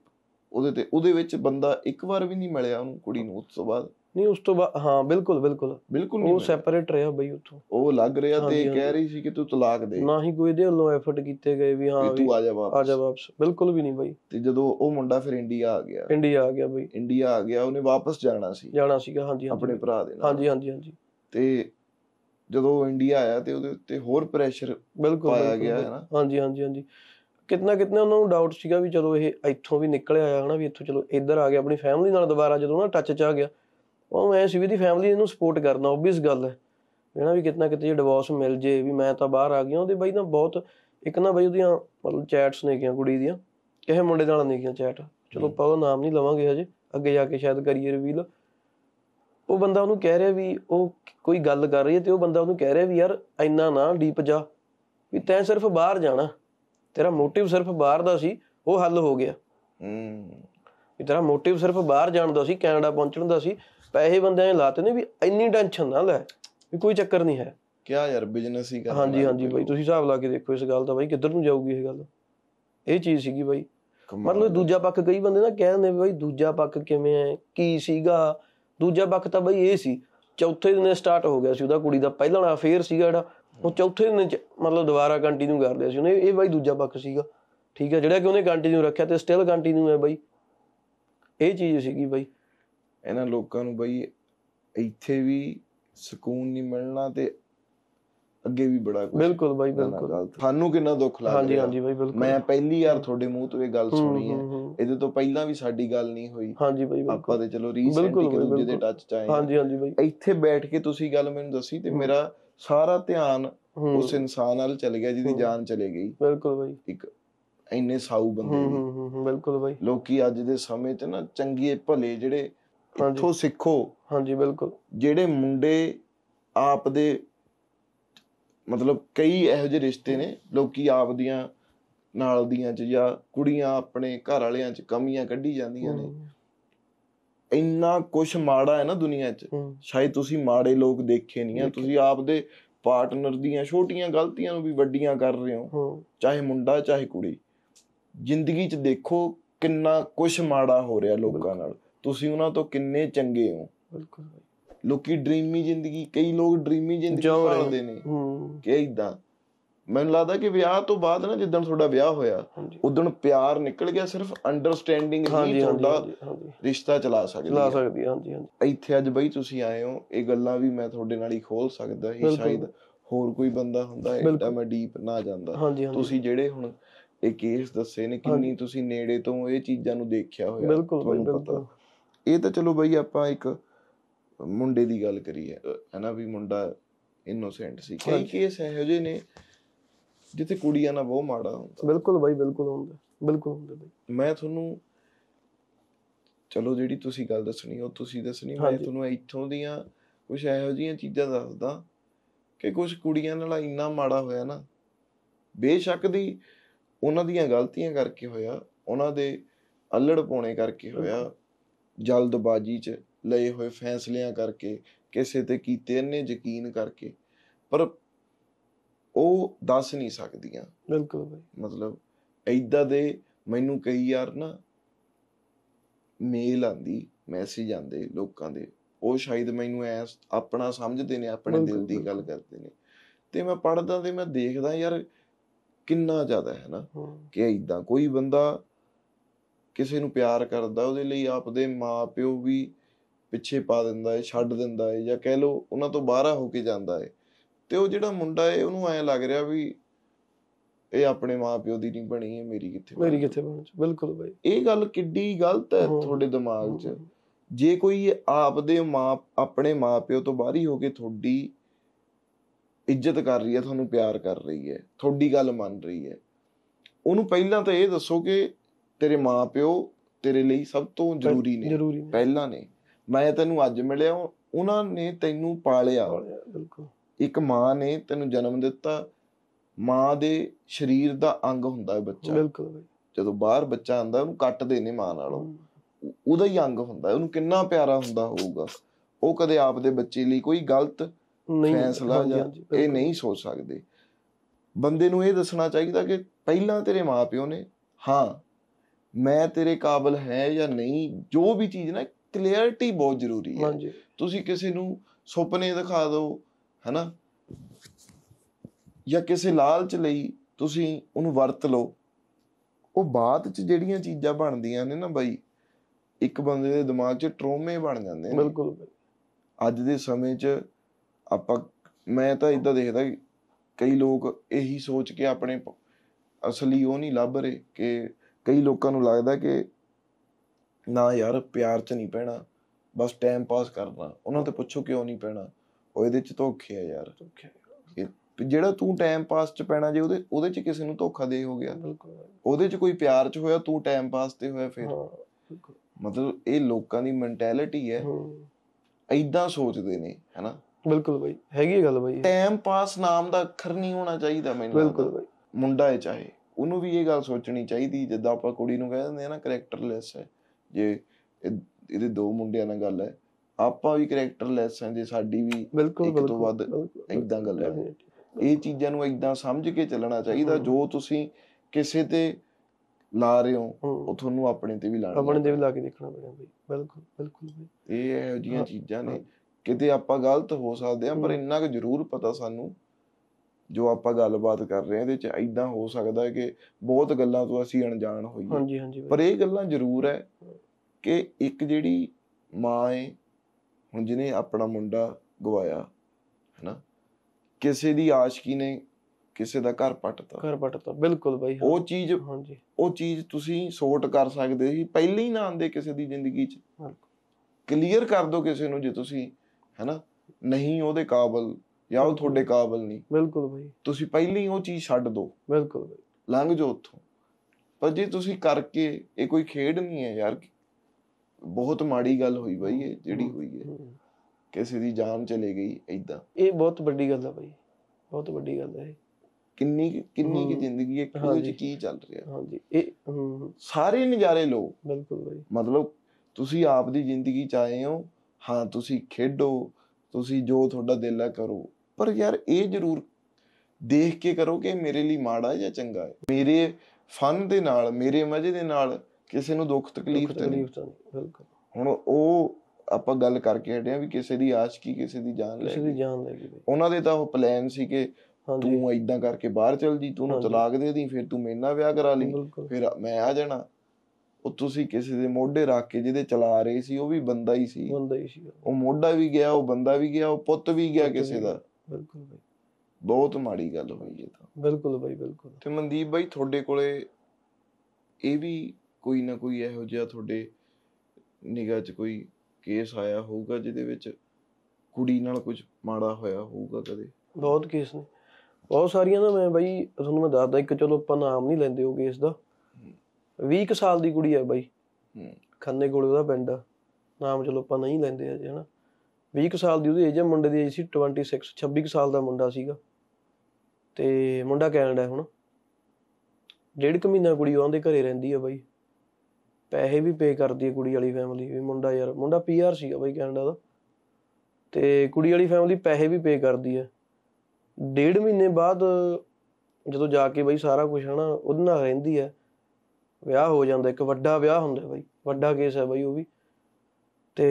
ਉਹਦੇ ਤੇ ਉਹਦੇ ਵਿੱਚ ਬੰਦਾ ਇੱਕ ਵਾਰ ਵੀ ਨਹੀਂ ਮਿਲਿਆ ਉਹਨੂੰ ਕੁੜੀ ਨੂੰ ਉਸ ਤੋਂ ਬਾਅਦ ਨਹੀਂ ਉਸ ਤੋਂ ਬਾਅਦ ਹਾਂ ਬਿਲਕੁਲ ਬਿਲਕੁਲ ਬਿਲਕੁਲ ਉਹ ਸੈਪਰੇਟ ਰਿਹਾ ਬਈ ਉਥੋਂ ਉਹ ਲੱਗ ਰਿਹਾ ਤੇ ਕਹਿ ਰਹੀ ਸੀ ਕਿ ਤੂੰ ਤਲਾਕ ਦੇ ਨਾ ਹੀ ਕੋਈ ਇਹਦੇ ਵੱਲੋਂ ਐਫਰਟ ਕੀਤੇ ਗਏ ਵੀ ਹਾਂ ਤੂੰ ਆ ਜਾ ਵਾਪਸ ਆ ਜਾ ਵਾਪਸ ਬਿਲਕੁਲ ਵੀ ਨਹੀਂ ਬਈ ਤੇ ਜਦੋਂ ਉਹ ਮੁੰਡਾ ਫਿਰ ਇੰਡੀਆ ਆ ਗਿਆ ਇੰਡੀਆ ਆ ਗਿਆ ਬਈ ਇੰਡੀਆ ਆ ਗਿਆ ਉਹਨੇ ਵਾਪਸ ਜਾਣਾ ਸੀ ਜਾਣਾ ਸੀਗਾ ਹਾਂਜੀ ਹਾਂਜੀ ਆਪਣੇ ਭਰਾ ਦੇ ਨਾਲ ਹਾਂਜੀ ਹਾਂਜੀ ਹਾਂਜੀ ਤੇ ਜਦੋਂ ਇੰਡੀਆ ਆਇਆ ਤੇ ਉਹਦੇ ਉੱਤੇ ਹੋਰ ਪ੍ਰੈਸ਼ਰ ਬਿਲਕੁਲ ਪਾਇਆ ਗਿਆ ਹੈ ਨਾ ਹਾਂਜੀ ਹਾਂਜੀ ਹਾਂਜੀ ਕਿਤਨਾ ਕਿਤਨਾ ਉਹਨਾਂ ਨੂੰ ਡਾਊਟ ਸੀਗਾ ਵੀ ਚਲੋ ਇਹ ਇੱਥੋਂ ਵੀ ਨਿਕਲ ਆਇਆ ਹਨਾ ਵੀ ਇੱਥੋਂ ਚਲੋ ਇੱਧਰ ਆ ਗਿਆ ਆਪਣੀ ਫੈਮਿਲੀ ਨਾਲ ਦੁਬਾਰਾ ਜਦੋਂ ਨਾ ਟੱਚ ਚ ਆ ਗਿਆ ਉਹ ਮੈਂ ਸੀ ਵੀ ਦੀ ਫੈਮਿਲੀ ਇਹਨੂੰ ਸਪੋਰਟ ਕਰਨਾ ਓਬਵੀਅਸ ਗੱਲ ਹੈ ਜਿਹੜਾ ਵੀ ਕਿਤਨਾ ਕਿਤੇ ਡਿਵੋਰਸ ਮਿਲ ਜੇ ਵੀ ਮੈਂ ਤਾਂ ਬਾਹਰ ਆ ਗਿਆ ਉਹਦੇ ਬਾਈ ਨਾਲ ਬਹੁਤ ਇੱਕ ਨਾ ਬਾਈ ਉਹਦੀਆਂ ਮਤਲਬ ਚੈਟਸ ਨੇ ਗਿਆ ਕੁੜੀ ਦੀਆਂ ਕਿਸੇ ਮੁੰਡੇ ਨਾਲ ਨਹੀਂ ਗਿਆ ਚੈਟ ਚਲੋ ਪਾਉ ਨਾਮ ਨਹੀਂ ਲਵਾਂਗੇ ਹਜੇ ਅੱਗੇ ਜਾ ਕੇ ਸ਼ਾਇਦ ਕਰੀਏ ਰਿਵੀਲ ਉਹ ਬੰਦਾ ਉਹਨੂੰ ਕਹਿ ਰਿਹਾ ਵੀ ਉਹ ਕੋਈ ਗੱਲ ਕਰ ਰਹੀ ਹੈ ਤੇ ਉਹ ਬੰਦਾ ਉਹਨੂੰ ਕਹਿ ਰਿਹਾ ਵੀ ਯਾਰ ਇੰਨਾ ਨਾ ਡੀਪ ਜਾ ਵੀ ਤੈਂ ਸਿਰਫ ਬਾਹਰ ਜਾਣਾ ਤੇਰਾ ਮੋਟਿਵ ਸਿਰਫ ਬਾਹਰ ਦਾ ਸੀ ਉਹ ਹੱਲ ਹੋ ਗਿਆ ਹੂੰ ਵੀ ਤੇਰਾ ਮੋਟਿਵ ਸਿਰਫ ਬਾਹਰ ਜਾਣ ਦਾ ਸੀ ਕੈਨੇਡਾ ਪਹੁੰਚਣ ਦਾ ਸੀ ਪੈਸੇ ਬੰਦਿਆਂ ਨੇ ਲਾਤੇ ਨੇ ਵੀ ਇੰਨੀ ਟੈਨਸ਼ਨ ਨਾ ਲੈ ਵੀ ਕੋਈ ਚੱਕਰ ਨਹੀਂ ਹੈ ਕਿਆ ਯਾਰ ਬਿਜ਼ਨਸ ਹੀ ਕਰਨਾ ਹਾਂਜੀ ਹਾਂਜੀ ਬਾਈ ਤੁਸੀਂ ਹਿਸਾਬ ਲਾ ਕੇ ਦੇਖੋ ਇਸ ਗੱਲ ਦਾ ਬਾਈ ਕਿੱਧਰ ਨੂੰ ਜਾਊਗੀ ਇਹ ਗੱਲ ਇਹ ਚੀਜ਼ ਸੀਗੀ ਬਾਈ ਮਤਲਬ ਦੂਜਾ ਪੱਖ ਕਈ ਬੰਦੇ ਨਾ ਕਹਿੰਦੇ ਬਾਈ ਦੂਜਾ ਪੱਖ ਕਿਵੇਂ ਹੈ ਕੀ ਸੀਗਾ ਦੂਜਾ ਪੱਖ ਤਾਂ ਬਾਈ ਇਹ ਸੀ ਚੌਥੇ ਦਿਨੇ ਸਟਾਰਟ ਹੋ ਗਿਆ ਸੀ ਉਹਦਾ ਕੁੜੀ ਦਾ ਪਹਿਲਾਂ ਵਾਲਾ ਫੇਰ ਸੀਗਾ ਜਿਹੜਾ ਉਹ ਚੌਥੇ ਦਿਨ ਮਤਲਬ ਦੁਬਾਰਾ ਕੰਟੀਨਿਊ ਕਰ ਲਿਆ ਸੀ ਉਹਨੇ ਇਹ ਬਾਈ ਦੂਜਾ ਪੱਖ ਸੀਗਾ ਠੀਕ ਹੈ ਜਿਹੜਾ ਕਿ ਉਹਨੇ ਕੰਟੀਨਿਊ ਰੱਖਿਆ ਤੇ ਸਟਿਲ ਕੰਟੀਨਿਊ ਹੈ ਬਾਈ ਇਹ ਚੀਜ਼ ਸੀਗੀ ਬਾਈ ਇਹਨਾਂ ਲੋਕਾਂ ਨੂੰ ਬਈ ਇੱਥੇ ਵੀ ਸਕੂਨ ਨਹੀਂ ਮਿਲਣਾ ਤੇ ਅੱਗੇ ਵੀ ਬੜਾ ਬਿਲਕੁਲ ਬਾਈ ਬਿਲਕੁਲ ਤੁਹਾਨੂੰ ਕਿੰਨਾ ਦੁੱਖ ਲੱਗਦਾ ਹਾਂਜੀ ਹਾਂਜੀ ਬਾਈ ਬਿਲਕੁਲ ਮੈਂ ਪਹਿਲੀ ਵਾਰ ਤੁਹਾਡੇ ਮੂੰਹ ਤੋਂ ਇਹ ਗੱਲ ਸੁਣੀ ਹੈ ਇਹਦੇ ਤੋਂ ਪਹਿਲਾਂ ਵੀ ਸਾਡੀ ਗੱਲ ਨਹੀਂ ਹੋਈ ਹਾਂਜੀ ਬਾਈ ਆਪਾਂ ਤੇ ਚਲੋ ਰੀਸੈਂਟ ਇੱਕ ਦੂਜੇ ਦੇ ਟੱਚ ਚ ਆਏ ਹਾਂਜੀ ਹਾਂਜੀ ਬਾਈ ਇੱਥੇ ਬੈਠ ਕੇ ਤੁਸੀਂ ਗੱਲ ਮੈਨੂੰ ਦੱਸੀ ਤੇ ਮੇਰਾ ਸਾਰਾ ਧਿਆਨ ਉਸ ਇਨਸਾਨ ਨਾਲ ਚਲ ਗਿਆ ਜਿਹਦੀ ਜਾਨ ਚਲੇ ਗਈ ਬਿਲਕੁਲ ਬਾਈ ਇੱਕ ਇੰਨੇ ਸਾਊ ਬੰਦੇ ਹੂੰ ਬਿਲਕੁਲ ਬਾਈ ਲੋਕੀ ਅੱਜ ਦੇ ਸਮੇਂ ਤੇ ਨਾ ਚੰਗੇ ਭਲੇ ਜਿਹੜੇ ਕਿੱਥੋਂ ਸਿੱਖੋ ਹਾਂਜੀ ਬਿਲਕੁਲ ਜਿਹੜੇ ਮੁੰਡੇ ਆਪ ਦੇ ਮਤਲਬ ਕਈ ਇਹੋ ਜਿਹੇ ਰਿਸ਼ਤੇ ਨੇ ਲੋਕੀ ਆਪ ਦੀਆਂ ਨਾਲ ਦੀਆਂ ਚ ਜਾਂ ਕੁੜੀਆਂ ਆਪਣੇ ਘਰ ਵਾਲਿਆਂ ਚ ਕਮੀਆਂ ਕੱਢੀ ਜਾਂਦੀਆਂ ਨੇ ਇੰਨਾ ਕੁਝ ਮਾੜਾ ਹੈ ਨਾ ਦੁਨੀਆ 'ਚ ਸ਼ਾਇਦ ਤੁਸੀਂ ਮਾੜੇ ਲੋਕ ਦੇਖੇ ਨਹੀਂ ਆ ਤੁਸੀਂ ਆਪ ਦੇ ਪਾਰਟਨਰ ਦੀਆਂ ਛੋਟੀਆਂ ਗਲਤੀਆਂ ਨੂੰ ਵੀ ਵੱਡੀਆਂ ਕਰ ਰਹੇ ਹੋ ਚਾਹੇ ਮੁੰਡਾ ਚਾਹੇ ਕੁੜੀ ਜ਼ਿੰਦਗੀ 'ਚ ਦੇਖੋ ਕਿੰਨਾ ਕੁਝ ਮਾੜਾ ਹੋ ਰਿਹਾ ਲੋਕਾਂ ਨਾਲ ਤੁਸੀਂ ਉਹਨਾਂ ਤੋਂ ਕਿੰਨੇ ਚੰਗੇ ਹੋ ਬਿਲਕੁਲ ਲੋਕੀ ਡ੍ਰੀਮੀ ਜ਼ਿੰਦਗੀ ਕਈ ਲੋਕ ਡ੍ਰੀਮੀ ਜ਼ਿੰਦਗੀ ਪਾਉਂਦੇ ਨੇ ਹੂੰ ਕਿ ਇਦਾਂ ਮੈਨੂੰ ਲੱਗਦਾ ਕਿ ਵਿਆਹ ਤੋਂ ਬਾਅਦ ਨਾ ਜਿੱਦਣ ਤੁਹਾਡਾ ਵਿਆਹ ਹੋਇਆ ਉਦੋਂ ਪਿਆਰ ਨਿਕਲ ਗਿਆ ਸਿਰਫ ਅੰਡਰਸਟੈਂਡਿੰਗ ਹੀ ਤੁਹਾਡਾ ਰਿਸ਼ਤਾ ਚਲਾ ਸਕਦੀ ਚਲਾ ਸਕਦੀ ਹਾਂਜੀ ਹਾਂਜੀ ਇੱਥੇ ਅੱਜ ਬਈ ਤੁਸੀਂ ਆਏ ਹੋ ਇਹ ਗੱਲਾਂ ਵੀ ਮੈਂ ਤੁਹਾਡੇ ਨਾਲ ਹੀ ਖੋਲ ਸਕਦਾ ਸੀ ਸ਼ਾਇਦ ਹੋਰ ਕੋਈ ਬੰਦਾ ਹੁੰਦਾ ਐਡਾ ਮੈਂ ਡੀਪ ਨਾ ਜਾਂਦਾ ਤੁਸੀਂ ਜਿਹੜੇ ਹੁਣ ਇਹ ਕੇਸ ਦੱਸੇ ਨੇ ਕਿੰਨੀ ਤੁਸੀਂ ਨੇੜੇ ਤੋਂ ਇਹ ਚੀਜ਼ਾਂ ਨੂੰ ਦੇਖਿਆ ਹੋਇਆ ਬਿਲਕੁਲ ਬਿਲਕੁਲ ਇਹ ਤਾਂ ਚਲੋ ਬਈ ਆਪਾਂ ਇੱਕ ਮੁੰਡੇ ਦੀ ਗੱਲ ਕਰੀਏ ਹਨਾ ਵੀ ਮੁੰਡਾ ਇਨੋਸੈਂਟ ਸੀ ਕਈ ਕੇਸ ਇਹੋ ਜਿਹੇ ਨੇ ਜਿੱਥੇ ਕੁੜੀਆਂ ਨਾਲ ਬਹੁਤ ਮਾੜਾ ਹੁੰਦਾ ਬਿਲਕੁਲ ਬਾਈ ਬਿਲਕੁਲ ਹੁੰਦਾ ਬਿਲਕੁਲ ਹੁੰਦਾ ਬਾਈ ਮੈਂ ਤੁਹਾਨੂੰ ਚਲੋ ਜਿਹੜੀ ਤੁਸੀਂ ਗੱਲ ਦੱਸਣੀ ਉਹ ਤੁਸੀਂ ਦੱਸਣੀ ਮੈਂ ਤੁਹਾਨੂੰ ਇੱਥੋਂ ਦੀਆਂ ਕੁਝ ਇਹੋ ਜੀਆਂ ਚੀਜ਼ਾਂ ਦੱਸਦਾ ਕਿ ਕੁਝ ਕੁੜੀਆਂ ਨਾਲ ਇੰਨਾ ਮਾੜਾ ਹੋਇਆ ਨਾ ਬੇਸ਼ੱਕ ਦੀ ਉਹਨਾਂ ਦੀਆਂ ਗਲਤੀਆਂ ਕਰਕੇ ਹੋਇਆ ਉਹਨਾਂ ਦੇ ਅਲੜ ਪੋਣੇ ਕਰਕੇ ਹੋਇਆ ਜਲਦਬਾਜ਼ੀ 'ਚ ਲਏ ਹੋਏ ਫੈਸਲਿਆਂ ਕਰਕੇ ਕਿਸੇ ਤੇ ਕੀਤੇ ਨੇ ਯਕੀਨ ਕਰਕੇ ਪਰ ਉਹ ਦੱਸ ਨਹੀਂ ਸਕਦੀਆਂ ਬਿਲਕੁਲ ਬਈ ਮਤਲਬ ਐਦਾਂ ਦੇ ਮੈਨੂੰ ਕਈ ਯਾਰ ਨਾ ਮੇਲ ਆਂਦੀ ਮੈਸੇਜ ਆਂਦੇ ਲੋਕਾਂ ਦੇ ਉਹ ਸ਼ਾਇਦ ਮੈਨੂੰ ਐ ਆਪਣਾ ਸਮਝਦੇ ਨੇ ਆਪਣੇ ਦਿਲ ਦੀ ਗੱਲ ਕਰਦੇ ਨੇ ਤੇ ਮੈਂ ਪੜਦਾ ਤੇ ਮੈਂ ਦੇਖਦਾ ਯਾਰ ਕਿੰਨਾ ਜ਼ਿਆਦਾ ਹੈ ਨਾ ਕਿ ਐਦਾਂ ਕੋਈ ਬੰਦਾ ਕਿਸੇ ਨੂੰ ਪਿਆਰ ਕਰਦਾ ਉਹਦੇ ਲਈ ਆਪਦੇ ਮਾਪਿਓ ਵੀ ਪਿੱਛੇ ਪਾ ਦਿੰਦਾ ਹੈ ਛੱਡ ਦਿੰਦਾ ਹੈ ਜਾਂ ਕਹਿ ਲਓ ਉਹਨਾਂ ਤੋਂ ਬਾਹਰ ਹੋ ਕੇ ਜਾਂਦਾ ਹੈ ਤੇ ਉਹ ਜਿਹੜਾ ਮੁੰਡਾ ਹੈ ਉਹਨੂੰ ਐ ਲੱਗ ਰਿਹਾ ਵੀ ਇਹ ਆਪਣੇ ਮਾਪਿਓ ਦੀ ਨਹੀਂ ਬਣੀ ਹੈ ਮੇਰੀ ਕਿੱਥੇ ਮੇਰੀ ਕਿੱਥੇ ਬਣੀ ਬਿਲਕੁਲ ਬਾਈ ਇਹ ਗੱਲ ਕਿੱਡੀ ਗਲਤ ਹੈ ਤੁਹਾਡੇ ਦਿਮਾਗ 'ਚ ਜੇ ਕੋਈ ਆਪਦੇ ਮਾਂ ਆਪਣੇ ਮਾਪਿਓ ਤੋਂ ਬਾਹਰ ਹੀ ਹੋ ਕੇ ਤੁਹਾਡੀ ਇੱਜ਼ਤ ਕਰ ਰਹੀ ਹੈ ਤੁਹਾਨੂੰ ਪਿਆਰ ਕਰ ਰਹੀ ਹੈ ਤੁਹਾਡੀ ਗੱਲ ਮੰਨ ਰਹੀ ਹੈ ਉਹਨੂੰ ਪਹਿਲਾਂ ਤਾਂ ਇਹ ਦੱਸੋ ਕਿ ਤੇਰੇ ਮਾਪਿਓ ਤੇਰੇ ਲਈ ਸਭ ਤੋਂ ਜ਼ਰੂਰੀ ਨੇ ਨੇ ਪਹਿਲਾਂ ਨੇ ਮੈਂ ਤੈਨੂੰ ਅੱਜ ਮਿਲਿਆ ਉਹਨਾਂ ਨੇ ਤੈਨੂੰ ਪਾਲਿਆ ਬਿਲਕੁਲ ਇੱਕ ਮਾਂ ਨੇ ਤੈਨੂੰ ਜਨਮ ਦਿੱਤਾ ਮਾਂ ਦੇ ਸਰੀਰ ਦਾ ਅੰਗ ਹੁੰਦਾ ਹੈ ਬੱਚਾ ਬਿਲਕੁਲ ਜਦੋਂ ਬਾਹਰ ਬੱਚਾ ਆਂਦਾ ਉਹਨੂੰ ਕੱਟਦੇ ਨੇ ਮਾਂ ਨਾਲੋਂ ਉਹਦਾ ਹੀ ਅੰਗ ਹੁੰਦਾ ਉਹਨੂੰ ਕਿੰਨਾ ਪਿਆਰਾ ਹੁੰਦਾ ਹੋਊਗਾ ਉਹ ਕਦੇ ਆਪ ਦੇ ਬੱਚੇ ਲਈ ਕੋਈ ਗਲਤ ਫੈਸਲਾ ਜਾਂ ਇਹ ਨਹੀਂ ਸੋਚ ਸਕਦੇ ਬੰਦੇ ਨੂੰ ਇਹ ਦੱਸਣਾ ਚਾਹੀਦਾ ਕਿ ਪਹਿਲਾਂ ਤੇਰੇ ਮਾਪਿਓ ਨੇ ਹਾਂ ਮੈਂ ਤੇਰੇ ਕਾਬਲ ਹੈ ਜਾਂ ਨਹੀਂ ਜੋ ਵੀ ਚੀਜ਼ ਨਾ ਕਲੀਅਰਟੀ ਬਹੁਤ ਜ਼ਰੂਰੀ ਹੈ ਹਾਂਜੀ ਤੁਸੀਂ ਕਿਸੇ ਨੂੰ ਸੁਪਨੇ ਦਿਖਾ ਦਿਓ ਹੈਨਾ ਜਾਂ ਕਿਸੇ ਲਾਲਚ ਲਈ ਤੁਸੀਂ ਉਹਨੂੰ ਵਰਤ ਲਓ ਉਹ ਬਾਅਦ ਚ ਜਿਹੜੀਆਂ ਚੀਜ਼ਾਂ ਬਣਦੀਆਂ ਨੇ ਨਾ ਬਾਈ ਇੱਕ ਬੰਦੇ ਦੇ ਦਿਮਾਗ 'ਚ ਟਰੋਮੇ ਬਣ ਜਾਂਦੇ ਨੇ ਬਿਲਕੁਲ ਅੱਜ ਦੇ ਸਮੇਂ 'ਚ ਆਪਾਂ ਮੈਂ ਤਾਂ ਇਦਾਂ ਦੇਖਦਾ ਕਿ ਕਈ ਲੋਕ ਇਹੀ ਸੋਚ ਕੇ ਆਪਣੇ ਅਸਲੀ ਉਹ ਨਹੀਂ ਲੱਭ ਰਹੇ ਕਿ ਕਈ ਲੋਕਾਂ ਨੂੰ ਲੱਗਦਾ ਕਿ ਨਾ ਯਾਰ ਪਿਆਰ 'ਚ ਨਹੀਂ ਪੈਣਾ ਬਸ ਟਾਈਮ ਪਾਸ ਕਰਨਾ ਉਹਨਾਂ ਤੇ ਪੁੱਛੋ ਕਿਉਂ ਨਹੀਂ ਪੈਣਾ ਉਹ ਇਹਦੇ 'ਚ ਧੋਖੇ ਆ ਯਾਰ ਜਿਹੜਾ ਤੂੰ ਟਾਈਮ ਪਾਸ 'ਚ ਪੈਣਾ ਜੇ ਉਹਦੇ ਉਹਦੇ 'ਚ ਕਿਸੇ ਨੂੰ ਧੋਖਾ ਦੇ ਹੋ ਗਿਆ ਉਹਦੇ 'ਚ ਕੋਈ ਪਿਆਰ 'ਚ ਹੋਇਆ ਤੂੰ ਟਾਈਮ ਪਾਸ ਤੇ ਹੋਇਆ ਫਿਰ ਮਤਲਬ ਇਹ ਲੋਕਾਂ ਦੀ ਮੈਂਟੈਲਿਟੀ ਹੈ ਐਦਾਂ ਸੋਚਦੇ ਨੇ ਹੈਨਾ ਬਿਲਕੁਲ ਬਾਈ ਹੈਗੀ ਗੱਲ ਬਾਈ ਟਾਈਮ ਪਾਸ ਨਾਮ ਦਾ ਅੱਖਰ ਨਹੀਂ ਹੋਣਾ ਚਾਹੀਦਾ ਮੈਨੂੰ ਬਿਲਕੁਲ ਬਾਈ ਮੁੰਡਾ ਹੈ ਚਾਹੇ ਉਹਨੂੰ ਵੀ ਇਹ ਗੱਲ ਸੋਚਣੀ ਚਾਹੀਦੀ ਜਿੱਦਾਂ ਆਪਾਂ ਕੁੜੀ ਨੂੰ ਕਹਿ ਦਿੰਦੇ ਆ ਨਾ ਕੈਰੈਕਟਰਲੈਸ ਹੈ ਜੇ ਇਹਦੇ ਦੋ ਮੁੰਡਿਆਂ ਨਾਲ ਗੱਲ ਹੈ ਆਪਾਂ ਵੀ ਕੈਰੈਕਟਰਲੈਸ ਹਾਂ ਜੇ ਸਾਡੀ ਵੀ ਇੱਕ ਤੋਂ ਵੱਧ ਇਦਾਂ ਗੱਲ ਹੈ ਇਹ ਚੀਜ਼ਾਂ ਨੂੰ ਇਦਾਂ ਸਮਝ ਕੇ ਚੱਲਣਾ ਚਾਹੀਦਾ ਜੋ ਤੁਸੀਂ ਕਿਸੇ ਤੇ ਲਾ ਰਹੇ ਹੋ ਉਹ ਤੁਹਾਨੂੰ ਆਪਣੇ ਤੇ ਵੀ ਲਾਣਾ ਆਪਣੇ ਤੇ ਵੀ ਲਾ ਕੇ ਦੇਖਣਾ ਪੈਣਾ ਬਈ ਬਿਲਕੁਲ ਬਿਲਕੁਲ ਬਈ ਇਹ ਇਹੋ ਜੀਆਂ ਚੀਜ਼ਾਂ ਨੇ ਕਿਤੇ ਆਪਾਂ ਗਲਤ ਹੋ ਸਕਦੇ ਆ ਪਰ ਇੰਨਾ ਕੁ ਜ਼ਰੂਰ ਪਤਾ ਸਾਨੂੰ ਜੋ ਆਪਾਂ ਗੱਲਬਾਤ ਕਰ ਰਹੇ ਹਾਂ ਇਹਦੇ ਚ ਐਦਾਂ ਹੋ ਸਕਦਾ ਹੈ ਕਿ ਬਹੁਤ ਗੱਲਾਂ ਤੋਂ ਅਸੀਂ ਅਣਜਾਣ ਹੋਈਏ ਹਾਂਜੀ ਹਾਂਜੀ ਪਰ ਇਹ ਗੱਲਾਂ ਜ਼ਰੂਰ ਹੈ ਕਿ ਇੱਕ ਜਿਹੜੀ ਮਾਂ ਹੈ ਹੁਣ ਜਿਹਨੇ ਆਪਣਾ ਮੁੰਡਾ ਗਵਾਇਆ ਹੈਨਾ ਕਿਸੇ ਦੀ ਆਸ਼ਕੀ ਨੇ ਕਿਸੇ ਦਾ ਘਰ ਪਟਤਾ ਘਰ ਪਟਤਾ ਬਿਲਕੁਲ ਬਾਈ ਉਹ ਚੀਜ਼ ਹਾਂਜੀ ਉਹ ਚੀਜ਼ ਤੁਸੀਂ ਸੋਰਟ ਕਰ ਸਕਦੇ ਸੀ ਪਹਿਲੇ ਹੀ ਨਾ ਆਂਦੇ ਕਿਸੇ ਦੀ ਜ਼ਿੰਦਗੀ 'ਚ ਕਲੀਅਰ ਕਰ ਦਿਓ ਕਿਸੇ ਨੂੰ ਜੇ ਤੁਸੀਂ ਹੈਨਾ ਨਹੀਂ ਉਹਦੇ ਕਾਬਲ ਜਾਂ ਉਹ ਤੁਹਾਡੇ ਕਾਬਲ ਨਹੀਂ ਬਿਲਕੁਲ ਭਾਈ ਤੁਸੀਂ ਪਹਿਲੀ ਉਹ ਚੀਜ਼ ਛੱਡ ਦਿਓ ਬਿਲਕੁਲ ਭਾਈ ਲੰਘ ਜਾਓ ਉੱਥੋਂ ਪਰ ਜੇ ਤੁਸੀਂ ਕਰਕੇ ਇਹ ਕੋਈ ਖੇਡ ਨਹੀਂ ਹੈ ਯਾਰ ਬਹੁਤ ਮਾੜੀ ਗੱਲ ਹੋਈ ਭਾਈ ਇਹ ਜਿਹੜੀ ਹੋਈ ਹੈ ਕਿਸੇ ਦੀ ਜਾਨ ਚਲੇ ਗਈ ਐਦਾਂ ਇਹ ਬਹੁਤ ਵੱਡੀ ਗੱਲ ਹੈ ਭਾਈ ਬਹੁਤ ਵੱਡੀ ਗੱਲ ਹੈ ਕਿੰਨੀ ਕਿੰਨੀ ਕੀ ਜ਼ਿੰਦਗੀ ਹੈ ਕਿਹੋ ਜਿਹੀ ਕੀ ਚੱਲ ਰਿਹਾ ਹਾਂਜੀ ਇਹ ਸਾਰੇ ਨਜ਼ਾਰੇ ਲੋ ਬਿਲਕੁਲ ਭਾਈ ਮਤਲਬ ਤੁਸੀਂ ਆਪ ਦੀ ਜ਼ਿੰਦਗੀ ਚਾਹੇ ਹੋ ਹਾਂ ਤੁਸੀਂ ਖੇਡੋ ਤੁਸੀਂ ਜੋ ਤੁਹਾਡਾ ਦਿਲ ਹੈ ਕਰੋ ਪਰ ਯਾਰ ਇਹ ਜ਼ਰੂਰ ਦੇਖ ਕੇ ਕਰੋ ਕਿ ਮੇਰੇ ਲਈ ਮਾੜਾ ਜਾਂ ਚੰਗਾ ਹੈ ਮੇਰੇ ਫਨ ਦੇ ਨਾਲ ਮੇਰੇ ਮਜ਼ੇ ਦੇ ਨਾਲ ਕਿਸੇ ਨੂੰ ਦੁੱਖ ਤਕਲੀਫ ਤੇ ਨਹੀਂ ਬਿਲਕੁਲ ਹੁਣ ਉਹ ਆਪਾਂ ਗੱਲ ਕਰਕੇ ਹਟੇ ਆ ਵੀ ਕਿਸੇ ਦੀ ਆਸ਼ਕੀ ਕਿਸੇ ਦੀ ਜਾਨ ਲੈ ਕਿਸੇ ਦੀ ਜਾਨ ਲੈ ਕੇ ਉਹਨਾਂ ਦੇ ਤਾਂ ਉਹ ਪਲਾਨ ਸੀ ਕਿ ਤੂੰ ਐਦਾਂ ਕਰਕੇ ਬਾਹਰ ਚਲ ਜੀ ਤੂੰ ਨੂੰ ਤਲਾਕ ਦੇ ਦੀ ਫਿਰ ਤੂੰ ਮੇਨਾ ਵਿਆਹ ਕਰਾ ਲਈ ਫਿਰ ਮੈਂ ਆ ਜਾਣਾ ਉਹ ਤੁਸੀਂ ਕਿਸੇ ਦੇ ਮੋਢੇ ਰੱਖ ਕੇ ਜਿਹਦੇ ਚਲਾ ਰਹੇ ਸੀ ਉਹ ਵੀ ਬੰਦਾ ਹੀ ਸੀ ਬੰਦਾ ਹੀ ਸੀ ਉਹ ਮੋਢਾ ਵੀ ਗਿਆ ਉਹ ਬੰਦਾ ਵੀ ਗਿਆ ਉਹ ਪੁੱਤ ਵੀ ਗਿਆ ਕਿਸੇ ਦਾ ਬਿਲਕੁਲ ਬਈ ਬਹੁਤ ਮਾੜੀ ਗੱਲ ਹੋਈ ਇਹ ਤਾਂ ਬਿਲਕੁਲ ਬਈ ਬਿਲਕੁਲ ਤੇ ਮਨਦੀਪ ਬਾਈ ਤੁਹਾਡੇ ਕੋਲੇ ਇਹ ਵੀ ਕੋਈ ਨਾ ਕੋਈ ਇਹੋ ਜਿਹਾ ਤੁਹਾਡੇ ਨਿਗਾਹ 'ਚ ਕੋਈ ਕੇਸ ਆਇਆ ਹੋਊਗਾ ਜਿਹਦੇ ਵਿੱਚ ਕੁੜੀ ਨਾਲ ਕੁਝ ਮਾੜਾ ਹੋਇਆ ਹੋਊਗਾ ਕਦੇ ਬਹੁਤ ਕੇਸ ਨੇ ਬਹੁਤ ਸਾਰੀਆਂ ਦਾ ਮੈਂ ਬਾਈ ਤੁਹਾਨੂੰ ਮੈਂ ਦੱਸਦਾ ਇੱਕ ਚਲੋ ਆਪਾਂ ਨਾਮ ਨਹੀਂ ਲੈਂਦੇ ਹੋ ਕੇਸ ਦਾ 20 ਸਾਲ ਦੀ ਕੁੜੀ ਆ ਬਾਈ ਖੰਨੇ ਕੋਲ ਉਹਦਾ ਪਿੰਡ ਨਾਮ ਚਲੋ ਆਪਾਂ ਨਹੀਂ ਲੈਂਦੇ ਅਜੇ ਹਨਾ 20 ਸਾਲ ਦੀ ਉਹਦੀ ਏਜ ਹੈ ਮੁੰਡੇ ਦੀ ਏਜ ਸੀ 26 26 ਸਾਲ ਦਾ ਮੁੰਡਾ ਸੀਗਾ ਤੇ ਮੁੰਡਾ ਕੈਨੇਡਾ ਹੁਣ ਡੇਢ ਕੁ ਮਹੀਨਾ ਕੁੜੀ ਉਹਦੇ ਘਰੇ ਰਹਿੰਦੀ ਆ ਬਾਈ ਪੈਸੇ ਵੀ ਪੇ ਕਰਦੀ ਹੈ ਕੁੜੀ ਵਾਲੀ ਫੈਮਿਲੀ ਵੀ ਮੁੰਡਾ ਯਾਰ ਮੁੰਡਾ ਪੀਆਰ ਸੀਗਾ ਬਾਈ ਕੈਨੇਡਾ ਦਾ ਤੇ ਕੁੜੀ ਵਾਲੀ ਫੈਮਿਲੀ ਪੈਸੇ ਵੀ ਪੇ ਕਰਦੀ ਹੈ ਡੇਢ ਮਹੀਨੇ ਬਾਅਦ ਜਦੋਂ ਜਾ ਕੇ ਬਾਈ ਸਾਰਾ ਕੁਝ ਹਨਾ ਉਹਦੇ ਨਾਲ ਰਹਿੰਦੀ ਹੈ ਵਿਆਹ ਹੋ ਜਾਂਦਾ ਇੱਕ ਵੱਡਾ ਵਿਆਹ ਹੁੰਦਾ ਬਾਈ ਵੱਡਾ ਕੇਸ ਹੈ ਬਾਈ ਉਹ ਵੀ ਤੇ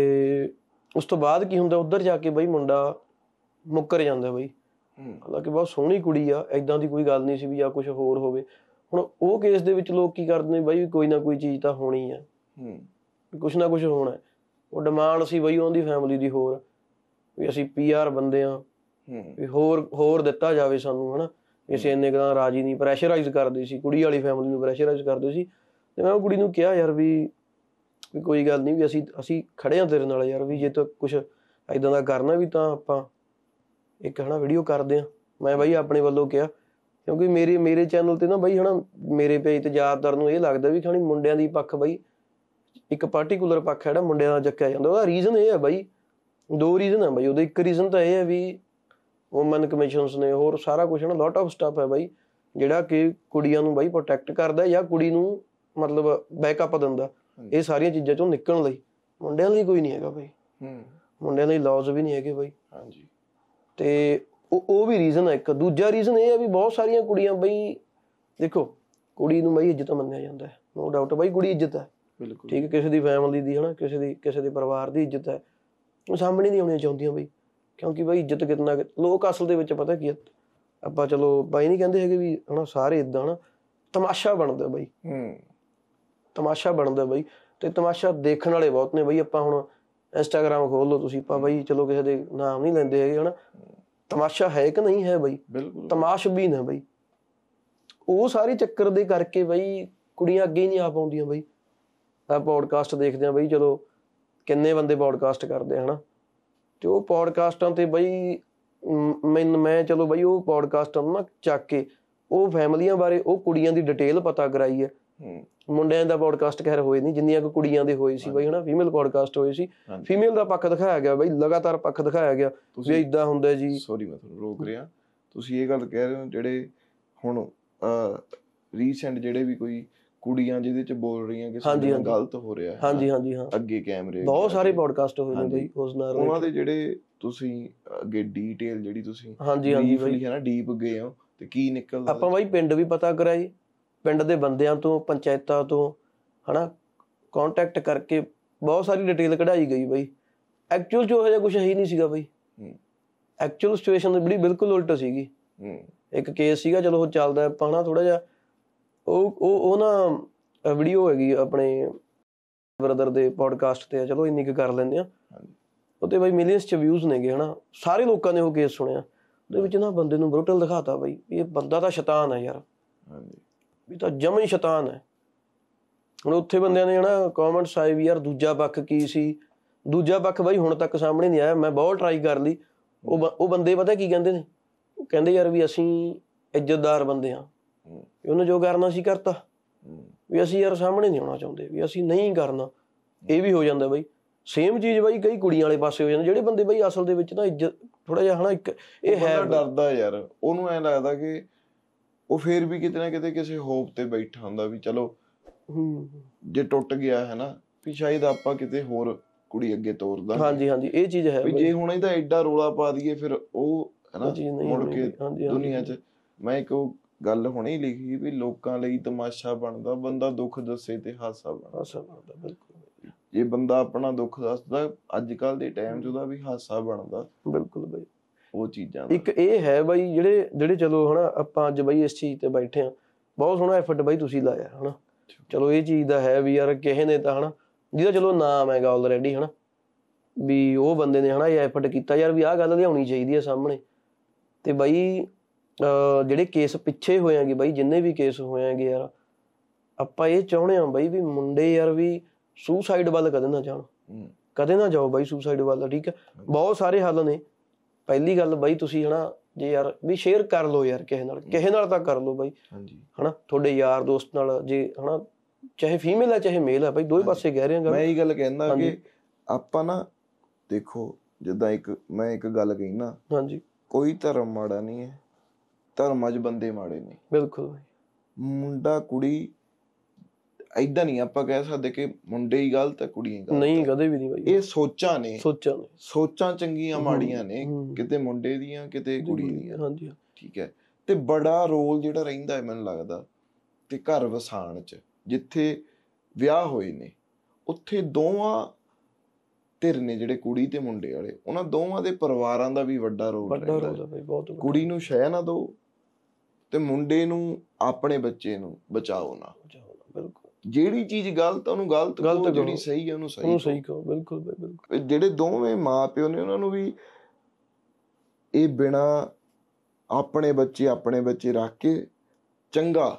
ਉਸ ਤੋਂ ਬਾਅਦ ਕੀ ਹੁੰਦਾ ਉਧਰ ਜਾ ਕੇ ਬਈ ਮੁੰਡਾ ਮੁੱਕਰ ਜਾਂਦਾ ਬਈ ਹਾਲਾਂਕਿ ਬਹੁਤ ਸੋਹਣੀ ਕੁੜੀ ਆ ਐਦਾਂ ਦੀ ਕੋਈ ਗੱਲ ਨਹੀਂ ਸੀ ਵੀ ਜਾਂ ਕੁਝ ਹੋਰ ਹੋਵੇ ਹੁਣ ਉਹ ਕੇਸ ਦੇ ਵਿੱਚ ਲੋਕ ਕੀ ਕਰਦੇ ਨੇ ਬਈ ਕੋਈ ਨਾ ਕੋਈ ਚੀਜ਼ ਤਾਂ ਹੋਣੀ ਆ ਹੂੰ ਕੁਝ ਨਾ ਕੁਝ ਹੋਣਾ ਉਹ ਡਿਮਾਂਡ ਸੀ ਬਈ ਉਹਦੀ ਫੈਮਿਲੀ ਦੀ ਹੋਰ ਵੀ ਅਸੀਂ ਪੀਆਰ ਬੰਦੇ ਆ ਵੀ ਹੋਰ ਹੋਰ ਦਿੱਤਾ ਜਾਵੇ ਸਾਨੂੰ ਹਨਾ ਅਸੀਂ ਇੰਨੇ ਕਦਾਂ ਰਾਜੀ ਨਹੀਂ ਪ੍ਰੈਸ਼ਰਾਈਜ਼ ਕਰਦੇ ਸੀ ਕੁੜੀ ਵਾਲੀ ਫੈਮਿਲੀ ਨੂੰ ਪ੍ਰੈਸ਼ਰਾਈਜ਼ ਕਰਦੇ ਸੀ ਤੇ ਮੈਂ ਉਹ ਕੁੜੀ ਨੂੰ ਕਿਹਾ ਯਾਰ ਵੀ ਵੀ ਕੋਈ ਗੱਲ ਨਹੀਂ ਵੀ ਅਸੀਂ ਅਸੀਂ ਖੜੇ ਆ ਤੇਰੇ ਨਾਲ ਯਾਰ ਵੀ ਜੇ ਤੂੰ ਕੁਝ ਐਦਾਂ ਦਾ ਕਰਨਾ ਵੀ ਤਾਂ ਆਪਾਂ ਇੱਕ ਹਨਾ ਵੀਡੀਓ ਕਰਦੇ ਆ ਮੈਂ ਬਾਈ ਆਪਣੇ ਵੱਲੋਂ ਕਿਹਾ ਕਿਉਂਕਿ ਮੇਰੇ ਮੇਰੇ ਚੈਨਲ ਤੇ ਨਾ ਬਾਈ ਹਨਾ ਮੇਰੇ ਪੇਜ ਤੇ ਜ਼ਿਆਦਾਤਰ ਨੂੰ ਇਹ ਲੱਗਦਾ ਵੀ ਖਾਣੀ ਮੁੰਡਿਆਂ ਦੀ ਪੱਖ ਬਾਈ ਇੱਕ ਪਾਰਟਿਕੂਲਰ ਪੱਖ ਹੈ ਜਿਹੜਾ ਮੁੰਡਿਆਂ ਦਾ ਚੱਕਿਆ ਜਾਂਦਾ ਉਹਦਾ ਰੀਜ਼ਨ ਇਹ ਹੈ ਬਾਈ ਦੋ ਰੀਜ਼ਨ ਹੈ ਬਾਈ ਉਹਦਾ ਇੱਕ ਰੀਜ਼ਨ ਤਾਂ ਇਹ ਹੈ ਵੀ ਔਮਨ ਕਮਿਸ਼ਨਸ ਨੇ ਹੋਰ ਸਾਰਾ ਕੁਝ ਨਾ ਲੋਟ ਆਫ ਸਟਫ ਹੈ ਬਾਈ ਜਿਹੜਾ ਕਿ ਕੁੜੀਆਂ ਨੂੰ ਬਾਈ ਪ੍ਰੋਟੈਕਟ ਕਰਦਾ ਜਾਂ ਕੁੜੀ ਨੂੰ ਮਤਲਬ ਬੈਕਅਪ ਦਿੰਦਾ ਇਹ ਸਾਰੀਆਂ ਚੀਜ਼ਾਂ ਚੋਂ ਨਿਕਲਣ ਲਈ ਮੁੰਡਿਆਂ ਲਈ ਕੋਈ ਨਹੀਂ ਹੈਗਾ ਭਾਈ ਹੂੰ ਮੁੰਡਿਆਂ ਲਈ ਲਾਜ਼ ਵੀ ਨਹੀਂ ਹੈਗੇ ਭਾਈ ਹਾਂਜੀ ਤੇ ਉਹ ਉਹ ਵੀ ਰੀਜ਼ਨ ਹੈ ਇੱਕ ਦੂਜਾ ਰੀਜ਼ਨ ਇਹ ਹੈ ਵੀ ਬਹੁਤ ਸਾਰੀਆਂ ਕੁੜੀਆਂ ਬਈ ਦੇਖੋ ਕੁੜੀ ਨੂੰ ਬਈ ਇੱਜ਼ਤ ਮੰਨਿਆ ਜਾਂਦਾ ਹੈ ਨੋ ਡਾਊਟ ਬਈ ਕੁੜੀ ਇੱਜ਼ਤ ਹੈ ਬਿਲਕੁਲ ਠੀਕ ਹੈ ਕਿਸੇ ਦੀ ਫੈਮਿਲੀ ਦੀ ਹਨਾ ਕਿਸੇ ਦੀ ਕਿਸੇ ਦੇ ਪਰਿਵਾਰ ਦੀ ਇੱਜ਼ਤ ਹੈ ਉਹ ਸਾਹਮਣੇ ਨਹੀਂ ਆਉਣੀ ਚਾਹੁੰਦੀਆਂ ਬਈ ਕਿਉਂਕਿ ਬਈ ਇੱਜ਼ਤ ਕਿੰਨਾ ਲੋਕ ਅਸਲ ਦੇ ਵਿੱਚ ਪਤਾ ਕੀ ਹੈ ਆਪਾਂ ਚਲੋ ਬਾਈ ਨਹੀਂ ਕਹਿੰਦੇ ਹੈਗੇ ਵੀ ਹਨਾ ਸਾਰੇ ਇਦਾਂ ਹਨਾ ਤਮਾਸ਼ਾ ਬਣਦਾ ਬਈ ਹੂੰ ਤਮਾਸ਼ਾ ਬਣਦਾ ਬਈ ਤੇ ਤਮਾਸ਼ਾ ਦੇਖਣ ਵਾਲੇ ਬਹੁਤ ਨੇ ਬਈ ਆਪਾਂ ਹੁਣ ਇੰਸਟਾਗ੍ਰam ਖੋਲ ਲਓ ਤੁਸੀਂ ਆਪਾਂ ਬਈ ਚਲੋ ਕਿਸੇ ਦੇ ਨਾਮ ਨਹੀਂ ਲੈਂਦੇ ਹੈਗੇ ਹਣਾ ਤਮਾਸ਼ਾ ਹੈ ਕਿ ਨਹੀਂ ਹੈ ਬਈ ਤਮਾਸ਼ ਵੀ ਨਾ ਬਈ ਉਹ ਸਾਰੇ ਚੱਕਰ ਦੇ ਕਰਕੇ ਬਈ ਕੁੜੀਆਂ ਅੱਗੇ ਨਹੀਂ ਆ ਪਾਉਂਦੀਆਂ ਬਈ ਆ ਪੋਡਕਾਸਟ ਦੇਖਦੇ ਆ ਬਈ ਚਲੋ ਕਿੰਨੇ ਬੰਦੇ ਪੋਡਕਾਸਟ ਕਰਦੇ ਹਣਾ ਤੇ ਉਹ ਪੋਡਕਾਸਟਾਂ ਤੇ ਬਈ ਮੈਂ ਮੈਂ ਚਲੋ ਬਈ ਉਹ ਪੋਡਕਾਸਟ ਨੂੰ ਨਾ ਚੱਕ ਕੇ ਉਹ ਫੈਮਲੀਆਂ ਬਾਰੇ ਉਹ ਕੁੜੀਆਂ ਦੀ ਡਿਟੇਲ ਪਤਾ ਕਰਾਈ ਹੈ ਮੁੰਡਿਆਂ ਦਾ ਪੋਡਕਾਸਟ ਖੈਰ ਹੋਏ ਨਹੀਂ ਜਿੰਨੀਆਂ ਕੋ ਕੁੜੀਆਂ ਦੇ ਹੋਏ ਸੀ ਬਈ ਹਨਾ ਫੀਮੇਲ ਪੋਡਕਾਸਟ ਹੋਏ ਸੀ ਫੀਮੇਲ ਦਾ ਪੱਖ ਦਿਖਾਇਆ ਗਿਆ ਬਈ ਲਗਾਤਾਰ ਪੱਖ ਦਿਖਾਇਆ ਗਿਆ ਵੀ ਇਦਾਂ ਹੁੰਦਾ ਜੀ ਸੌਰੀ ਮੈਂ ਤੁਹਾਨੂੰ ਰੋਕ ਰਿਹਾ ਤੁਸੀਂ ਇਹ ਗੱਲ ਕਹਿ ਰਹੇ ਹੋ ਜਿਹੜੇ ਹੁਣ ਰੀਸੈਂਟ ਜਿਹੜੇ ਵੀ ਕੋਈ ਕੁੜੀਆਂ ਜਿਹਦੇ ਚ ਬੋਲ ਰਹੀਆਂ ਕਿ ਸਭ ਗਲਤ ਹੋ ਰਿਹਾ ਹੈ ਹਾਂਜੀ ਹਾਂਜੀ ਹਾਂ ਅੱਗੇ ਕੈਮਰੇ ਬਹੁਤ ਸਾਰੇ ਪੋਡਕਾਸਟ ਹੋਏ ਨੇ ਬਈ ਉਸ ਨਾਲ ਉਹਨਾਂ ਦੇ ਜਿਹੜੇ ਤੁਸੀਂ ਅੱਗੇ ਡੀਟੇਲ ਜਿਹੜੀ ਤੁਸੀਂ ਹਾਂਜੀ ਹਾਂਜੀ ਬਈ ਹੈ ਨਾ ਡੀਪ ਗਏ ਹੋ ਤੇ ਕੀ ਨਿਕਲਦਾ ਆਪਾਂ ਬਾਈ ਪਿੰਡ ਵੀ ਪਤਾ ਕਰਾਈ ਪਿੰਡ ਦੇ ਬੰਦਿਆਂ ਤੋਂ ਪੰਚਾਇਤਾਂ ਤੋਂ ਹਨਾ ਕੰਟੈਕਟ ਕਰਕੇ ਬਹੁਤ ਸਾਰੀ ਡਿਟੇਲ ਕਢਾਈ ਗਈ ਬਈ ਐਕਚੁਅਲ ਜੋ ਹੋਇਆ ਜਿਹਾ ਕੁਝ ਹੀ ਨਹੀਂ ਸੀਗਾ ਬਈ ਐਕਚੁਅਲ ਸਿਚੁਏਸ਼ਨ ਦੀ ਬੜੀ ਬਿਲਕੁਲ ਉਲਟ ਸੀਗੀ ਇੱਕ ਕੇਸ ਸੀਗਾ ਚਲੋ ਉਹ ਚੱਲਦਾ ਪਾਣਾ ਥੋੜਾ ਜਿਹਾ ਉਹ ਉਹ ਉਹ ਨਾ ਵੀਡੀਓ ਹੈਗੀ ਆਪਣੇ ਬ੍ਰਦਰ ਦੇ ਪੋਡਕਾਸਟ ਤੇ ਚਲੋ ਇੰਨੀ ਕੁ ਕਰ ਲੈਂਦੇ ਆ ਉਹਤੇ ਬਈ ਮਿਲੀਅਨਸ ਚ ਵਿਊਜ਼ ਨੇਗੇ ਹਨਾ ਸਾਰੇ ਲੋਕਾਂ ਨੇ ਉਹ ਕੇਸ ਸੁਣਿਆ ਉਹਦੇ ਵਿੱਚ ਨਾ ਬੰਦੇ ਨੂੰ ਬਰੂਟਲ ਦਿਖਾਤਾ ਬਈ ਇਹ ਬੰਦਾ ਤਾਂ ਸ਼ੈਤਾਨ ਆ ਯਾਰ ਹਾਂਜੀ ਵੀ ਤਾਂ ਜਮ ਹੀ ਸ਼ੈਤਾਨ ਹੈ ਹੁਣ ਉੱਥੇ ਬੰਦਿਆਂ ਨੇ ਜਣਾ ਕਮੈਂਟਸ ਆਏ ਵੀ ਯਾਰ ਦੂਜਾ ਪੱਖ ਕੀ ਸੀ ਦੂਜਾ ਪੱਖ ਬਾਈ ਹੁਣ ਤੱਕ ਸਾਹਮਣੇ ਨਹੀਂ ਆਇਆ ਮੈਂ ਬਹੁਤ ਟਰਾਈ ਕਰ ਲਈ ਉਹ ਉਹ ਬੰਦੇ ਪਤਾ ਕੀ ਕਹਿੰਦੇ ਨੇ ਉਹ ਕਹਿੰਦੇ ਯਾਰ ਵੀ ਅਸੀਂ ਇੱਜ਼ਤਦਾਰ ਬੰਦੇ ਆ ਉਹਨੇ ਜੋ ਕਰਨਾ ਸੀ ਕਰਤਾ ਵੀ ਅਸੀਂ ਯਾਰ ਸਾਹਮਣੇ ਨਹੀਂ ਆਉਣਾ ਚਾਹੁੰਦੇ ਵੀ ਅਸੀਂ ਨਹੀਂ ਕਰਨਾ ਇਹ ਵੀ ਹੋ ਜਾਂਦਾ ਬਾਈ ਸੇਮ ਚੀਜ਼ ਬਾਈ ਕਈ ਕੁੜੀਆਂ ਵਾਲੇ ਪਾਸੇ ਹੋ ਜਾਂਦਾ ਜਿਹੜੇ ਬੰਦੇ ਬਾਈ ਅਸਲ ਦੇ ਵਿੱਚ ਨਾ ਇੱਜ਼ਤ ਥੋੜਾ ਜਿਹਾ ਹਨਾ ਇੱਕ ਇਹ ਹੈ ਡਰਦਾ ਯਾਰ ਉਹਨੂੰ ਐ ਲੱਗਦਾ ਕਿ ਉਹ ਫੇਰ ਵੀ ਕਿਤੇ ਨਾ ਕਿਤੇ ਕਿਸੇ ਹੋਪ ਤੇ ਬੈਠਾ ਹੁੰਦਾ ਵੀ ਚਲੋ ਜੇ ਟੁੱਟ ਗਿਆ ਹੈ ਨਾ ਵੀ ਸ਼ਾਇਦ ਆਪਾਂ ਕਿਤੇ ਹੋਰ ਕੁੜੀ ਅੱਗੇ ਤੋਰਦਾ ਹਾਂਜੀ ਹਾਂਜੀ ਇਹ ਚੀਜ਼ ਹੈ ਵੀ ਜੇ ਹੁਣ ਇਹਦਾ ਐਡਾ ਰੋਲਾ ਪਾ ਦਈਏ ਫਿਰ ਉਹ ਹੈਨਾ ਮੁੜ ਕੇ ਦੁਨੀਆ 'ਚ ਮੈਂ ਇੱਕ ਗੱਲ ਹੁਣੇ ਹੀ ਲਿਖੀ ਵੀ ਲੋਕਾਂ ਲਈ ਤਮਾਸ਼ਾ ਬਣਦਾ ਬੰਦਾ ਦੁੱਖ ਦੱਸੇ ਤੇ ਹਾਸਾ ਬਣਦਾ ਹਾਸਾ ਬਣਦਾ ਬਿਲਕੁਲ ਜੇ ਬੰਦਾ ਆਪਣਾ ਦੁੱਖ ਦੱਸਦਾ ਅੱਜ ਕੱਲ ਦੇ ਟਾਈਮ 'ਚ ਉਹਦਾ ਵੀ ਹਾਸਾ ਬਣਦਾ ਉਹ ਚੀਜ਼ਾਂ ਇੱਕ ਇਹ ਹੈ ਬਾਈ ਜਿਹੜੇ ਜਿਹੜੇ ਚਲੋ ਹਨਾ ਆਪਾਂ ਅੱਜ ਬਾਈ ਇਸ ਚੀਜ਼ ਤੇ ਬੈਠੇ ਆ ਬਹੁਤ ਸੋਹਣਾ ਐਫਰਟ ਬਾਈ ਤੁਸੀਂ ਲਾਇਆ ਹਨਾ ਚਲੋ ਇਹ ਚੀਜ਼ ਦਾ ਹੈ ਵੀ ਯਾਰ ਕਿਸੇ ਨੇ ਤਾਂ ਹਨਾ ਜਿਹਦਾ ਚਲੋ ਨਾਮ ਹੈਗਾ ਆਲਰੇਡੀ ਹਨਾ ਵੀ ਉਹ ਬੰਦੇ ਨੇ ਹਨਾ ਇਹ ਐਫਰਟ ਕੀਤਾ ਯਾਰ ਵੀ ਆਹ ਗੱਲ ਲਿਆਉਣੀ ਚਾਹੀਦੀ ਆ ਸਾਹਮਣੇ ਤੇ ਬਾਈ ਜਿਹੜੇ ਕੇਸ ਪਿੱਛੇ ਹੋਏ ਆਂਗੇ ਬਾਈ ਜਿੰਨੇ ਵੀ ਕੇਸ ਹੋਏ ਆਂਗੇ ਯਾਰ ਆਪਾਂ ਇਹ ਚਾਹੁੰਦੇ ਆ ਬਾਈ ਵੀ ਮੁੰਡੇ ਯਾਰ ਵੀ ਸੁਸਾਈਡ ਵੱਲ ਕਦੇ ਨਾ ਜਾਣ ਕਦੇ ਨਾ ਜਾਓ ਬਾਈ ਸੁਸਾਈਡ ਵੱਲ ਠੀਕ ਹੈ ਬਹੁਤ ਸਾਰੇ ਹੱਲ ਨੇ ਪਹਿਲੀ ਗੱਲ ਬਾਈ ਤੁਸੀਂ ਹਨਾ ਜੇ ਯਾਰ ਵੀ ਸ਼ੇਅਰ ਕਰ ਲਓ ਯਾਰ ਕਿਸੇ ਨਾਲ ਕਿਸੇ ਨਾਲ ਤਾਂ ਕਰ ਲਓ ਬਾਈ ਹਾਂਜੀ ਹਨਾ ਤੁਹਾਡੇ ਯਾਰ ਦੋਸਤ ਨਾਲ ਜੇ ਹਨਾ ਚਾਹੇ ਫੀਮੇਲ ਹੈ ਚਾਹੇ ਮੇਲ ਹੈ ਬਾਈ ਦੋਵੇਂ ਪਾਸੇ ਕਹਿ ਰਿਹਾ ਗੱਲ ਮੈਂ ਇਹ ਗੱਲ ਕਹਿੰਦਾ ਕਿ ਆਪਾਂ ਨਾ ਦੇਖੋ ਜਿੱਦਾਂ ਇੱਕ ਮੈਂ ਇੱਕ ਗੱਲ ਕਹਿਣਾ ਹਾਂਜੀ ਕੋਈ ਧਰਮ ਮਾੜਾ ਨਹੀਂ ਹੈ ਧਰਮ ਅਜ ਬੰਦੇ ਮਾੜੇ ਨਹੀਂ ਬਿਲਕੁਲ ਮੁੰਡਾ ਕੁੜੀ ਐਦਾਂ ਨਹੀਂ ਆਪਾਂ ਕਹਿ ਸਕਦੇ ਕਿ ਮੁੰਡੇ ਹੀ ਗਲਤ ਹੈ ਕੁੜੀਆਂ ਗਲਤ ਨਹੀਂ ਕਦੇ ਵੀ ਨਹੀਂ ਬਾਈ ਇਹ ਸੋਚਾਂ ਨੇ ਸੋਚਾਂ ਨੇ ਸੋਚਾਂ ਚੰਗੀਆਂ ਮਾੜੀਆਂ ਨੇ ਕਿਤੇ ਮੁੰਡੇ ਦੀਆਂ ਕਿਤੇ ਕੁੜੀ ਦੀਆਂ ਹਾਂਜੀ ਠੀਕ ਹੈ ਤੇ ਬੜਾ ਰੋਲ ਜਿਹੜਾ ਰਹਿੰਦਾ ਹੈ ਮੈਨੂੰ ਲੱਗਦਾ ਤੇ ਘਰ ਵਸਾਣ ਚ ਜਿੱਥੇ ਵਿਆਹ ਹੋਏ ਨੇ ਉੱਥੇ ਦੋਵਾਂ ਧਿਰ ਨੇ ਜਿਹੜੇ ਕੁੜੀ ਤੇ ਮੁੰਡੇ ਵਾਲੇ ਉਹਨਾਂ ਦੋਵਾਂ ਦੇ ਪਰਿਵਾਰਾਂ ਦਾ ਵੀ ਵੱਡਾ ਰੋਲ ਹੈ ਵੱਡਾ ਰੋਲ ਹੈ ਬਈ ਬਹੁਤ ਕੁੜੀ ਨੂੰ ਸ਼ਹਿ ਨਾ ਦੋ ਤੇ ਮੁੰਡੇ ਨੂੰ ਆਪਣੇ ਬੱਚੇ ਨੂੰ ਬਚਾਓ ਨਾ ਬਚਾਓ ਨਾ ਬਿਲਕੁਲ ਜਿਹੜੀ ਚੀਜ਼ ਗਲਤ ਉਹਨੂੰ ਗਲਤ ਕਹੋ ਜਿਹੜੀ ਸਹੀ ਹੈ ਉਹਨੂੰ ਸਹੀ ਉਹਨੂੰ ਸਹੀ ਕਹੋ ਬਿਲਕੁਲ ਬਈ ਬਿਲਕੁਲ ਜਿਹੜੇ ਦੋਵੇਂ ਮਾਪਿਓ ਨੇ ਉਹਨਾਂ ਨੂੰ ਵੀ ਇਹ ਬਿਨਾ ਆਪਣੇ ਬੱਚੇ ਆਪਣੇ ਬੱਚੇ ਰੱਖ ਕੇ ਚੰਗਾ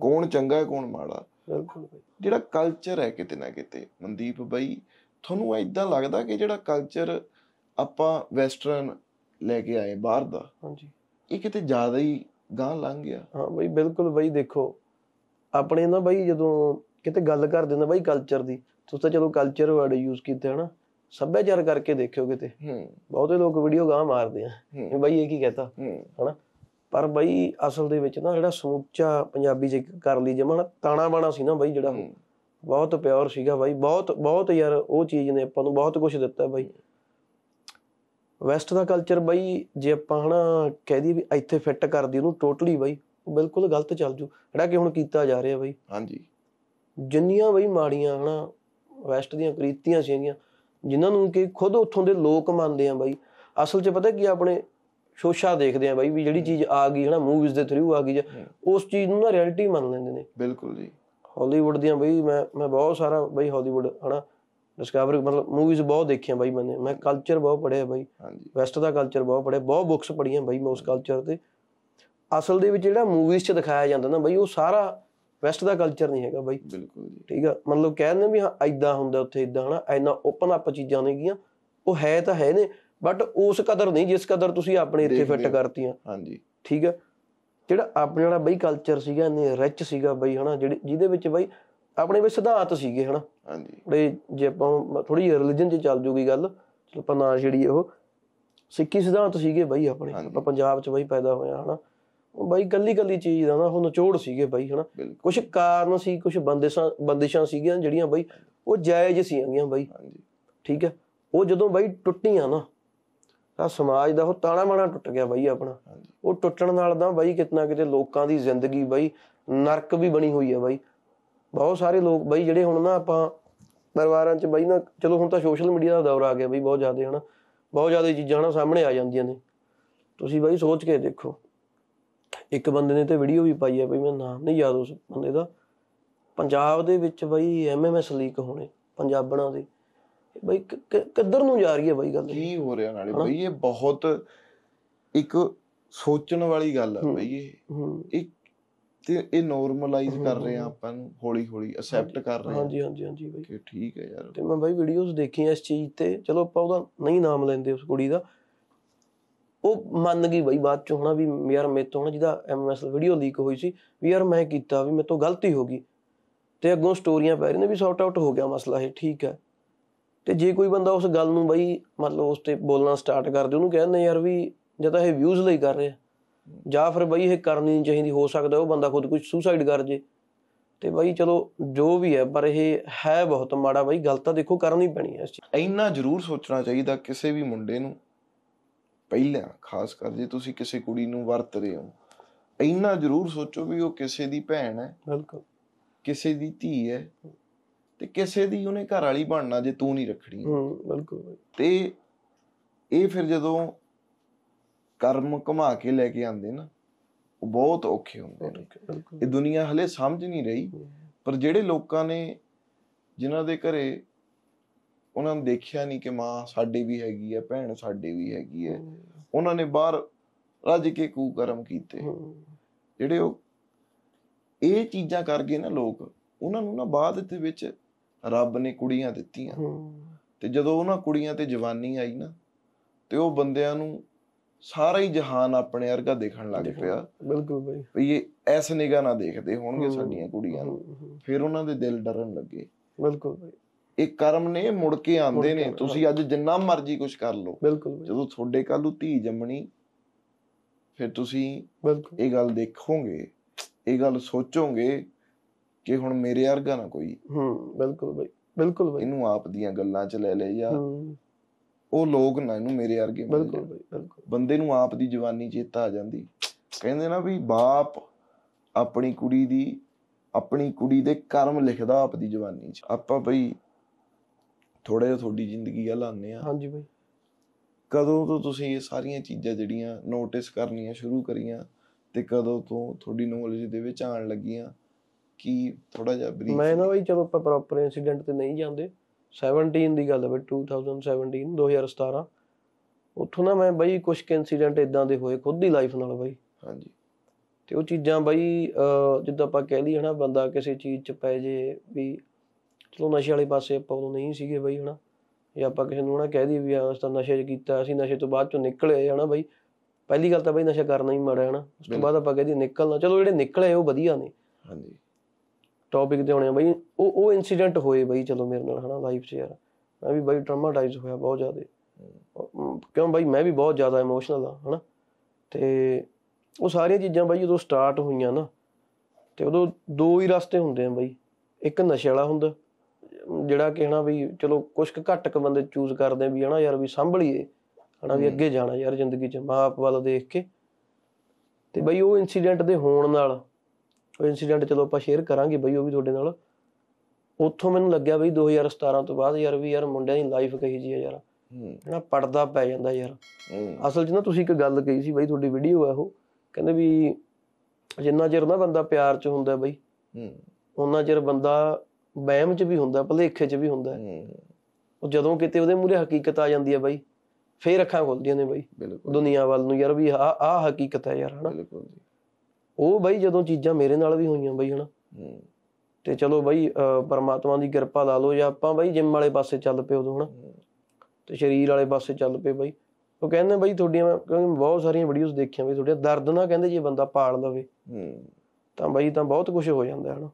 ਕੌਣ ਚੰਗਾ ਹੈ ਕੌਣ ਮਾੜਾ ਬਿਲਕੁਲ ਜਿਹੜਾ ਕਲਚਰ ਹੈ ਕਿਤੇ ਨਾ ਕਿਤੇ ਮਨਦੀਪ ਬਾਈ ਤੁਹਾਨੂੰ ਐਦਾਂ ਲੱਗਦਾ ਕਿ ਜਿਹੜਾ ਕਲਚਰ ਆਪਾਂ ਵੈਸਟਰਨ ਲੈ ਕੇ ਆਏ ਬਾਹਰ ਦਾ ਹਾਂਜੀ ਇਹ ਕਿਤੇ ਜ਼ਿਆਦਾ ਹੀ ਗਾਂ ਲੰਘ ਗਿਆ ਹਾਂ ਬਈ ਬਿਲਕੁਲ ਬਈ ਦੇਖੋ ਆਪਣੇ ਨਾ ਬਾਈ ਜਦੋਂ ਕਿਤੇ ਗੱਲ ਕਰਦੇ ਨਾ ਬਾਈ ਕਲਚਰ ਦੀ ਤੁਸੀਂ ਤਾਂ ਚਲੋ ਕਲਚਰ ਵਰਡ ਯੂਜ਼ ਕੀਤਾ ਹੈ ਨਾ ਸੱਭਿਆਚਾਰ ਕਰਕੇ ਦੇਖਿਓ ਕਿਤੇ ਹੂੰ ਬਹੁਤੇ ਲੋਕ ਵੀਡੀਓ ਗਾਹ ਮਾਰਦੇ ਆ ਬਾਈ ਇਹ ਕੀ ਕਹਤਾ ਹਨਾ ਪਰ ਬਾਈ ਅਸਲ ਦੇ ਵਿੱਚ ਨਾ ਜਿਹੜਾ ਸਮੁੱਚਾ ਪੰਜਾਬੀ ਜੇ ਕਰ ਲਈ ਜਮਾ ਤਾਣਾ ਬਾਣਾ ਸੀ ਨਾ ਬਾਈ ਜਿਹੜਾ ਬਹੁਤ ਪਿਓਰ ਸੀਗਾ ਬਾਈ ਬਹੁਤ ਬਹੁਤ ਯਾਰ ਉਹ ਚੀਜ਼ ਨੇ ਆਪਾਂ ਨੂੰ ਬਹੁਤ ਕੁਝ ਦਿੱਤਾ ਬਾਈ ਵੈਸਟ ਦਾ ਕਲਚਰ ਬਾਈ ਜੇ ਆਪਾਂ ਹਨਾ ਕਹਿ ਦੀ ਵੀ ਇੱਥੇ ਫਿੱਟ ਕਰਦੀ ਉਹਨੂੰ ਟੋਟਲੀ ਬਾਈ ਬਿਲਕੁਲ ਗਲਤ ਚੱਲ ਜੂ ਜਿਹੜਾ ਕਿ ਹੁਣ ਕੀਤਾ ਜਾ ਰਿਹਾ ਬਈ ਹਾਂਜੀ ਜਿੰਨੀਆਂ ਬਈ ਮਾੜੀਆਂ ਹਨਾ ਵੈਸਟ ਦੀਆਂ ਕ੍ਰੀਤੀਆਂ ਸੀਗੀਆਂ ਜਿਨ੍ਹਾਂ ਨੂੰ ਕਿ ਖੁਦ ਉੱਥੋਂ ਦੇ ਲੋਕ ਮੰਨਦੇ ਆ ਬਾਈ ਅਸਲ 'ਚ ਪਤਾ ਕੀ ਆਪਣੇ ਸ਼ੋਸ਼ਾ ਦੇਖਦੇ ਆ ਬਾਈ ਵੀ ਜਿਹੜੀ ਚੀਜ਼ ਆ ਗਈ ਹਨਾ ਮੂਵੀਜ਼ ਦੇ ਥਰੂ ਆ ਗਈ ਜਾਂ ਉਸ ਚੀਜ਼ ਨੂੰ ਨਾ ਰਿਐਲਿਟੀ ਮੰਨ ਲੈਂਦੇ ਨੇ ਬਿਲਕੁਲ ਜੀ ਹਾਲੀਵੁੱਡ ਦੀਆਂ ਬਈ ਮੈਂ ਮੈਂ ਬਹੁਤ ਸਾਰਾ ਬਈ ਹਾਲੀਵੁੱਡ ਹਨਾ ਡਿਸਕਵਰ ਮਤਲਬ ਮੂਵੀਜ਼ ਬਹੁਤ ਦੇਖੀਆਂ ਬਾਈ ਮੈਂ ਮੈਂ ਕਲਚਰ ਬਹੁਤ ਪੜਿਆ ਬਾਈ ਹਾਂਜੀ ਵੈਸਟ ਦਾ ਕਲਚਰ ਬਹੁਤ ਪੜਿਆ ਬਹੁਤ ਬੁੱਕਸ ਪੜੀਆਂ ਬਾਈ ਮੈਂ ਉਸ ਕਲਚਰ ਤੇ ਅਸਲ ਦੇ ਵਿੱਚ ਜਿਹੜਾ ਮੂਵੀਜ਼ 'ਚ ਦਿਖਾਇਆ ਜਾਂਦਾ ਨਾ ਬਈ ਉਹ ਸਾਰਾ ਵੈਸਟ ਦਾ ਕਲਚਰ ਨਹੀਂ ਹੈਗਾ ਬਾਈ ਬਿਲਕੁਲ ਜੀ ਠੀਕ ਆ ਮਤਲਬ ਕਹਿੰਦੇ ਵੀ ਹਾਂ ਐਦਾਂ ਹੁੰਦਾ ਉੱਥੇ ਐਦਾਂ ਹਨਾ ਐਨਾ ਓਪਨ ਅਪ ਚੀਜ਼ਾਂ ਨੇਗੀਆਂ ਉਹ ਹੈ ਤਾਂ ਹੈ ਨੇ ਬਟ ਉਸ ਕਦਰ ਨਹੀਂ ਜਿਸ ਕਦਰ ਤੁਸੀਂ ਆਪਣੇ ਇੱਥੇ ਫਿੱਟ ਕਰਤੀਆਂ ਹਾਂਜੀ ਠੀਕ ਆ ਜਿਹੜਾ ਆਪਣੇ ਵਾਲਾ ਬਈ ਕਲਚਰ ਸੀਗਾ ਨੇ ਰਿਚ ਸੀਗਾ ਬਈ ਹਨਾ ਜਿਹਦੇ ਵਿੱਚ ਬਈ ਆਪਣੇ ਵਿੱਚ ਸਿਧਾਂਤ ਸੀਗੇ ਹਨਾ ਹਾਂਜੀ ਬੜੇ ਜੇ ਆਪਾਂ ਥੋੜੀ ਰਿਲੀਜੀਅਨ 'ਚ ਚੱਲ ਜੂਗੀ ਗੱਲ ਚਲੋ ਆਪਾਂ ਨਾ ਜਿਹੜੀ ਉਹ ਸਿੱਖੀ ਸਿਧਾਂਤ ਸੀਗੇ ਬਈ ਆਪਣੇ ਆਪਾਂ ਪੰਜਾਬ 'ਚ ਬਈ ਪੈਦਾ ਹੋਇਆ ਹਨਾ ਬਾਈ ਗੱਲੀ ਗੱਲੀ ਚੀਜ਼ ਦਾ ਨਾ ਉਹ ਨਿਚੋੜ ਸੀਗੇ ਬਾਈ ਹਨਾ ਕੁਝ ਕਾਰਨ ਸੀ ਕੁਝ ਬੰਦਿਸ਼ਾਂ ਬੰਦਿਸ਼ਾਂ ਸੀਗੀਆਂ ਜਿਹੜੀਆਂ ਬਾਈ ਉਹ ਜਾਇਜ਼ ਆਂਗੀਆਂ ਬਾਈ ਹਾਂਜੀ ਠੀਕ ਹੈ ਉਹ ਜਦੋਂ ਬਾਈ ਟੁੱਟੀਆਂ ਨਾ ਤਾਂ ਸਮਾਜ ਦਾ ਉਹ ਤਾਣਾ ਮਾਣਾ ਟੁੱਟ ਗਿਆ ਬਾਈ ਆਪਣਾ ਉਹ ਟੁੱਟਣ ਨਾਲ ਦਾ ਬਾਈ ਕਿਤਨਾ ਕਿਤੇ ਲੋਕਾਂ ਦੀ ਜ਼ਿੰਦਗੀ ਬਾਈ ਨਰਕ ਵੀ ਬਣੀ ਹੋਈ ਆ ਬਾਈ ਬਹੁਤ ਸਾਰੇ ਲੋਕ ਬਾਈ ਜਿਹੜੇ ਹੁਣ ਨਾ ਆਪਾਂ ਪਰਿਵਾਰਾਂ 'ਚ ਬਾਈ ਨਾ ਚਲੋ ਹੁਣ ਤਾਂ ਸੋਸ਼ਲ ਮੀਡੀਆ ਦਾ ਦੌਰ ਆ ਗਿਆ ਬਾਈ ਬਹੁਤ ਜ਼ਿਆਦਾ ਹਨਾ ਬਹੁਤ ਜ਼ਿਆਦਾ ਚੀਜ਼ਾਂ ਨਾ ਸਾਹਮਣੇ ਆ ਜਾਂਦੀਆਂ ਨੇ ਤੁਸੀਂ ਬਾਈ ਸੋਚ ਕੇ ਦੇਖੋ ਇੱਕ ਬੰਦੇ ਨੇ ਤੇ ਵੀਡੀਓ ਵੀ ਪਾਈ ਹੈ ਬਈ ਮੈਂ ਨਾਮ ਨਹੀਂ ਯਾਦ ਉਸ ਬੰਦੇ ਦਾ ਪੰਜਾਬ ਦੇ ਵਿੱਚ ਬਈ ਐਮਐਮਐਸ ਲੀਕ ਹੋਣੇ ਪੰਜਾਬਣਾ ਦੇ ਬਈ ਕਿੱਧਰ ਨੂੰ ਜਾ ਰਹੀ ਹੈ ਬਈ ਗੱਲ ਕੀ ਹੋ ਰਿਹਾ ਨਾਲੇ ਬਈ ਇਹ ਬਹੁਤ ਇੱਕ ਸੋਚਣ ਵਾਲੀ ਗੱਲ ਹੈ ਬਈ ਇਹ ਇੱਕ ਤੇ ਇਹ ਨੋਰਮਲਾਈਜ਼ ਕਰ ਰਹੇ ਆ ਆਪਾਂ ਨੂੰ ਹੌਲੀ ਹੌਲੀ ਅਸੈਪਟ ਕਰ ਰਹੇ ਹਾਂ ਹਾਂਜੀ ਹਾਂਜੀ ਹਾਂਜੀ ਬਈ ਕਿ ਠੀਕ ਹੈ ਯਾਰ ਤੇ ਮੈਂ ਬਈ ਵੀਡੀਓਜ਼ ਦੇਖੀਆਂ ਇਸ ਚੀਜ਼ ਤੇ ਚਲੋ ਆਪਾਂ ਉਹਦਾ ਨਹੀਂ ਨਾਮ ਲੈਂਦੇ ਉਸ ਕੁੜੀ ਦਾ ਉਹ ਮੰਨ ਗਈ ਬਈ ਬਾਅਦ ਚ ਹੋਣਾ ਵੀ ਯਾਰ ਮੇਰੇ ਤੋਂ ਨਾ ਜਿਹਦਾ ਐਮਐਸ ਵੀਡੀਓ ਲੀਕ ਹੋਈ ਸੀ ਵੀ ਯਾਰ ਮੈਂ ਕੀਤਾ ਵੀ ਮੇਰੇ ਤੋਂ ਗਲਤੀ ਹੋ ਗਈ ਤੇ ਅੱਗੋਂ ਸਟੋਰੀਆਂ ਪੈ ਰਹੀਆਂ ਨੇ ਵੀ ਸੌਟ ਆਊਟ ਹੋ ਗਿਆ ਮਸਲਾ ਇਹ ਠੀਕ ਹੈ ਤੇ ਜੇ ਕੋਈ ਬੰਦਾ ਉਸ ਗੱਲ ਨੂੰ ਬਈ ਮਤਲਬ ਉਸ ਤੇ ਬੋਲਣਾ ਸਟਾਰਟ ਕਰ ਦੇ ਉਹਨੂੰ ਕਹਿੰਦੇ ਯਾਰ ਵੀ ਜਾਂ ਤਾਂ ਇਹ ਵਿਊਜ਼ ਲਈ ਕਰ ਰਿਹਾ ਜਾਂ ਫਿਰ ਬਈ ਇਹ ਕਰਨੀ ਨਹੀਂ ਚਾਹੀਦੀ ਹੋ ਸਕਦਾ ਉਹ ਬੰਦਾ ਖੁਦ ਕੁਝ ਸੁਸਾਈਡ ਕਰ ਜੇ ਤੇ ਬਾਈ ਚਲੋ ਜੋ ਵੀ ਹੈ ਪਰ ਇਹ ਹੈ ਬਹੁਤ ਮਾੜਾ ਬਾਈ ਗਲਤ ਤਾਂ ਦੇਖੋ ਕਰਨੀ ਪੈਣੀ ਹੈ ਇੰਨਾ ਜ਼ਰੂਰ ਸੋਚਣਾ ਚਾਹੀਦਾ ਕਿਸੇ ਵੀ ਮੁੰਡੇ ਨੂੰ ਪਹਿਲਾਂ ਖਾਸ ਕਰ ਜੇ ਤੁਸੀਂ ਕਿਸੇ ਕੁੜੀ ਨੂੰ ਵਰਤ ਰਹੇ ਹੋ ਇੰਨਾ ਜ਼ਰੂਰ ਸੋਚੋ ਵੀ ਉਹ ਕਿਸੇ ਦੀ ਭੈਣ ਹੈ ਬਿਲਕੁਲ ਕਿਸੇ ਦੀ ਧੀ ਹੈ ਤੇ ਕਿਸੇ ਦੀ ਉਹਨੇ ਘਰ ਵਾਲੀ ਬਣਨਾ ਜੇ ਤੂੰ ਨਹੀਂ ਰੱਖਣੀ ਹੂੰ ਬਿਲਕੁਲ ਤੇ ਇਹ ਫਿਰ ਜਦੋਂ ਕਰਮ ਕਮਾ ਕੇ ਲੈ ਕੇ ਆਉਂਦੇ ਨਾ ਉਹ ਬਹੁਤ ਔਖੇ ਹੁੰਦੇ ਨੇ ਇਹ ਦੁਨੀਆ ਹਲੇ ਸਮਝ ਨਹੀਂ ਰਹੀ ਪਰ ਜਿਹੜੇ ਲੋਕਾਂ ਨੇ ਜਿਨ੍ਹਾਂ ਦੇ ਘਰੇ ਉਹਨਾਂ ਨੇ ਦੇਖਿਆ ਨਹੀਂ ਕਿ ਮਾਂ ਸਾਡੇ ਵੀ ਹੈਗੀ ਹੈ ਭੈਣ ਸਾਡੇ ਵੀ ਹੈਗੀ ਹੈ ਉਹਨਾਂ ਨੇ ਬਾਹਰ ਰੱਜ ਕੇ ਕੂ ਕਰਮ ਕੀਤੇ ਜਿਹੜੇ ਉਹ ਇਹ ਚੀਜ਼ਾਂ ਕਰਕੇ ਨਾ ਲੋਕ ਉਹਨਾਂ ਨੂੰ ਨਾ ਬਾਅਦ ਦੇ ਵਿੱਚ ਰੱਬ ਨੇ ਕੁੜੀਆਂ ਦਿੱਤੀਆਂ ਤੇ ਜਦੋਂ ਉਹਨਾਂ ਕੁੜੀਆਂ ਤੇ ਜਵਾਨੀ ਆਈ ਨਾ ਤੇ ਉਹ ਬੰਦਿਆਂ ਨੂੰ ਸਾਰਾ ਹੀ ਜਹਾਨ ਆਪਣੇ ਵਰਗਾ ਦੇਖਣ ਲੱਗ ਪਿਆ ਬਿਲਕੁਲ ਬਈ ਇਹ ਐਸ ਨਿਗਾਹ ਨਾਲ ਦੇਖਦੇ ਹੋਣਗੇ ਸਾਡੀਆਂ ਕੁੜੀਆਂ ਨੂੰ ਫਿਰ ਉਹਨਾਂ ਦੇ ਦਿਲ ਡਰਨ ਲੱਗੇ ਬਿਲਕੁਲ ਬਈ ਇਹ ਕਰਮ ਨੇ ਮੁੜ ਕੇ ਆਉਂਦੇ ਨੇ ਤੁਸੀਂ ਅੱਜ ਜਿੰਨਾ ਮਰਜ਼ੀ ਕੁਝ ਕਰ ਲਓ ਬਿਲਕੁਲ ਜਦੋਂ ਤੁਹਾਡੇ ਕੱਲ ਨੂੰ ਧੀ ਜੰਮਣੀ ਫਿਰ ਤੁਸੀਂ ਬਿਲਕੁਲ ਇਹ ਗੱਲ ਦੇਖੋਗੇ ਇਹ ਗੱਲ ਸੋਚੋਗੇ ਕਿ ਹੁਣ ਮੇਰੇ ਵਰਗਾ ਨਾ ਕੋਈ ਹੂੰ ਬਿਲਕੁਲ ਬਈ ਬਿਲਕੁਲ ਬਈ ਇਹਨੂੰ ਆਪ ਦੀਆਂ ਗੱਲਾਂ 'ਚ ਲੈ ਲੈ ਜਾਂ ਉਹ ਲੋਕ ਨਾ ਇਹਨੂੰ ਮੇਰੇ ਵਰਗੇ ਬਿਲਕੁਲ ਬਈ ਬਿਲਕੁਲ ਬੰਦੇ ਨੂੰ ਆਪ ਦੀ ਜਵਾਨੀ ਚੇਤਾ ਆ ਜਾਂਦੀ ਕਹਿੰਦੇ ਨਾ ਵੀ ਬਾਪ ਆਪਣੀ ਕੁੜੀ ਦੀ ਆਪਣੀ ਕੁੜੀ ਦੇ ਕਰਮ ਲਿਖਦਾ ਆਪ ਦੀ ਜਵਾਨੀ 'ਚ ਆਪਾਂ ਬਈ ਥੋੜੇ ਜਿਹਾ ਤੁਹਾਡੀ ਜ਼ਿੰਦਗੀ ਆ ਲਾਣੇ ਆ ਹਾਂਜੀ ਬਾਈ ਕਦੋਂ ਤੋਂ ਤੁਸੀਂ ਇਹ ਸਾਰੀਆਂ ਚੀਜ਼ਾਂ ਜਿਹੜੀਆਂ ਨੋਟਿਸ ਕਰਨੀਆਂ ਸ਼ੁਰੂ ਕਰੀਆਂ ਤੇ ਕਦੋਂ ਤੋਂ ਤੁਹਾਡੀ ਨੌਲੇਜ ਦੇ ਵਿੱਚ ਆਣ ਲੱਗੀਆਂ ਕਿ ਥੋੜਾ ਜਿਹਾ ਬਰੀਫ ਮੈਂ ਨਾ ਬਈ ਜਦੋਂ ਆਪਾਂ ਪ੍ਰੋਪਰ ਇਨਸੀਡੈਂਟ ਤੇ ਨਹੀਂ ਜਾਂਦੇ 17 ਦੀ ਗੱਲ ਹੈ ਬਈ 2017 2017 ਉੱਥੋਂ ਨਾ ਮੈਂ ਬਈ ਕੁਝ ਇਨਸੀਡੈਂਟ ਇਦਾਂ ਦੇ ਹੋਏ ਖੁਦ ਦੀ ਲਾਈਫ ਨਾਲ ਬਈ ਹਾਂਜੀ ਤੇ ਉਹ ਚੀਜ਼ਾਂ ਬਾਈ ਜਿੱਦਾਂ ਆਪਾਂ ਕਹਿ ਲਈ ਹਨਾ ਬੰਦਾ ਕਿਸੇ ਚੀਜ਼ 'ਚ ਪੈ ਜੇ ਵੀ ਚਲੋ ਨਸ਼ੇ ਵਾਲੇ ਪਾਸੇ ਆਪਾਂ ਉਹ ਨਹੀਂ ਸੀਗੇ ਬਈ ਹਨਾ ਜੇ ਆਪਾਂ ਕਿਸੇ ਨੂੰ ਨਾ ਕਹਿ ਦੀ ਵੀ ਹਾਂ ਨਸ਼ੇ ਚ ਕੀਤਾ ਅਸੀਂ ਨਸ਼ੇ ਤੋਂ ਬਾਅਦ ਚੋਂ ਨਿਕਲੇ ਹਨਾ ਬਈ ਪਹਿਲੀ ਗੱਲ ਤਾਂ ਬਈ ਨਸ਼ਾ ਕਰਨਾ ਹੀ ਮਾੜਾ ਹਨਾ ਉਸ ਤੋਂ ਬਾਅਦ ਆਪਾਂ ਦੀ ਨਿਕਲਣਾ ਚਲੋ ਜਿਹੜੇ ਨਿਕਲੇ ਉਹ ਵਧੀਆ ਨੇ ਹਾਂਜੀ ਟੌਪਿਕ ਤੇ ਹੋਣੇ ਬਈ ਉਹ ਉਹ ਇਨਸੀਡੈਂਟ ਹੋਏ ਬਈ ਚਲੋ ਮੇਰੇ ਨਾਲ ਹਨਾ ਲਾਈਫ 'ਚ ਯਾਰ ਮੈਂ ਵੀ ਬਈ ਟਰਮਾਟਾਈਜ਼ ਹੋਇਆ ਬਹੁਤ ਜ਼ਿਆਦਾ ਕਿਉਂ ਬਈ ਮੈਂ ਵੀ ਬਹੁਤ ਜ਼ਿਆਦਾ ਇਮੋਸ਼ਨਲ ਆ ਹਨਾ ਤੇ ਉਹ ਸਾਰੀਆਂ ਚੀਜ਼ਾਂ ਬਈ ਜਦੋਂ ਸਟਾਰਟ ਹੋਈਆਂ ਨਾ ਤੇ ਉਦੋਂ ਦੋ ਹੀ ਰਸਤੇ ਹੁੰਦੇ ਆ ਬਈ ਇੱਕ ਨਸ਼ੇ ਵਾਲਾ ਹੁੰਦਾ ਜਿਹੜਾ ਕਿ ਹਨਾ ਵੀ ਚਲੋ ਕੁਝ ਘੱਟ ਕ ਬੰਦੇ ਚੂਜ਼ ਕਰਦੇ ਵੀ ਹਨਾ ਯਾਰ ਵੀ ਸੰਭਲੀਏ ਹਨਾ ਵੀ ਅੱਗੇ ਜਾਣਾ ਯਾਰ ਜ਼ਿੰਦਗੀ 'ਚ ਮਾਪ ਵੱਲ ਦੇਖ ਕੇ ਤੇ ਬਈ ਉਹ ਇਨਸੀਡੈਂਟ ਦੇ ਹੋਣ ਨਾਲ ਉਹ ਇਨਸੀਡੈਂਟ ਚਲੋ ਆਪਾਂ ਸ਼ੇਅਰ ਕਰਾਂਗੇ ਬਈ ਉਹ ਵੀ ਤੁਹਾਡੇ ਨਾਲ ਉੱਥੋਂ ਮੈਨੂੰ ਲੱਗਿਆ ਬਈ 2017 ਤੋਂ ਬਾਅਦ ਯਾਰ ਵੀ ਯਾਰ ਮੁੰਡਿਆਂ ਦੀ ਲਾਈਫ ਕਹੀ ਜੀ ਆ ਯਾਰ ਹਨਾ ਪੜਦਾ ਪੈ ਜਾਂਦਾ ਯਾਰ ਅਸਲ 'ਚ ਨਾ ਤੁਸੀਂ ਇੱਕ ਗੱਲ ਕਹੀ ਸੀ ਬਈ ਤੁਹਾਡੀ ਵੀਡੀਓ ਆ ਉਹ ਕਹਿੰਦੇ ਵੀ ਜਿੰਨਾ ਚਿਰ ਨਾ ਬੰਦਾ ਪਿਆਰ 'ਚ ਹੁੰਦਾ ਬਈ ਉਹਨਾਂ ਚਿਰ ਬੰਦਾ ਬਹਿਮ 'ਚ ਵੀ ਹੁੰਦਾ ਭਲੇਖੇ 'ਚ ਵੀ ਹੁੰਦਾ ਉਹ ਜਦੋਂ ਕਿਤੇ ਉਹਦੇ ਮੂਰੇ ਹਕੀਕਤ ਆ ਜਾਂਦੀ ਹੈ ਬਾਈ ਫੇਰ ਅੱਖਾਂ ਖੁੱਲਦੀਆਂ ਨੇ ਬਾਈ ਦੁਨੀਆ ਵੱਲ ਨੂੰ ਯਾਰ ਵੀ ਆ ਆ ਹਕੀਕਤ ਹੈ ਯਾਰ ਹਨਾ ਬਿਲਕੁਲ ਜੀ ਉਹ ਬਾਈ ਜਦੋਂ ਚੀਜ਼ਾਂ ਮੇਰੇ ਨਾਲ ਵੀ ਹੋਈਆਂ ਬਾਈ ਹਨਾ ਤੇ ਚਲੋ ਬਾਈ ਪਰਮਾਤਮਾ ਦੀ ਕਿਰਪਾ ਲਾ ਲਓ ਜਾਂ ਆਪਾਂ ਬਾਈ ਜਿਮ ਵਾਲੇ ਪਾਸੇ ਚੱਲ ਪਏ ਉਦੋਂ ਹਨਾ ਤੇ ਸਰੀਰ ਵਾਲੇ ਪਾਸੇ ਚੱਲ ਪਏ ਬਾਈ ਉਹ ਕਹਿੰਦੇ ਬਾਈ ਤੁਹਾਡੀਆਂ ਕਿਉਂਕਿ ਬਹੁਤ ਸਾਰੀਆਂ ਵੀਡੀਓਜ਼ ਦੇਖੀਆਂ ਵੀ ਤੁਹਾਡੇ ਦਰਦ ਨਾ ਕਹਿੰਦੇ ਜੇ ਬੰਦਾ ਪਾਲ ਲਵੇ ਤਾਂ ਬਾਈ ਤਾਂ ਬਹੁਤ ਕੁਝ ਹੋ ਜਾਂਦਾ ਹਨਾ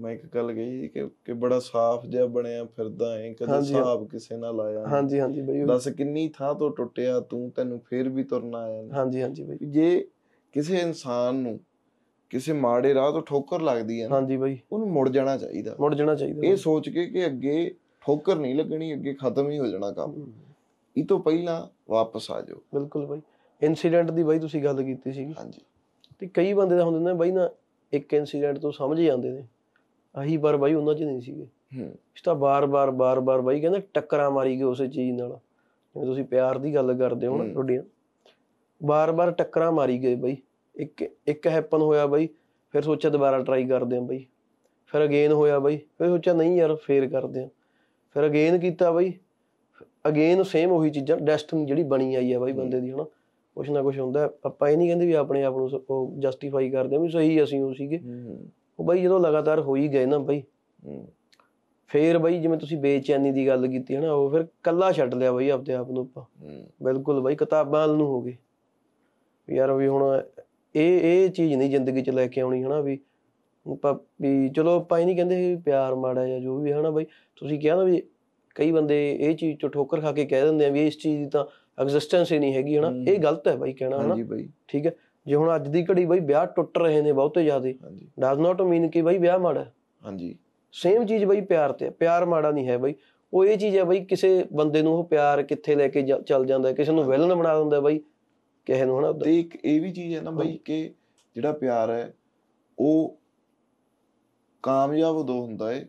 ਮੈਂ ਇੱਕ ਗੱਲ ਗਈ ਕਿ ਕਿ ਬੜਾ ਸਾਫ਼ ਜਿਹਾ ਬਣਿਆ ਫਿਰਦਾ ਐ ਕਦੇ ਸਾਹਬ ਕਿਸੇ ਨਾਲ ਆਇਆ ਹਾਂਜੀ ਹਾਂਜੀ ਬਈ ਦੱਸ ਕਿੰਨੀ ਥਾਂ ਤੋਂ ਟੁੱਟਿਆ ਤੂੰ ਤੈਨੂੰ ਫੇਰ ਵੀ ਤੁਰਨਾ ਆਇਆ ਹਾਂਜੀ ਹਾਂਜੀ ਬਈ ਜੇ ਕਿਸੇ ਇਨਸਾਨ ਨੂੰ ਕਿਸੇ ਮਾੜੇ ਰਾਹ ਤੋਂ ਠੋਕਰ ਲੱਗਦੀ ਐ ਹਾਂਜੀ ਬਈ ਉਹਨੂੰ ਮੁੜ ਜਾਣਾ ਚਾਹੀਦਾ ਮੁੜ ਜਾਣਾ ਚਾਹੀਦਾ ਇਹ ਸੋਚ ਕੇ ਕਿ ਅੱਗੇ ਠੋਕਰ ਨਹੀਂ ਲੱਗਣੀ ਅੱਗੇ ਖਤਮ ਹੀ ਹੋ ਜਾਣਾ ਕੰਮ ਇਹ ਤੋਂ ਪਹਿਲਾਂ ਵਾਪਸ ਆ ਜਾਓ ਬਿਲਕੁਲ ਬਈ ਇਨਸੀਡੈਂਟ ਦੀ ਬਈ ਤੁਸੀਂ ਗੱਲ ਕੀਤੀ ਸੀਗੀ ਹਾਂਜੀ ਤੇ ਕਈ ਬੰਦੇ ਦਾ ਹੁੰਦੇ ਨੇ ਬਈ ਨਾ ਇੱਕ ਇਨਸੀਡੈਂਟ ਤੋਂ ਸਮਝ ਹੀ ਜਾਂਦੇ ਨੇ ਅਹੀ ਵਾਰ ਬਾਈ ਉਹਨਾਂ 'ਚ ਨਹੀਂ ਸੀਗੇ ਹੂੰ ਇਸ ਤਾਂ ਬਾਰ-ਬਾਰ ਬਾਰ-ਬਾਰ ਬਾਈ ਕਹਿੰਦਾ ਟੱਕਰਾਂ ਮਾਰੀ ਗਏ ਉਸੇ ਚੀਜ਼ ਨਾਲ ਜਿਵੇਂ ਤੁਸੀਂ ਪਿਆਰ ਦੀ ਗੱਲ ਕਰਦੇ ਹੋ ਨਾ ਤੁਹਾਡੀਆਂ ਬਾਰ-ਬਾਰ ਟੱਕਰਾਂ ਮਾਰੀ ਗਏ ਬਾਈ ਇੱਕ ਇੱਕ ਹੈਪਨ ਹੋਇਆ ਬਾਈ ਫਿਰ ਸੋਚਿਆ ਦੁਬਾਰਾ ਟਰਾਈ ਕਰਦੇ ਆਂ ਬਾਈ ਫਿਰ ਅਗੇਨ ਹੋਇਆ ਬਾਈ ਫਿਰ ਸੋਚਿਆ ਨਹੀਂ ਯਾਰ ਫੇਰ ਕਰਦੇ ਆਂ ਫਿਰ ਅਗੇਨ ਕੀਤਾ ਬਾਈ ਅਗੇਨ ਸੇਮ ਉਹੀ ਚੀਜ਼ਾਂ ਡੈਸਟਨ ਜਿਹੜੀ ਬਣੀ ਆਈ ਆ ਬਾਈ ਬੰਦੇ ਦੀ ਹਨਾ ਕੁਛ ਨਾ ਕੁਛ ਹੁੰਦਾ ਆਪਾਂ ਇਹ ਨਹੀਂ ਕਹਿੰਦੇ ਵੀ ਆਪਣੇ ਆਪ ਨੂੰ ਉਹ ਜਸਟੀਫਾਈ ਕਰਦੇ ਵੀ ਸਹੀ ਅਸੀਂ ਉਹ ਸੀਗੇ ਉਹ ਬਈ ਜਦੋਂ ਲਗਾਤਾਰ ਹੋ ਹੀ ਗਏ ਨਾ ਬਈ ਫੇਰ ਬਈ ਜਿਵੇਂ ਤੁਸੀਂ ਬੇਚੈਨੀ ਦੀ ਗੱਲ ਕੀਤੀ ਹੈ ਨਾ ਉਹ ਫਿਰ ਕੱਲਾ ਛੱਡ ਲਿਆ ਬਈ ਆਪਦੇ ਆਪ ਨੂੰ ਆਪਾਂ ਬਿਲਕੁਲ ਬਈ ਕਿਤਾਬਾਂ ਨੂੰ ਹੋ ਗਏ ਯਾਰ ਵੀ ਹੁਣ ਇਹ ਇਹ ਚੀਜ਼ ਨਹੀਂ ਜ਼ਿੰਦਗੀ 'ਚ ਲੈ ਕੇ ਆਉਣੀ ਹਨਾ ਵੀ ਵੀ ਚਲੋ ਆਪਾਂ ਇਹ ਨਹੀਂ ਕਹਿੰਦੇ ਵੀ ਪਿਆਰ ਮਾੜਾ ਜਾਂ ਜੋ ਵੀ ਹਨਾ ਬਈ ਤੁਸੀਂ ਕਿਹਾ ਨਾ ਵੀ ਕਈ ਬੰਦੇ ਇਹ ਚੀਜ਼ 'ਚ ਠੋਕਰ ਖਾ ਕੇ ਕਹਿ ਦਿੰਦੇ ਆ ਵੀ ਇਸ ਚੀਜ਼ ਦੀ ਤਾਂ ਐਗਜ਼ਿਸਟੈਂਸ ਹੀ ਨਹੀਂ ਹੈਗੀ ਹਨਾ ਇਹ ਗਲਤ ਹੈ ਬਾਈ ਕਹਿਣਾ ਹਨਾ ਹਾਂਜੀ ਬਾਈ ਠੀਕ ਹੈ ਜੇ ਹੁਣ ਅੱਜ ਦੀ ਘੜੀ ਬਈ ਵਿਆਹ ਟੁੱਟ ਰਹੇ ਨੇ ਬਹੁਤੇ ਜ਼ਿਆਦੇ ਡਸ ਨਾਟ ਮੀਨ ਕਿ ਬਈ ਵਿਆਹ ਮਾੜਾ ਹਾਂਜੀ ਸੇਮ ਚੀਜ਼ ਬਈ ਪਿਆਰ ਤੇ ਪਿਆਰ ਮਾੜਾ ਨਹੀਂ ਹੈ ਬਈ ਉਹ ਇਹ ਚੀਜ਼ ਹੈ ਬਈ ਕਿਸੇ ਬੰਦੇ ਨੂੰ ਉਹ ਪਿਆਰ ਕਿੱਥੇ ਲੈ ਕੇ ਚੱਲ ਜਾਂਦਾ ਕਿਸੇ ਨੂੰ ਵਿਲਨ ਬਣਾ ਦਿੰਦਾ ਬਈ ਕਿਸੇ ਨੂੰ ਹਨਾ ਤੇ ਇੱਕ ਇਹ ਵੀ ਚੀਜ਼ ਹੈ ਨਾ ਬਈ ਕਿ ਜਿਹੜਾ ਪਿਆਰ ਹੈ ਉਹ ਕਾਮਯਾਬ ਉਦੋਂ ਹੁੰਦਾ ਹੈ